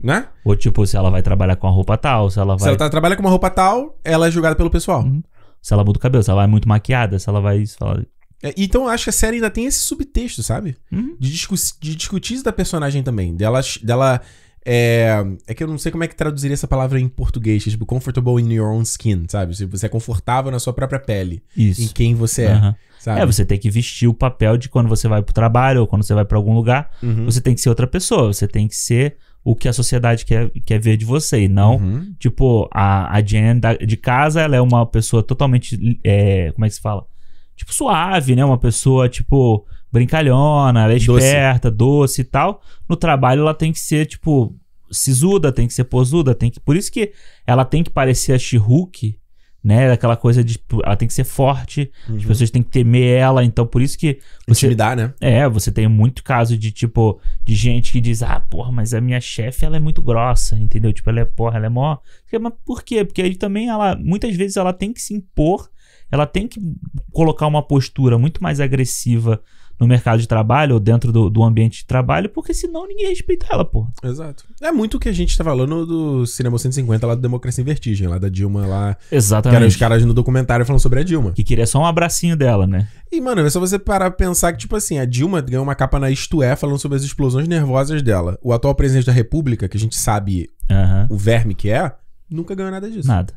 Né? Ou tipo, se ela vai trabalhar com a roupa tal, se ela vai. Se ela tá, trabalha com uma roupa tal, ela é julgada pelo pessoal. Uhum. Se ela muda o cabelo, se ela vai é muito maquiada, se ela vai ela... É, então eu acho que a série ainda tem esse subtexto, sabe? Uhum. De, discu de discutir isso da personagem também. Dela. dela é, é que eu não sei como é que traduziria essa palavra em português, é tipo, comfortable in your own skin, sabe? Se você é confortável na sua própria pele, isso. em quem você é. Uhum. É, sabe? É, você tem que vestir o papel de quando você vai pro trabalho ou quando você vai para algum lugar. Uhum. Você tem que ser outra pessoa. Você tem que ser o que a sociedade quer, quer ver de você. E não, uhum. tipo, a, a Jen da, de casa, ela é uma pessoa totalmente. É, como é que se fala? Tipo, suave, né? Uma pessoa, tipo, brincalhona, ela é esperta, doce e tal. No trabalho, ela tem que ser, tipo, sisuda, tem que ser posuda, tem que. Por isso que ela tem que parecer a she né? É aquela coisa de tipo, ela tem que ser forte, uhum. as pessoas têm que temer ela, então por isso que você intimidar, né? É, você tem muito caso de tipo de gente que diz: "Ah, porra, mas a minha chefe ela é muito grossa", entendeu? Tipo, ela é porra, ela é mó. Mas por quê? Porque aí também ela muitas vezes ela tem que se impor, ela tem que colocar uma postura muito mais agressiva no mercado de trabalho ou dentro do, do ambiente de trabalho, porque senão ninguém respeita ela, porra. Exato. É muito o que a gente tá falando do Cinema 150 lá do Democracia em Vertigem, lá da Dilma lá. Exatamente. Que eram os caras no documentário falando sobre a Dilma. Que queria só um abracinho dela, né? E, mano, é só você parar pra pensar que, tipo assim, a Dilma ganhou uma capa na Isto É falando sobre as explosões nervosas dela. O atual presidente da República, que a gente sabe o verme que é, nunca ganhou nada disso. Nada.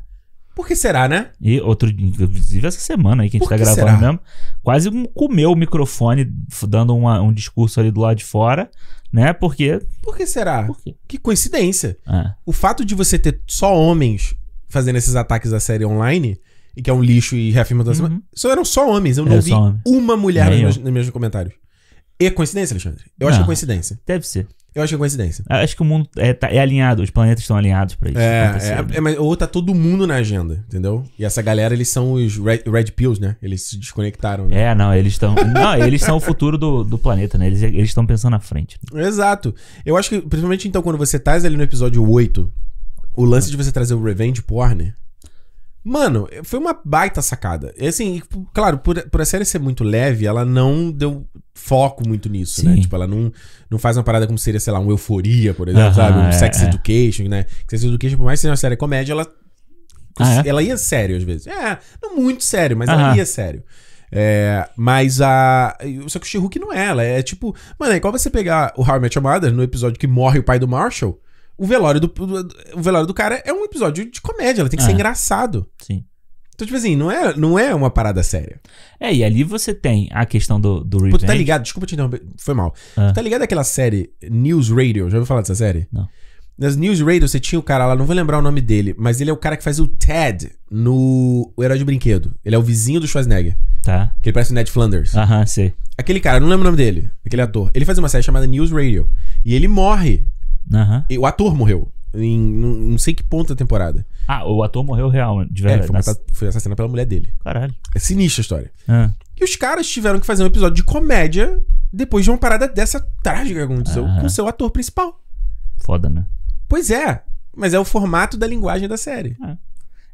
Por que será, né? E outro, inclusive essa semana aí que a gente tá gravando será? mesmo, quase comeu o microfone dando uma, um discurso ali do lado de fora, né? Porque. Por que será? Por que coincidência. É. O fato de você ter só homens fazendo esses ataques à série online, e que é um lixo e reafirma toda uhum. semana, só eram só homens. Eu não é, vi uma mulher nos meus, nos meus comentários. E coincidência, Alexandre? Eu acho que é ah, coincidência. Deve ser. Eu acho que é coincidência. Ah, acho que o mundo é, tá, é alinhado, os planetas estão alinhados pra isso. É, é, né? é, mas, ou tá todo mundo na agenda, entendeu? E essa galera, eles são os Red, red Pills, né? Eles se desconectaram. Né? É, não, eles estão. não, eles são o futuro do, do planeta, né? Eles estão pensando na frente. Né? Exato. Eu acho que, principalmente então, quando você traz ali no episódio 8, o lance de você trazer o Revenge Porn, Mano, foi uma baita sacada. E, assim, tipo, claro, por, por a série ser muito leve, ela não deu foco muito nisso, né? Sim. né? Tipo, ela não, não faz uma parada como seria, sei lá, um Euforia, por exemplo, uh -huh, sabe? Um é, Sex é. Education, né? Sex Education, por mais que seja uma série comédia, ela, ah, é? ela ia sério às vezes. É, não muito sério, mas uh -huh. ela ia sério. É, mas a. Só que o She-Hulk não é, ela é tipo. Mano, é igual você pegar o How I Met Your Mother no episódio que morre o pai do Marshall. O velório do, o velório do cara é um episódio de comédia, ela tem que ser é. engraçado. Sim. Então, tipo assim, não é, não é uma parada séria. É, e ali você tem a questão do, do tá Revenge. Pô, tá ligado? Desculpa te interromper, foi mal. Ah. tá ligado aquela série News Radio? Já ouviu falar dessa série? Não. Nas News Radio você tinha o cara lá, não vou lembrar o nome dele, mas ele é o cara que faz o Ted no O Herói de Brinquedo. Ele é o vizinho do Schwarzenegger. Tá. Que ele parece o Ned Flanders. Aham, sei. Aquele cara, não lembro o nome dele, aquele ator. Ele faz uma série chamada News Radio. E ele morre Uhum. E o ator morreu. Em não, sei que ponto da temporada. Ah, o ator morreu real, de verdade. É, foi, matado, foi assassinado pela mulher dele. Caralho. É sinistra a história. Uhum. E os caras tiveram que fazer um episódio de comédia depois de uma parada dessa trágica que aconteceu uhum. com o seu ator principal. Foda, né? Pois é. Mas é o formato da linguagem da série.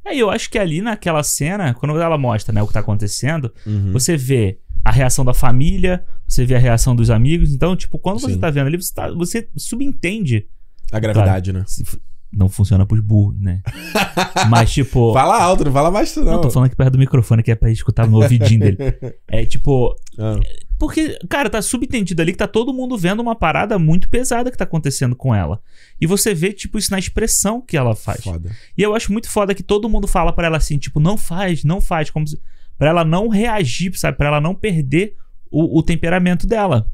É. é. e eu acho que ali naquela cena, quando ela mostra né, o que tá acontecendo, uhum. você vê a reação da família, você vê a reação dos amigos. Então, tipo, quando Sim. você tá vendo ali, você, tá, você subentende. A gravidade, claro, tá. né? Se, não funciona pros burros, né? Mas, tipo. Fala alto, não fala mais não. Não, tô falando aqui perto do microfone, que é pra escutar no ouvidinho dele. É tipo. Ah. Porque, cara, tá subentendido ali que tá todo mundo vendo uma parada muito pesada que tá acontecendo com ela. E você vê, tipo, isso na expressão que ela faz. Foda. E eu acho muito foda que todo mundo fala para ela assim, tipo, não faz, não faz. Como se para ela não reagir, sabe? Para ela não perder o, o, temperamento dela.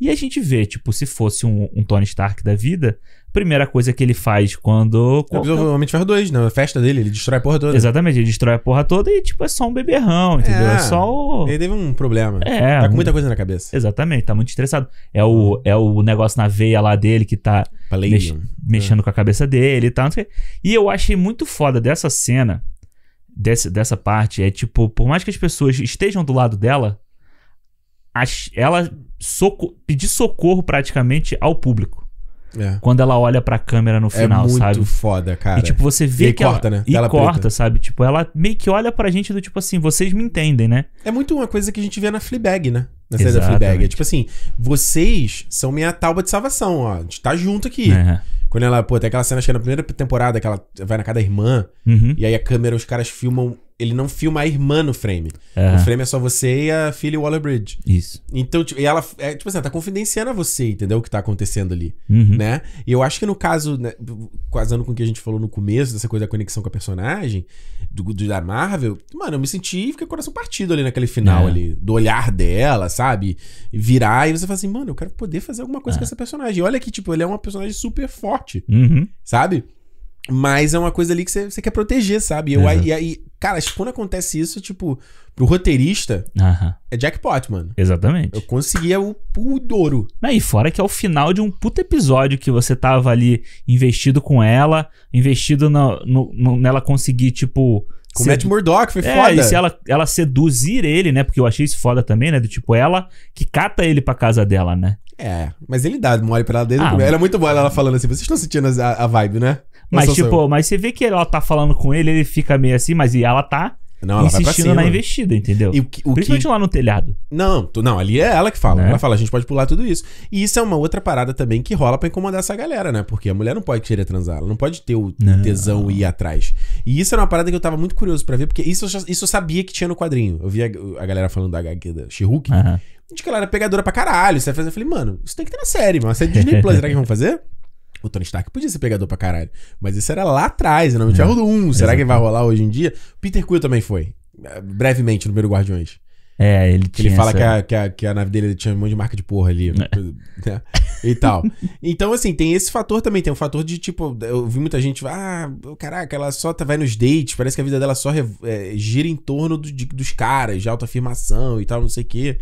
E a gente vê, tipo, se fosse um, um, Tony Stark da vida, primeira coisa que ele faz quando. É, quando... Normalmente faz dois, né? A festa dele, ele destrói a porra toda. Exatamente, ele destrói a porra toda e, tipo, é só um beberrão, entendeu? É, é só o... Ele teve um problema. É. Tá com muita coisa na cabeça. Exatamente, tá muito estressado. É o, é o negócio na veia lá dele que tá mex, mexendo é. com a cabeça dele e tal. E eu achei muito foda dessa cena desse, dessa parte é tipo, por mais que as pessoas estejam do lado dela, as, ela soco, pedir socorro praticamente ao público. É. Quando ela olha pra câmera no é final, é muito sabe? foda, cara. E tipo, você vê e que corta, ela... né? E ela corta, preta. sabe? Tipo, ela meio que olha pra gente do tipo assim, vocês me entendem, né? É muito uma coisa que a gente vê na Fleabag, né? Na série da Fleabag. É tipo assim, vocês são minha tábua de salvação, ó. A gente tá junto aqui. É. Quando ela, pô, tem aquela cena, acho que é na primeira temporada que ela vai na casa da irmã, uhum. e aí a câmera, os caras filmam ele não filma a irmã no frame. Uhum. frame é só você e a filha Waller-Bridge. Isso. Então, tipo, e ela, é, tipo assim, ela tá confidenciando a você, entendeu? O que tá acontecendo ali, uhum. né? E eu acho que no caso, né, casando com o que a gente falou no começo, dessa coisa da conexão com a personagem, do, do da Marvel, mano, eu me senti, fiquei coração partido ali naquele final é. ali, do olhar dela, sabe? Virar e você fala assim, mano, eu quero poder fazer alguma coisa é. com essa personagem. E olha que, tipo, ele é uma personagem super forte, uhum. sabe? Mas é uma coisa ali que você, quer proteger, sabe? Eu, uhum. e, aí, Cara, acho que quando acontece isso, tipo, pro roteirista, é jackpot, mano. Exatamente. Eu conseguia o, o ouro. E fora que é o final de um puta episódio que você tava ali investido com ela, investido no- no- nela conseguir, tipo. Com Matt Murdock, foi é, foda. e se ela, ela seduzir ele, né? Porque eu achei isso foda também, né? Do tipo, ela que cata ele pra casa dela, né? É, mas ele dá mole pra ela desde o Ah, ela é muito boa ela falando assim, vocês estão sentindo a, a vibe, né? Mas, tipo, mas você vê que ela tá falando com ele, ele fica meio assim, mas e ela tá não, ela tá insistindo na investida, entendeu? E o que, o Principalmente que... lá no telhado. Não, tu, não, ali é ela que fala. Né? Ela fala, a gente pode pular tudo isso. E isso é uma outra parada também que rola para incomodar essa galera, né? Porque a mulher não pode querer transar, ela não pode ter o não. tesão e ir atrás. E isso era é uma parada que eu tava muito curioso para ver, porque isso eu, isso eu sabia que tinha no quadrinho. Eu via a galera falando da HQ da She-Hulk. Uhum. De que ela era pegadora pra caralho. Você fazer? Eu falei, mano, isso tem que ter na série, mano. A série Disney Plus, será que vão fazer? O Tony Stark podia ser pegador pra caralho. Mas isso era lá atrás, não né? tinha é, 1. Será exatamente. que vai rolar hoje em dia? Peter Quill também foi. Brevemente, no primeiro Guardiões. É, ele tinha. Ele fala essa... que, a, que, a, que a nave dele tinha um monte de marca de porra ali. É. né? E tal. Então, assim, tem esse fator também. Tem um fator de tipo. Eu vi muita gente. Ah, caraca, ela só tá, vai nos dates. Parece que a vida dela só é, gira em torno do, de, dos caras, de autoafirmação e tal, não sei o quê.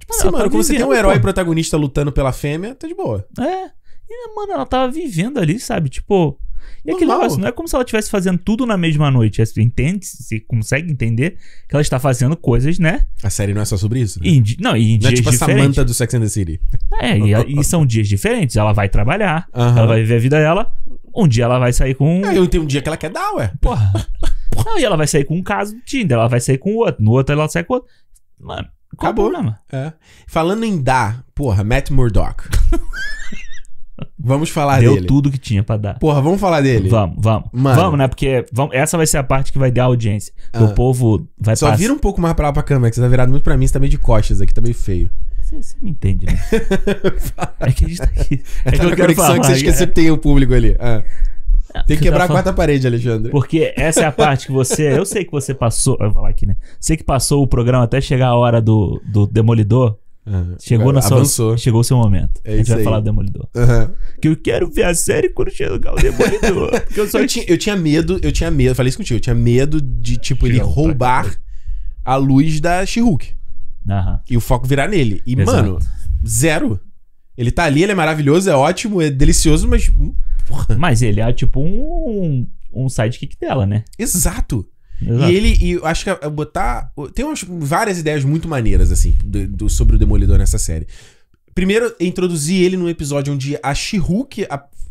Tipo não, assim, tá mano, quando você tem um herói pô. protagonista lutando pela fêmea, tá de boa. É. E, mano, ela tava vivendo ali, sabe? Tipo. E aquele negócio, não é como se ela estivesse fazendo tudo na mesma noite. Você é, entende? Você consegue entender que ela está fazendo coisas, né? A série não é só sobre isso? Né? não, e em não é dias é tipo diferentes. a Samantha do Sex and the City. É, e, e são dias diferentes. Ela vai trabalhar, uh -huh. ela vai viver a vida dela. Um dia ela vai sair com. É, eu tenho um dia que ela quer dar, ué. Porra. não, e ela vai sair com um caso do Tinder, ela vai sair com o outro. No outro ela sai com o outro. Mano, qual Acabou. o problema? É. Falando em dar, porra, Matt Murdock. Vamos falar Deu dele. Deu tudo que tinha para dar. Porra, vamos falar dele? Vamos, vamos. Mano. Vamos, né? Porque vamos, essa vai ser a parte que vai dar audiência. Ah. O povo vai Só passar. vira um pouco mais pra lá pra câmera, que você tá virado muito pra mim, você tá meio de costas aqui, tá meio feio. Você, você me entende, né? é que a gente tá aqui. É, tá é que, que eu quero falar. que você esqueceu que é. tem o público ali. Ah. É, tem que quebrar a quarta parede, Alexandre. Porque essa é a parte que você. Eu sei que você passou. Eu vou falar aqui, né? Sei que passou o programa até chegar a hora do, do Demolidor. Uhum. Chegou, na sua, chegou o seu momento. É a gente vai aí. falar do Demolidor. Uhum. Que eu quero ver a série quando chegar o Demolidor. eu, só... eu, tinha, eu tinha medo, eu tinha medo, falei isso contigo, eu tinha medo de, tipo, Chegou, ele né? roubar a luz da She-Hulk. Uhum. E o foco virar nele. E, Exato. mano, zero. Ele tá ali, ele é maravilhoso, é ótimo, é delicioso, mas. Hum, porra. Mas ele é tipo um, um sidekick dela, né? Exato. Exato. E ele, e acho que botar. Tem umas, várias ideias muito maneiras, assim, do, do, sobre o Demolidor nessa série. Primeiro, introduzir ele num episódio onde a She-Hulk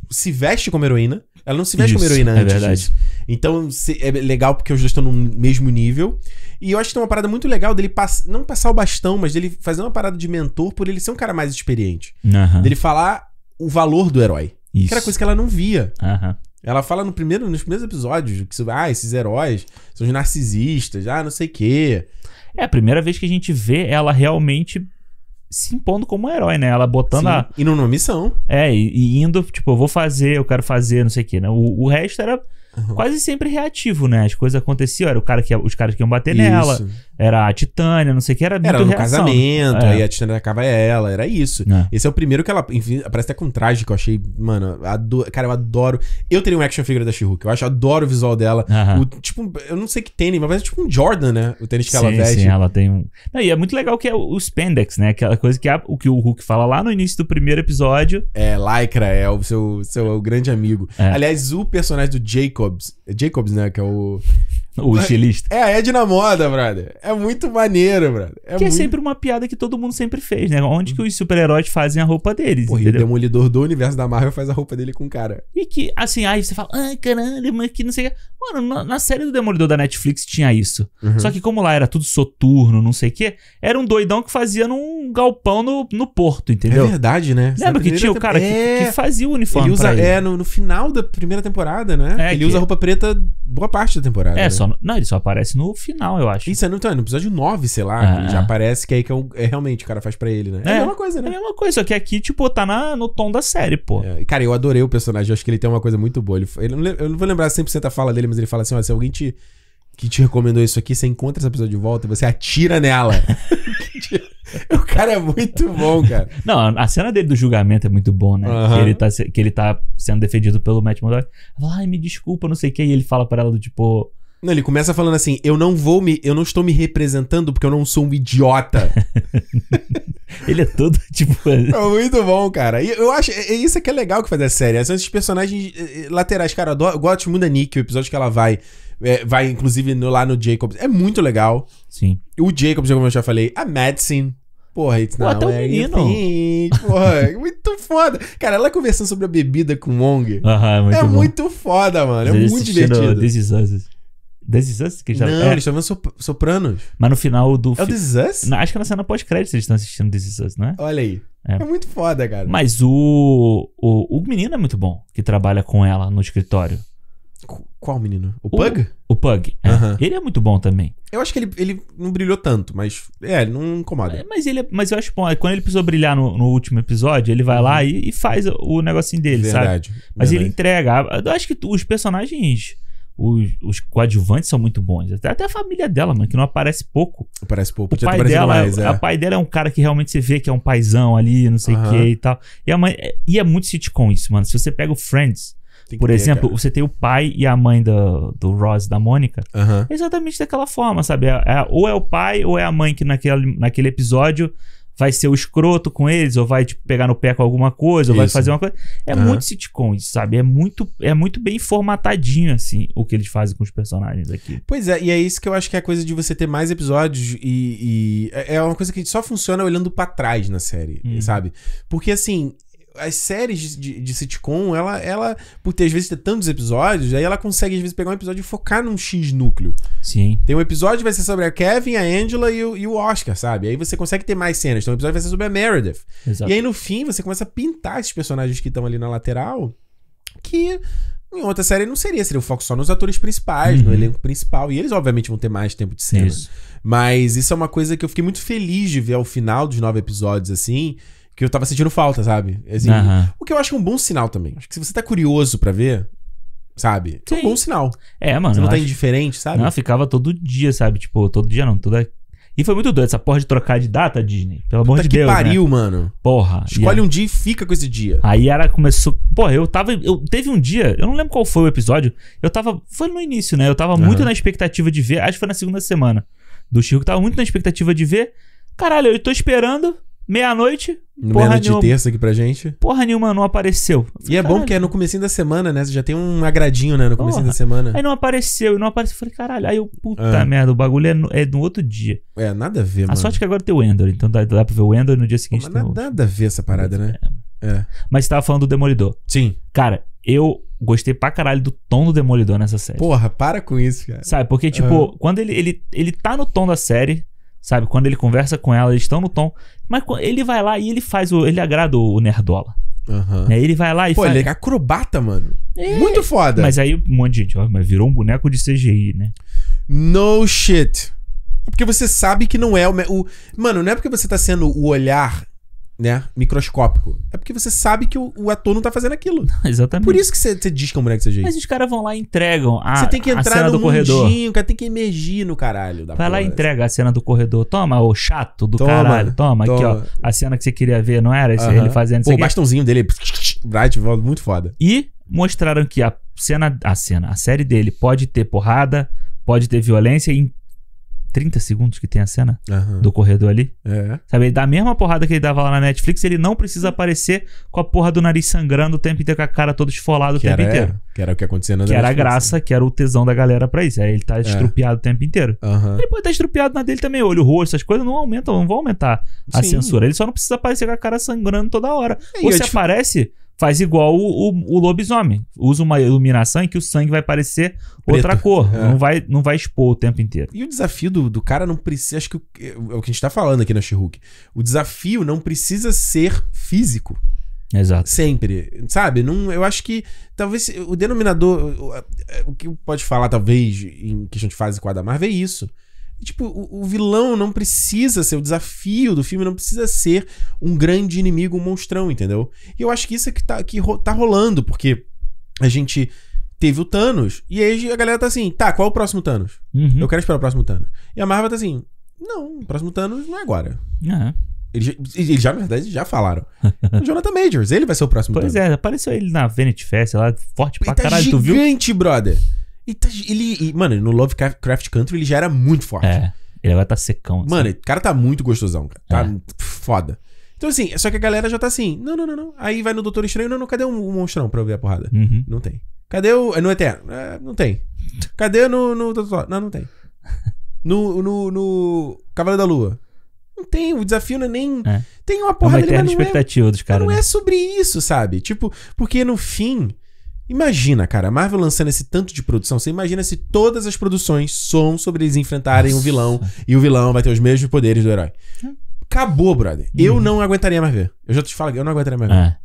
se veste como heroína. Ela não se veste Isso, como heroína é antes. É verdade. Disso. Então se, é legal porque os dois estão no mesmo nível. E eu acho que tem uma parada muito legal dele pass, não passar o bastão, mas dele fazer uma parada de mentor por ele ser um cara mais experiente. Uhum. Dele falar o valor do herói. Isso. Que era coisa que ela não via. Uhum. Ela fala no primeiro, nos primeiros episódios que ah, esses heróis são os narcisistas, ah, não sei o quê. É a primeira vez que a gente vê ela realmente se impondo como um herói, né? Ela botando Sim, a. E numa é missão. É, e, e, indo, tipo, eu vou fazer, eu quero fazer, não sei o quê, né? O, o resto era uhum. quase sempre reativo, né? As coisas aconteciam, era o cara que, os caras que iam bater Isso. nela, era a Titânia, não sei o que, era muito Era no reação, né? casamento, é. aí a Titânia acaba ela, era isso. É. Esse é o primeiro que ela, enfim, aparece até com traje que eu achei, mano, cara, eu adoro. Eu teria um action figure da She-Hulk, eu acho, adoro o visual dela. Uh -huh. o, tipo, eu não sei que tênis, mas é tipo um Jordan, né? O tênis que sim, ela veste. Sim, ela tem um... Não, e é muito legal que é o, o spandex, né? Aquela coisa que, o, que o Hulk fala lá no início do primeiro episódio. É, Lycra é o seu, seu é grande amigo. É. Aliás, o personagem do Jacobs, é Jacobs, né, que é o o é, estilista. É a Edna Moda, brother. É muito maneiro, brother. É que é muito... é sempre uma piada que todo mundo sempre fez, né? Onde que os super-heróis fazem a roupa deles, Porra, entendeu? o Demolidor do universo da Marvel faz a roupa dele com o cara. E que, assim, aí você fala, ah, caramba, mas que não sei o que. Mano, na, na, série do Demolidor da Netflix tinha isso. Uhum. Só que como lá era tudo soturno, não sei o que, era um doidão que fazia num galpão no, no porto, entendeu? É verdade, né? Lembra que tinha o cara é... que, que, fazia o uniforme ele usa, ele. É, no, no, final da primeira temporada, né? É, ele que... usa é. roupa preta boa parte da temporada. É, né? só não, não, ele só aparece no final, eu acho. Isso é no, então, é episódio 9, sei lá, é. já aparece que é aí que é, um, é, realmente o cara faz pra ele, né? É, é a mesma coisa, né? É a mesma coisa, só que aqui, tipo, tá na, no tom da série, pô. É, cara, eu adorei o personagem, eu acho que ele tem uma coisa muito boa. Ele, ele, eu não vou lembrar 100% a fala dele, mas ele fala assim: ó, se alguém te, que te recomendou isso aqui, você encontra essa pessoa de volta e você atira nela. O cara é muito bom, cara. Não, a cena dele do julgamento é muito bom, né? Que, ele tá, que ele tá sendo defendido pelo Matt Murdock. ai, me desculpa, não sei o que. E ele fala pra ela do tipo, não, ele começa falando assim: eu não vou me. Eu não estou me representando porque eu não sou um idiota. ele é todo tipo. É muito bom, cara. E eu acho. É, é isso é que é legal que faz a série. São esses personagens eh, eh, laterais, cara. Eu, gosto muito da Nick, o episódio que ela vai. É, vai, inclusive, no, lá no Jacobs. É muito legal. Sim. O Jacobs, como eu já falei, a Madison. Porra, it's Pô, até o menino. Porra, é muito foda. Cara, ela conversando sobre a bebida com o Wong. Aham, é muito, é muito foda, mano. é muito divertido. This is This Is Us? Que já não, é. eles estavam sop sopranos. Mas no final do. É o This Is Us? Na, acho que na é cena pós-crédito eles estão assistindo This Is Us, não é? Olha aí. É. é. muito foda, cara. Mas o, o. O menino é muito bom que trabalha com ela no escritório. Qual menino? O, Pug? O Pug. É. Ele é muito bom também. Eu acho que ele, ele não brilhou tanto, mas. É, ele não incomoda. É, mas, ele, é, mas eu acho bom. É, quando ele precisou brilhar no, no último episódio, ele vai lá uhum. e, e, faz o negocinho dele, verdade, sabe? Mas verdade. ele entrega. Eu acho que os personagens os, os coadjuvantes são muito bons. Até, até a família dela, mano, que não aparece pouco. Aparece pouco, o tá pai dela, mais, é. A pai dela é um cara que realmente você vê que é um paizão ali, não sei o uhum. que e tal. E, a mãe, é, e é muito sitcom isso, mano. Se você pega o Friends, por ter, exemplo, cara. você tem o pai e a mãe do, do Ross da Mônica. Uhum. Exatamente daquela forma, sabe? É, é, ou é o pai ou é a mãe que naquele, naquele episódio vai ser o escroto com eles, ou vai tipo, pegar no pé com alguma coisa, ou vai fazer uma coisa. É uhum. muito sitcom, sabe? É muito, é muito bem formatadinho, assim, o que eles fazem com os personagens aqui. Pois é, e é isso que eu acho que é a coisa de você ter mais episódios e. e é, é uma coisa que só funciona olhando para trás na série, hum. sabe? Porque assim, as séries de, de, sitcom, ela, ela, por ter às vezes ter tantos episódios, aí ela consegue às vezes pegar um episódio e focar num X núcleo. Sim. Tem um episódio que vai ser sobre a Kevin, a Angela e o, e o Oscar, sabe? Aí você consegue ter mais cenas. Então o episódio vai ser sobre a Meredith. Exato. E aí no fim você começa a pintar esses personagens que estão ali na lateral, que em outra série não seria, seria o foco só nos atores principais, uhum. no elenco principal. E eles, obviamente, vão ter mais tempo de cena. Isso. Mas isso é uma coisa que eu fiquei muito feliz de ver ao final dos nove episódios, assim que eu tava sentindo falta, sabe? Assim, O que eu acho é um bom sinal também. Acho que se você tá curioso para ver, sabe? Sim. É um bom sinal. É, mano. Você não tá acho... indiferente, sabe? Não, ficava todo dia, sabe? Tipo, todo dia não, toda. E foi muito doido essa porra de trocar de data, Disney. Pelo Puta amor de que Deus. que né? pariu, né? mano. Porra. Escolhe um dia e fica com esse dia. Aí era começou. Porra, eu tava. Eu, teve um dia, eu não lembro qual foi o episódio. Eu tava. Foi no início, né? Eu tava uhum. muito na expectativa de ver. Acho que foi na segunda semana. Do Chico, tava muito na expectativa de ver. Caralho, eu tô esperando. Meia-noite. Meia-noite de nenhuma, terça aqui pra gente. Porra nenhuma, não apareceu. Falei, e é bom que é no comecinho da semana, né? Você já tem um agradinho, né? No comecinho porra. da semana. Aí não apareceu, e não apareceu. Falei, caralho. Aí eu, puta ah. merda, o bagulho é no, é no, outro dia. É, nada a ver, a mano. A sorte é que agora tem o Ender, então dá, dá pra ver o Ender no dia seguinte. Mas nada, nada a ver essa parada, né? É. é. Mas você tava falando do Demolidor. Sim. Cara, eu gostei pra caralho do tom do Demolidor nessa série. Porra, para com isso, cara. Sabe, porque, tipo, ah. quando ele, ele, ele tá no tom da série, Sabe? Quando ele conversa com ela, eles estão no tom. Mas ele vai lá e ele faz o. Ele agrada o Nerdola. Uhum. Né? Ele vai lá e Pô, faz... ele é acrobata, mano. É. Muito foda. Mas aí um monte de gente, ó, mas virou um boneco de CGI, né? No shit. É porque você sabe que não é o, o. Mano, não é porque você tá sendo o olhar né, microscópico. É porque você sabe que o, o ator não tá fazendo aquilo. Exatamente. Por isso que você, diz que é um desse jeito. Mas os caras vão lá e entregam a Você tem que entrar no do corredor. mundinho, cara, tem que emergir no caralho. Da Vai porra, lá e entrega a cena do corredor. Toma, ô chato do Toma, caralho. Toma, toma. aqui, ó. A cena que você queria ver, não era? Esse, uh -huh. Ele fazendo isso O bastãozinho dele, muito foda. E mostraram que a cena, a cena, a série dele pode ter porrada, pode ter violência e 30 segundos que tem a cena uhum. do corredor ali. É. Sabe, ele dá a mesma porrada que ele dava lá na Netflix, ele não precisa aparecer com a porra do nariz sangrando o tempo inteiro, com a cara toda esfolada o que tempo era, inteiro. Que era o que acontecia na Que Netflix, era a graça, né? que era o tesão da galera pra isso. Aí ele tá é. estrupiado é. o tempo inteiro. Uhum. Ele pode estar tá estrupiado na dele também, olho, rosto, essas coisas não aumentam, não vão aumentar a Sim. censura. Ele só não precisa aparecer com a cara sangrando toda hora. É, Ou se te... aparece, Faz igual o, o, o lobisomem. Usa uma iluminação em que o sangue vai parecer Preto. outra cor. É. Não, vai, não vai expor o tempo inteiro. E o desafio do, do cara não precisa. Acho que o, é o que a gente tá falando aqui na Shihulk. O desafio não precisa ser físico. Exato. Sempre. Sabe? Não, eu acho que talvez o denominador. O, o que pode falar, talvez, em questão de fase com o Adamar, vê é isso. E, tipo, o, o, vilão não precisa ser, o desafio do filme não precisa ser um grande inimigo, um monstrão, entendeu? E eu acho que isso é que tá, que ro tá rolando, porque a gente teve o Thanos, e aí a galera tá assim, tá, qual é o próximo Thanos? Uhum. Eu quero esperar o próximo Thanos. E a Marvel tá assim, não, o próximo Thanos não é agora. Uhum. Eles, já, na verdade, já falaram. o Jonathan Majors, ele vai ser o próximo Pois é, apareceu ele na Vanity Fair, lá, forte pra ele tá caralho, gigante, tu viu? gigante, brother. E tá, ele, e, mano, no Lovecraft Country ele já era muito forte. É. Ele agora tá secão. Assim. Mano, o cara tá muito gostosão, cara. Tá é. foda. Então, assim, só que a galera já tá assim, não, não, não, não. Aí vai no Doutor Estranho, não, não, cadê um, um monstrão pra eu ver a porrada? Uhum. Não tem. Cadê o. É no Eterno? É, não tem. Cadê no, no Doutor? Não, não tem. No, no, no Cavaleiro da Lua? Não tem, o desafio não é nem. É. Tem uma porrada é uma ali, mas não é expectativa é, dos caras. Não é né? é sobre isso, sabe? Tipo, porque no fim, Imagina, cara, a Marvel lançando esse tanto de produção. Você imagina se todas as produções são sobre eles enfrentarem Nossa. um vilão e o vilão vai ter os mesmos poderes do herói. É. Acabou, brother. Hum. Eu uhum. não aguentaria mais ver. Eu já te falo, eu não aguentaria mais ver. É.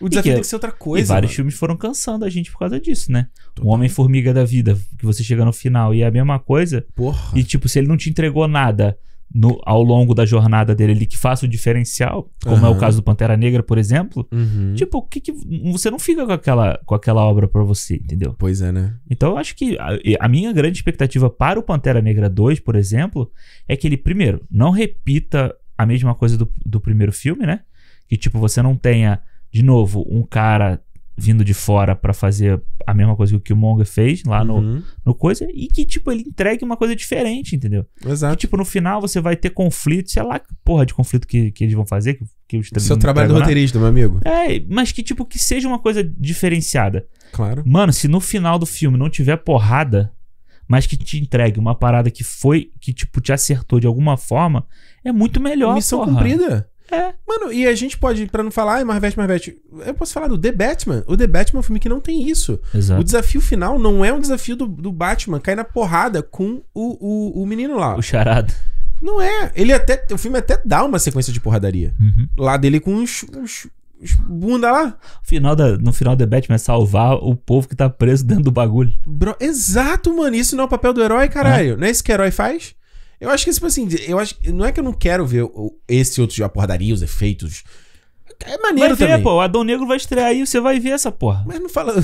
O desafio que, tem que ser outra coisa. E vários mano. filmes foram cansando a gente por causa disso, né? O Homem-Formiga da Vida, que você chega no final e é a mesma coisa. Porra. E, tipo, se ele não te entregou nada no, ao longo da jornada dele ali que faça o diferencial, como uhum. é o caso do Pantera Negra, por exemplo, uhum. tipo, o que, que, você não fica com aquela, com aquela obra para você, entendeu? Pois é, né? Então eu acho que a, a, minha grande expectativa para o Pantera Negra 2, por exemplo, é que ele, primeiro, não repita a mesma coisa do, do primeiro filme, né? Que, tipo, você não tenha, de novo, um cara vindo de fora para fazer a mesma coisa que o Killmonger fez lá uhum. no, no coisa e que, tipo, ele entregue uma coisa diferente, entendeu? Exato. Que, tipo, no final você vai ter conflito, sei lá que porra de conflito que, que eles vão fazer. Que, que os Seu trabalho do roteirista, meu amigo. É, mas que, tipo, que seja uma coisa diferenciada. Claro. Mano, se no final do filme não tiver porrada, mas que te entregue uma parada que foi, que, tipo, te acertou de alguma forma, é muito melhor, Missão porra. cumprida. É. Mano, e a gente pode, para não falar, ah, Marvete, Marvete, eu posso falar do The Batman. O The Batman é um filme que não tem isso. Exato. O desafio final não é um desafio do, do Batman cair na porrada com o, o, o menino lá. O charado. Não é. Ele até. O filme até dá uma sequência de porradaria. Uhum. Lá dele com uns, uns bunda lá. Final da, no final do Batman é salvar o povo que tá preso dentro do bagulho. Bro, exato, mano. Isso não é o papel do herói, caralho. É. Não é isso que o herói faz? Eu acho que, tipo assim, eu acho, não é que eu não quero ver esse outro já porradaria, os efeitos. É maneiro vai ver, também. pô. O Adão Negro vai estrear aí, você vai ver essa porra. Mas não fala...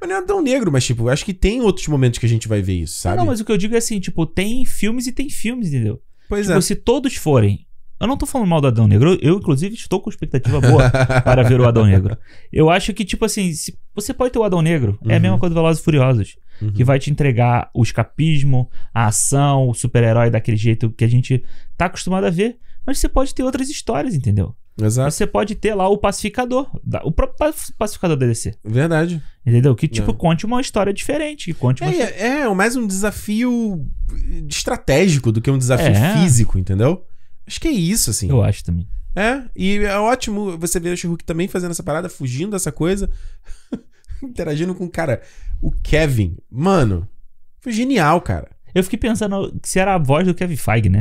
Mas não é Adão Negro, mas, tipo, acho que tem outros momentos que a gente vai ver isso, sabe? Não, mas o que eu digo é assim, tipo, tem filmes e tem filmes, entendeu? Pois tipo, é. se todos forem eu não tô falando mal do Adão Negro. Eu, inclusive, estou com expectativa boa para ver o Adão Negro. Eu acho que, tipo assim, se, você pode ter o Adão Negro. Uhum. É a uhum. mesma coisa do Velozes e Furiosos. Uhum. Que vai te entregar o escapismo, a ação, o super-herói daquele jeito que a gente tá acostumado a ver. Mas você pode ter outras histórias, entendeu? Exato. Você pode ter lá o pacificador, o próprio pacificador da DC. Verdade. Entendeu? Que tipo, é. conte uma história diferente. Que conte é, história... É, é, mais um desafio estratégico do que um desafio é. físico, entendeu? Acho que é isso, assim. Eu acho também. É, e é ótimo você ver o she também fazendo essa parada, fugindo dessa coisa, interagindo com o cara. O Kevin, mano, foi genial, cara. Eu fiquei pensando se era a voz do Kevin Feige, né?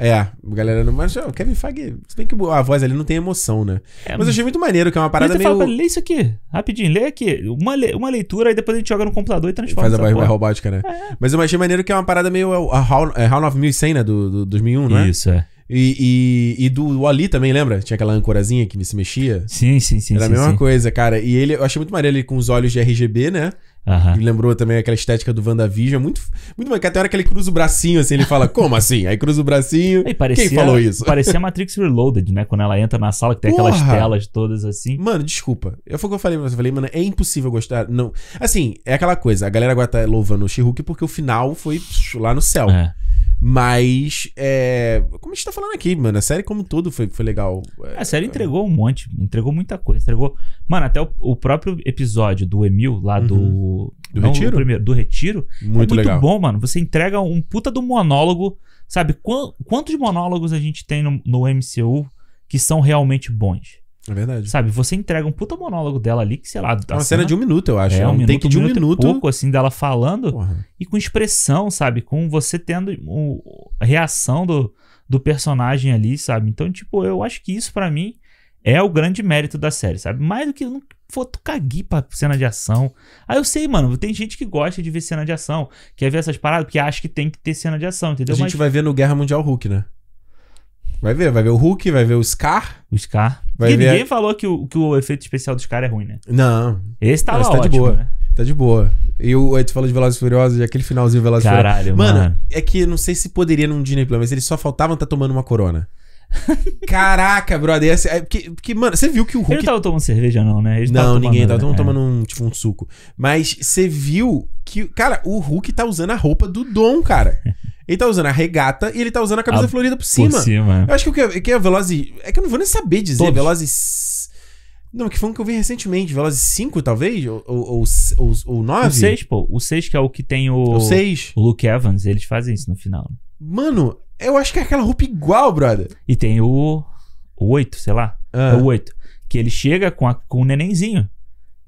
É, a galera não. Mas o Kevin Feige, se bem que a voz ali não tem emoção, né? É, mas eu achei muito maneiro, que é uma parada meio. Fala, lê isso aqui, rapidinho, lê aqui. Uma, le... uma leitura, e depois a gente joga no computador e transforma. Faz a voz robótica, né? É. Mas eu achei maneiro que é uma parada meio. É, a Hall é of 1100, né? Do, do 2001, né? Isso, é. E, e, e, do Ali também, lembra? Tinha aquela âncorazinha que se mexia. Sim, sim, sim. Era a mesma sim. coisa, cara. E ele, eu achei muito maneiro ele com os olhos de RGB, né? Uhum. Me lembrou também aquela estética do WandaVision. Muito, muito bacana. Até a hora que ele cruza o bracinho, assim, ele fala, como assim? Aí cruza o bracinho. parecia, quem falou isso? Parecia a Matrix Reloaded, né? Quando ela entra na sala que tem Porra! aquelas telas todas assim. Mano, desculpa. Eu foi o que eu falei pra você. Eu falei, mano, é impossível gostar. Não. Assim, é aquela coisa. A galera agora tá louvando o she porque o final foi lá no céu. É. Mas, é, como a gente tá falando aqui, mano, a série como tudo todo foi, foi legal. É, é a série é. entregou um monte, entregou muita coisa. Entregou. Mano, até o, o próprio episódio do Emil, lá uhum. do. Do não, Retiro? Primeiro, do Retiro. Muito, é muito legal. bom, mano. Você entrega um puta do monólogo. Sabe, quantos monólogos a gente tem no, no MCU que são realmente bons? É verdade. Sabe, você entrega um puta monólogo dela ali, que sei lá. É uma cena, cena, de um minuto, eu acho. É, é um, um minuto, take de um, um minuto. pouco, assim, dela falando Porra. e com expressão, sabe? Com você tendo o, a reação do, do personagem ali, sabe? Então, tipo, eu acho que isso para mim é o grande mérito da série, sabe? Mais do que eu cagui pra cena de ação. Aí ah, eu sei, mano, tem gente que gosta de ver cena de ação, quer ver essas paradas, porque acha que tem que ter cena de ação, entendeu? A gente Mas... vai ver no Guerra Mundial Hulk, né? Vai ver, vai ver o Hulk, vai ver o Scar. O Scar. Vai e ver ninguém a... falou que o, que o efeito especial do Scar é ruim, né? Não. Esse tava lá esse tá ótimo, de boa. Né? Tá de boa. E o, aí falou de Velozes e Furiosos e aquele finalzinho Velozes e Furiosos. Caralho, mano, mano. É que não sei se poderia num Disney Plus, mas eles só faltavam tá tomando uma corona. Caraca, brother. Esse, é, porque, porque, mano, você viu que o Hulk. Ele não tava tomando cerveja, não, né? não, ninguém tava né? É. tomando um, tipo, um suco. Mas você viu que. Cara, o Hulk tá usando a roupa do Dom, cara. Ele tá usando a regata e ele tá usando a camisa a... Ah, florida por cima. Por cima. É. Eu acho que o que é, que é Velozes. É que eu não vou nem saber dizer. Todos. Velozes. Não, que foi um que eu vi recentemente. Velozes 5, talvez? Ou, ou, ou, ou 9? O 6, pô. O 6 que é o que tem o. O 6. O Luke Evans, eles fazem isso no final. Né? Mano, eu acho que é aquela roupa igual, brother. E tem o. O 8, sei lá. Ah. É o 8. Que ele chega com, a, com o nenenzinho.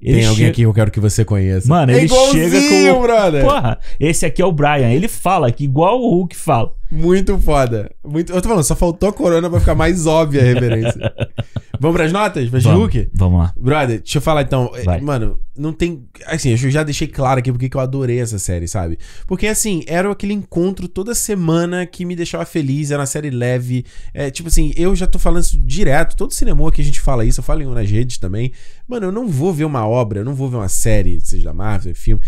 Ele Tem alguém che... aqui que eu quero que você conheça. Mano, é ele chega com. Brother. Porra, esse aqui é o Brian. Ele fala que igual o Hulk fala. Muito foda. Muito... Eu tô falando, só faltou a corona pra ficar mais óbvia a reverência Vamos pras notas? Pra vamos, Hulk? Vamos lá. Brother, deixa eu falar então. É, Vai. Mano, não tem. Assim, eu já deixei claro aqui porque eu adorei essa série, sabe? Porque, assim, era aquele encontro toda semana que me deixava feliz, era uma série leve. É, tipo assim, eu já tô falando isso direto. Todo cinema que a gente fala isso, eu falo em nas redes também. Mano, eu não vou ver uma obra, eu não vou ver uma série, seja da Marvel, filme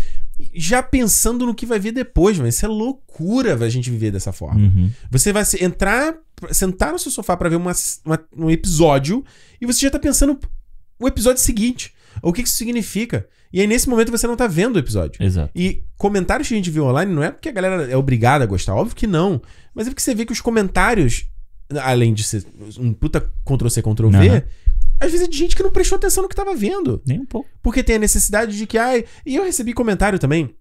já pensando no que vai vir depois, mano. Isso é loucura a gente viver dessa forma. Uhum. Você vai entrar, sentar no seu sofá para ver uma, uma, um episódio e você já tá pensando o episódio seguinte. O que isso significa? E aí, nesse momento, você não tá vendo o episódio. Exato. E comentários que a gente viu online não é porque a galera é obrigada a gostar, óbvio que não. Mas é porque você vê que os comentários, além de ser um puta Ctrl-C, Ctrl-V, uhum às vezes, é de gente que não prestou atenção no que estava vendo. Nem um pouco. Porque tem a necessidade de que, ai. E eu recebi comentário também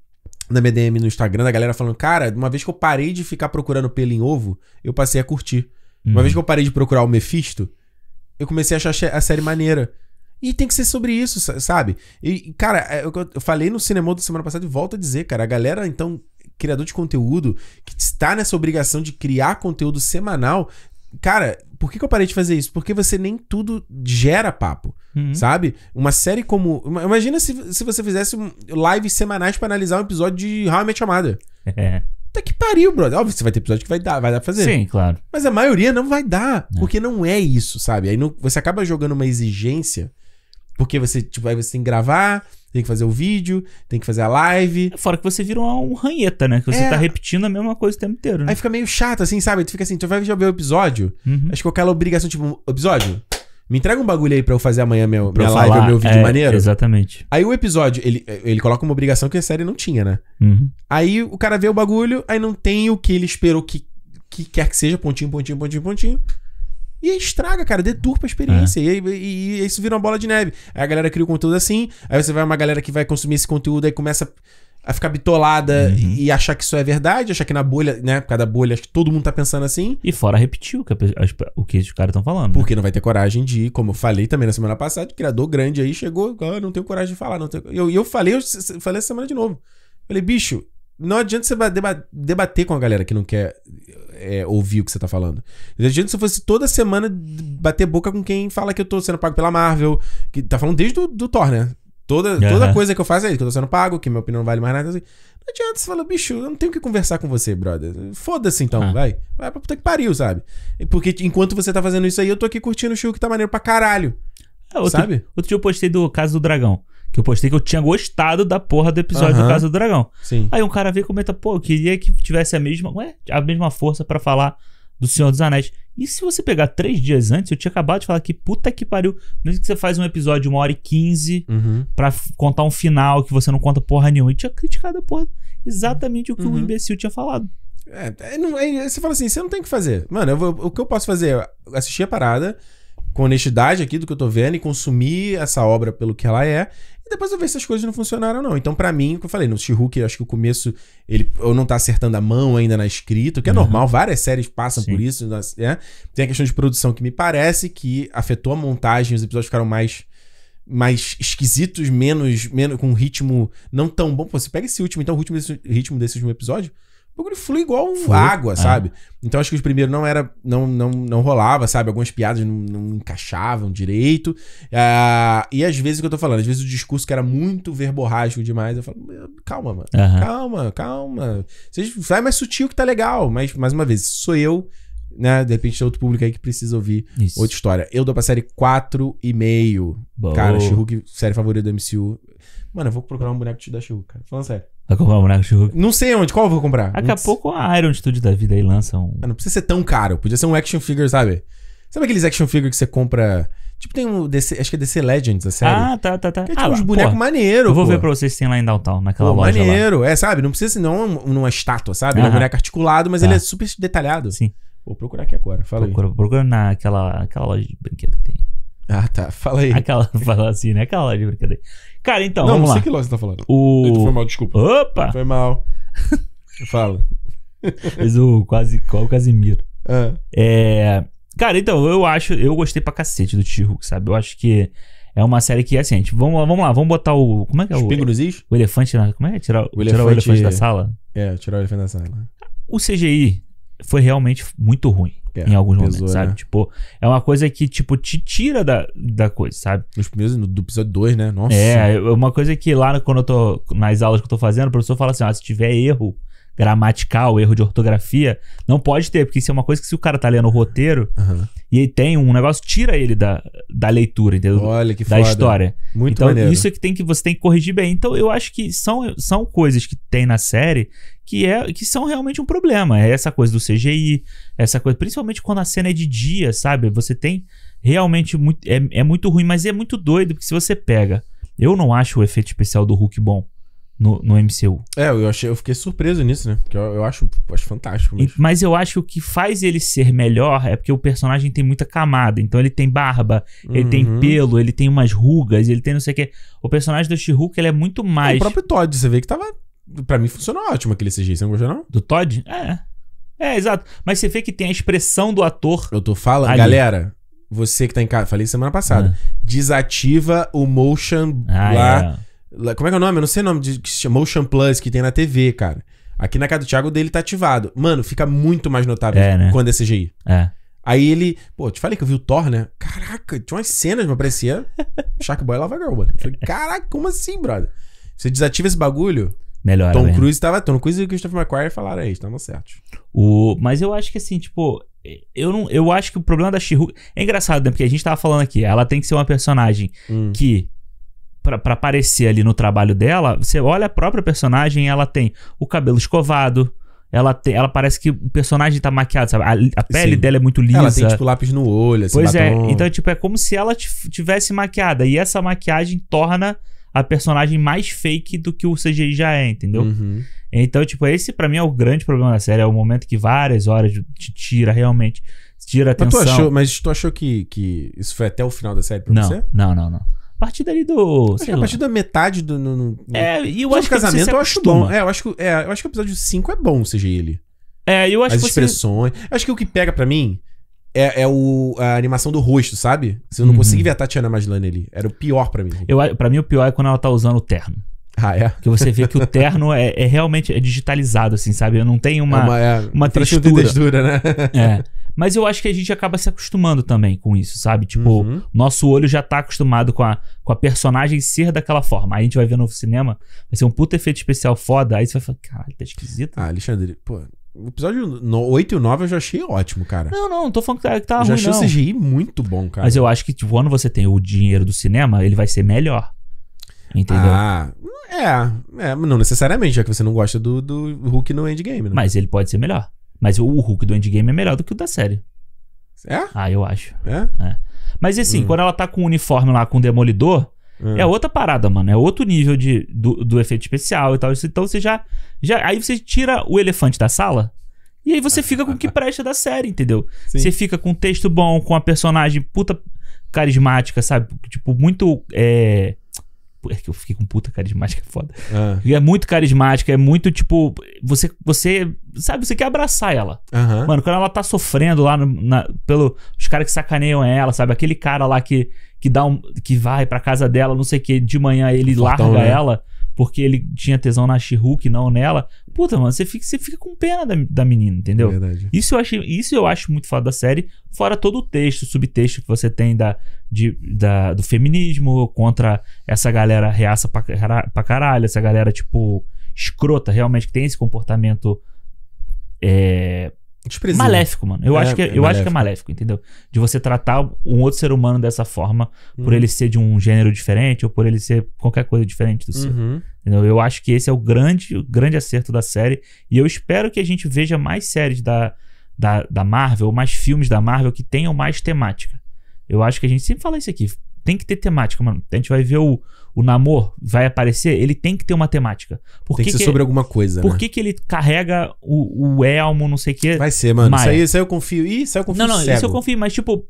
na minha DM no Instagram da galera falando: Cara, uma vez que eu parei de ficar procurando pelo em ovo, eu passei a curtir. Uhum. Uma vez que eu parei de procurar o Mephisto, eu comecei a achar a série maneira. E tem que ser sobre isso, sabe? E, cara, é, eu, eu falei no cinema da semana passada e volto a dizer, cara, a galera, então, criador de conteúdo, que está nessa obrigação de criar conteúdo semanal, cara, por que, que, eu parei de fazer isso? Porque você nem tudo gera papo, uhum. sabe? Uma série como. Imagina se, se você fizesse lives semanais para analisar um episódio de How I Met É. Tá que pariu, brother. Óbvio, você vai ter episódio que vai dar, vai dar pra fazer. Sim, claro. Mas a maioria não vai dar, é. porque não é isso, sabe? Aí não, você acaba jogando uma exigência, porque você, tipo, aí você tem que gravar, tem que fazer o vídeo, tem que fazer a live. Fora que você vira um, ranheta, né? Que você tá é. tá repetindo a mesma coisa o tempo inteiro. Né? Aí fica meio chato, assim, sabe? Tu fica assim, tu vai ver o episódio, uhum. acho que aquela obrigação, tipo, episódio, me entrega um bagulho aí pra eu fazer amanhã meu, pra minha live ou meu vídeo é, maneiro. Exatamente. Aí o episódio, ele, ele coloca uma obrigação que a série não tinha, né? Uhum. Aí o cara vê o bagulho, aí não tem o que ele esperou que, que quer que seja, pontinho, pontinho, pontinho, pontinho. E aí estraga, cara, deturpa a experiência. É. E, e, e, isso vira uma bola de neve. Aí a galera cria o conteúdo assim, aí você vai uma galera que vai consumir esse conteúdo, e começa a ficar bitolada uhum. e achar que isso é verdade, achar que na bolha, né? Por causa da bolha, acho que todo mundo tá pensando assim. E fora repetir o que, o que os caras estão falando. Né? Porque não vai ter coragem de ir, como eu falei também na semana passada, criador grande aí chegou, ah, não tenho coragem de falar. E eu, eu falei, eu falei essa semana de novo. Falei, bicho, não adianta você debater com a galera que não quer é, ouvir o que você tá falando. Não adianta se fosse toda semana bater boca com quem fala que eu tô sendo pago pela Marvel, que tá falando desde do, do Thor, né? Toda, uhum. toda coisa que eu faço é isso, que eu tô sendo pago, que minha opinião não vale mais nada. Assim. Não adianta você falar, bicho, eu não tenho que conversar com você, brother. Foda-se então, uhum. vai. Vai pra puta que pariu, sabe? Porque enquanto você tá fazendo isso aí, eu tô aqui curtindo o show que tá maneiro pra caralho. É, outro, sabe? Outro dia eu postei do caso do dragão. Que eu postei que eu tinha gostado da porra do episódio uhum. do Caso do Dragão. Sim. Aí um cara veio e comenta, pô, eu queria que tivesse a mesma, ué, a mesma força para falar do Senhor dos Anéis. E se você pegar três dias antes, eu tinha acabado de falar que puta que pariu. Mesmo que você faz um episódio de uma hora e quinze uhum. pra contar um final que você não conta porra nenhuma. E tinha criticado a porra exatamente o que uhum. o imbecil tinha falado. É, é, não, é, você fala assim, você não tem o que fazer. Mano, vou, o que eu posso fazer é assistir a parada com honestidade aqui do que eu tô vendo e consumir essa obra pelo que ela é e depois eu vejo se as coisas não funcionaram ou não. Então, para mim, como eu falei, no She-Hulk, acho que o começo, ele ou não tá acertando a mão ainda na escrita, o que é uhum. normal, várias séries passam Sim. por isso. Né? É. Tem a questão de produção que me parece que afetou a montagem, os episódios ficaram mais mais esquisitos, menos, menos com um ritmo não tão bom. Pô, você pega esse último, então, o ritmo desse, ritmo desse último episódio o bagulho flui igual água, é. sabe? Então acho que os primeiros não era. Não, não, não rolava, sabe? Algumas piadas não, não encaixavam direito. Uh, e às vezes o que eu tô falando, às vezes o discurso que era muito verborrágico demais, eu falo, calma, mano. Calma, calma. Vocês vai mais é sutil que tá legal. Mas, mais uma vez, sou eu, né? De repente tem outro público aí que precisa ouvir Isso. outra história. Eu dou pra série 4,5. Cara, Shihulk, série favorita do MCU. Mano, eu vou procurar um boneco de she cara. Falando sério. Vai comprar um boneco de hulk Não sei onde, qual eu vou comprar. Daqui a pouco a Iron Studio da vida aí lança um. Mano, não precisa ser tão caro. Podia ser um action figure, sabe? Sabe aqueles action figure que você compra. Tipo, tem um DC, acho que é DC Legends, a série. Ah, tá, tá, tá. É tipo ah, uns bonecos maneiro. Eu vou pô. ver pra vocês se tem lá em Downtown, naquela pô, loja. Maneiro, lá. é, sabe? Não precisa ser não é uma estátua, sabe? é um boneco articulado, mas tá. ele é super detalhado. Sim. Vou procurar aqui agora, fala procura, aí. Procura naquela aquela loja de brinquedo que tem. Ah, tá. Fala aí. Aquela, fala assim, né? Aquela loja de brinquedo. Cara, então, não, vamos não sei lá. que loja você tá falando. O... foi mal, desculpa. Opa! Foi mal. Fala. Mas o quase qual o Casimiro. É. é. Cara, então, eu acho, eu gostei pra cacete do Tio sabe? Eu acho que é uma série que, assim, gente, vamos lá, vamos lá, vamos botar o. Como é que é Os o. O elefante na. Como é? Tirar o, elefante, tirar o elefante da sala? É, tirar o elefante da sala. O CGI foi realmente muito ruim. É, em alguns pesou, momentos, sabe? Né? Tipo, é uma coisa que, tipo, te tira da, da coisa, sabe? Nos primeiros do episódio 2, né? Nossa. É, é, uma coisa que lá quando eu tô nas aulas que eu tô fazendo, o professor fala assim: ah, se tiver erro, gramatical, erro de ortografia, não pode ter, porque isso é uma coisa que se o cara tá lendo o roteiro uhum. e ele tem um negócio, tira ele da, da leitura, entendeu? Olha que Da história. Muito então, maneiro. isso é que, tem que você tem que corrigir bem. Então, eu acho que são, são coisas que tem na série que, é, que são realmente um problema. É essa coisa do CGI, essa coisa, principalmente quando a cena é de dia, sabe? Você tem realmente muito, é, é muito ruim, mas é muito doido, porque se você pega. Eu não acho o efeito especial do Hulk bom no, no MCU. É, eu, achei, eu fiquei surpreso nisso, né? Porque eu, eu acho, acho fantástico. Mesmo. Mas eu acho que o que faz ele ser melhor é porque o personagem tem muita camada. Então ele tem barba, uhum. ele tem uhum. pelo, ele tem umas rugas, ele tem não sei o que. O personagem do She-Hulk, ele é muito mais. É, o próprio Todd, você vê que tava. Pra mim funcionou ótimo aquele CGI, você não gostou, não? Do Todd? É. É, exato. Mas você vê que tem a expressão do ator. Eu tô falando. Ali. Galera, você que tá em casa, falei semana passada. Ah. Desativa o motion ah, lá. É como é que é o nome? Eu não sei o nome de que se chama Motion Plus que tem na TV, cara. Aqui na casa do Thiago o dele tá ativado. Mano, fica muito mais notável é, né? quando é CGI. É. Aí ele, pô, te falei que eu vi o Thor, né? Caraca, tinha umas cenas, mas parecia Shark Boy Lava Girl, mano. falei, caraca, como assim, brother? Você desativa esse bagulho, Melhor. Tom Cruise tava. Tom Cruise e o Christopher McQuarrie falaram aí, é, estavam certos. O, mas eu acho que assim, tipo. Eu, não, eu acho que o problema da she É engraçado, né? Porque a gente tava falando aqui, ela tem que ser uma personagem hum. que para aparecer ali no trabalho dela, você olha a própria personagem, ela tem o cabelo escovado, ela, tem, ela parece que o personagem tá maquiado, sabe? A, a pele Sim. dela é muito lisa. Ela tem, tipo, lápis no olho, assim, Pois é, batom. é, então, tipo, é como se ela tivesse maquiada. E essa maquiagem torna a personagem mais fake do que o CGI já é, entendeu? Uhum. Então, tipo, esse para mim é o grande problema da série. É o momento que várias horas te tira realmente, tira atenção. Mas tu achou, mas tu achou que, que isso foi até o final da série pra não, você? Não, não, não partir dali do. Sei acho lá. A partir da metade do. No, no, é, e eu acho que. casamento eu acho bom. É, eu acho que, é, eu acho que o episódio 5 é bom, seja ele. É, eu acho As que. As expressões. Você... Acho que o que pega para mim é, é o, a animação do rosto, sabe? Se eu não uhum. consegui ver a Tatiana Maslany ali. Era o pior para mim. Eu, pra mim, o pior é quando ela tá usando o terno. Ah, é? Que você vê que o terno é, é, realmente é digitalizado, assim, sabe? eu Não tenho uma, é uma, é, uma textura. textura, né? É. Mas eu acho que a gente acaba se acostumando também com isso, sabe? Tipo, uhum. nosso olho já tá acostumado com a, com a personagem ser daquela forma. Aí a gente vai ver no cinema, vai ser um puta efeito especial foda. Aí você vai falar, caralho, tá esquisito. Ah, Alexandre, pô, o episódio no, 8 e 9 eu já achei ótimo, cara. Não, não, não tô falando que tá, que tá eu já achei não. o CGI muito bom, cara. Mas eu acho que, tipo, quando você tem o dinheiro do cinema, ele vai ser melhor. Entendeu? Ah, é. é não necessariamente, já que você não gosta do, do Hulk no Endgame, né? Mas ele pode ser melhor. Mas o Hulk do Endgame é melhor do que o da série. É? Ah, eu acho. É? é. Mas assim, hum. quando ela tá com o uniforme lá, com o Demolidor, hum. é outra parada, mano. É outro nível de, do, do efeito especial e tal. Então você já, já. Aí você tira o elefante da sala. E aí você fica com o que presta da série, entendeu? Sim. Você fica com um texto bom, com a personagem puta carismática, sabe? Tipo, muito. É, é que eu fiquei com puta carismática, é foda. É. E é muito carismática, é muito tipo. Você, você sabe, você quer abraçar ela. Uhum. Mano, quando ela tá sofrendo lá no, na, pelo os caras que sacaneiam ela, sabe? Aquele cara lá que que dá um que vai para casa dela, não sei o que, de manhã ele Fortão, larga né? ela porque ele tinha tesão na She-Hulk não nela. Puta, mano, você fica, você fica com pena da, da menina, entendeu? Verdade. Isso eu, acho, isso eu acho muito foda da série, fora todo o texto, subtexto que você tem da, de, da, do feminismo contra essa galera reaça pra, pra caralho, essa galera, tipo, escrota, realmente, que tem esse comportamento. É, desprezível. Maléfico, mano. Eu, é, acho, que, é, é eu maléfico. acho que é maléfico, entendeu? De você tratar um outro ser humano dessa forma, uhum. por ele ser de um gênero diferente ou por ele ser qualquer coisa diferente do seu. Uhum. Entendeu? Eu acho que esse é o grande, o grande acerto da série. E eu espero que a gente veja mais séries da, da, da Marvel, mais filmes da Marvel que tenham mais temática. Eu acho que a gente sempre fala isso aqui. Tem que ter temática, mano. A gente vai ver o, o namoro vai aparecer, ele tem que ter uma temática. Por tem que, que ser sobre alguma coisa, Por né? que, que ele carrega o, o elmo, não sei o quê? Vai ser, mano. Isso aí, isso aí eu confio. Ih, isso aí eu confio Não, não, cego. isso eu confio, mas tipo...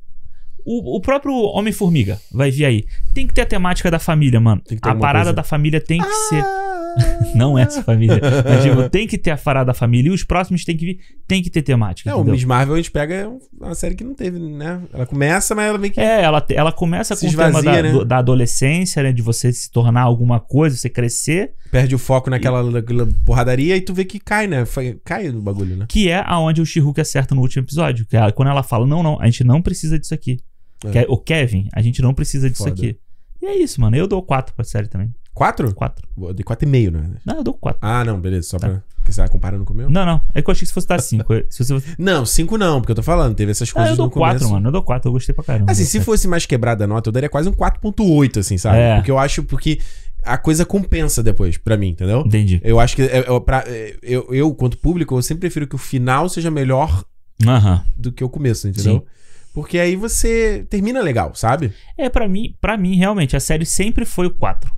O, o próprio Homem-Formiga vai vir aí. Tem que ter a temática da família, mano. A parada coisa. da família tem que ah. ser não essa é família. Mas, tipo, tem que ter a fará da família e os próximos tem que vir, tem que ter temática. É, o Miss Marvel a gente pega é uma série que não teve, né? Ela começa, mas ela vem que. É, ela, ela começa com esvazia, o tema da, né? do, da, adolescência, né? De você se tornar alguma coisa, você crescer. Perde o foco naquela e... porradaria e tu vê que cai, né? Cai no bagulho, né? Que é aonde o she acerta no último episódio. Que é quando ela fala: não, não, a gente não precisa disso aqui. É. é o Kevin, a gente não precisa disso Foda. aqui. E é isso, mano. Eu dou 4 pra série também. Quatro? Quatro. De quatro e meio, né? Não, eu dou quatro. Ah, não, beleza. Só Tá. pra. Porque você tá comparando com o meu? Não, não. É que eu achei que se fosse dar cinco. Se você... Não, cinco não, porque eu tô falando, teve essas coisas Ah, começo eu dou no quatro, começo. mano. Eu dou quatro. Eu gostei pra caramba. Assim, se fosse mais quebrada a nota, eu daria quase um 4.8, assim, sabe? É. Porque eu acho porque a coisa compensa depois, pra mim, entendeu? Entendi. Eu acho que é-, é pra- é, eu, eu, quanto público, eu sempre prefiro que o final seja melhor do que o começo, entendeu? Porque aí você termina legal, sabe? É, para mim, pra mim, realmente, a série sempre foi o 4.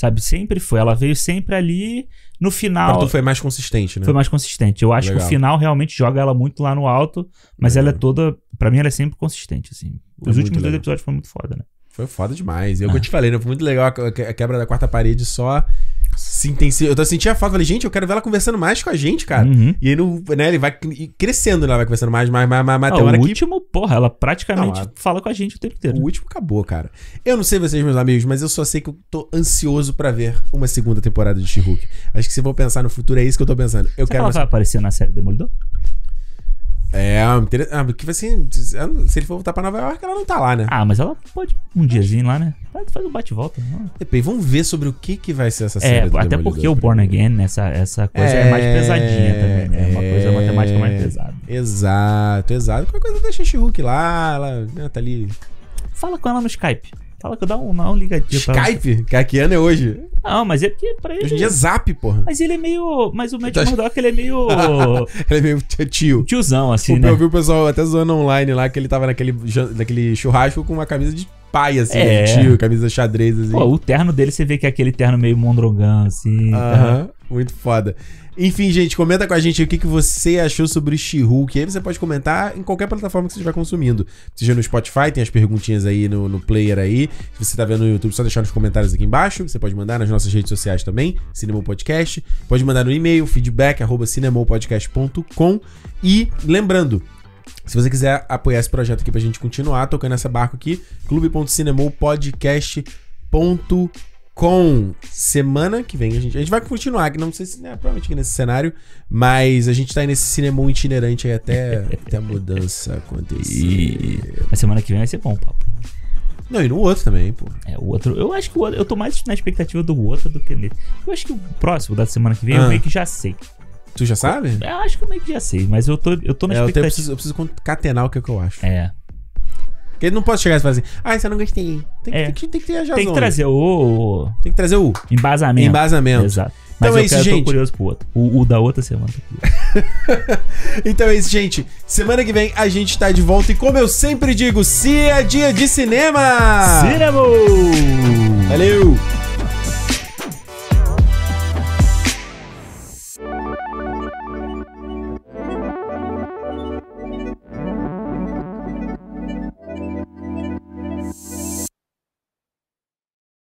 Sabe, sempre foi. Ela veio sempre ali no final. Então foi mais consistente, né? Foi mais consistente. Eu acho Legal. que o final realmente joga ela muito lá no alto, mas Legal. ela é toda. para mim, ela é sempre consistente, assim. É Os foi últimos dois episódios foram muito foda, né? Foi foda demais. Eu ah. É que eu te falei, né? Foi muito legal a quebra da quarta parede só se Eu tô sentindo a falta, falei, gente, eu quero ver ela conversando mais com a gente, cara. Uhum. E aí, no, né, ele vai crescendo, né, ela vai conversando mais, mais, mais, mais. Ah, até o último, que... porra, ela praticamente não, fala com a gente o tempo inteiro. O último acabou, cara. Eu não sei vocês, meus amigos, mas eu só sei que eu tô ansioso para ver uma segunda temporada de She-Hulk. Acho que se vou pensar no futuro, é isso que eu tô pensando. Eu Você quero. Ela vai aparecer na série Demolidor? É, ah, porque tipo assim, se ele for voltar pra Nova York, ela não tá lá, né? Ah, mas ela pode um diazinho lá, né? Faz um bate-volta. Né? Depende, vamos ver sobre o que, que vai ser essa é, série. É, até porque o Born Again, né, essa, essa coisa é, é mais pesadinha também, né? É uma coisa é, matemática mais pesada. Exato, exato. Qualquer coisa da a hulk lá, ela né, tá ali. Fala com ela no Skype. Fala que eu dá um, um ligadinho Skype? Que que é hoje? Não, mas é porque é pra ele. Hoje em dia é zap, porra. Mas ele é meio. Mas o Matt tá... Murdock, ele é meio. ele é meio tio. Tiozão, assim, o, né? Eu vi o pessoal até zoando online lá que ele tava naquele, naquele churrasco com uma camisa de pai, assim, é. Né? de tio, camisa xadrez, assim. Pô, o terno dele você vê que é aquele terno meio mondrogão, assim. Aham, uh -huh. tá? muito foda. Enfim, gente, comenta com a gente o que, que você achou sobre She-Hulk. Aí você pode comentar em qualquer plataforma que você estiver consumindo. Seja no Spotify, tem as perguntinhas aí no, no player aí. Se você tá vendo no YouTube, só deixar nos comentários aqui embaixo. Você pode mandar nas nossas redes sociais também, Cinemol Podcast. Pode mandar no e-mail, feedback, arroba cinemopodcast.com. E lembrando, se você quiser apoiar esse projeto aqui pra gente continuar tocando essa barco aqui, clube.cinemopodcast.com com semana que vem. A gente, a gente vai continuar, que não sei se. Né, provavelmente nesse cenário, mas a gente tá aí nesse cinema itinerante aí até, até a mudança acontecer. a semana que vem vai ser bom, papo. Não, e no outro também, pô. É, o outro. Eu acho que o outro, eu tô mais na expectativa do outro do que nele. Eu acho que o próximo da semana que vem ah. eu meio que já sei. Tu já sabe? Eu, eu acho que eu meio que já sei, mas eu tô, eu tô na é, expectativa. Eu, tenho, eu, preciso, eu preciso concatenar o que, é que eu acho. É. Porque ele não pode chegar e falar assim, ah, isso eu não gostei. Tem, é. tem, que, tem que ter a Tem que né? trazer o... Tem que trazer o... Embasamento. Embasamento. Exato. Então Mas então eu é isso, quero, gente. Eu tô curioso pro outro. O, o da outra semana. então é isso, gente. Semana que vem a gente tá de volta. E como eu sempre digo, se é dia de cinema! Cinema! Valeu!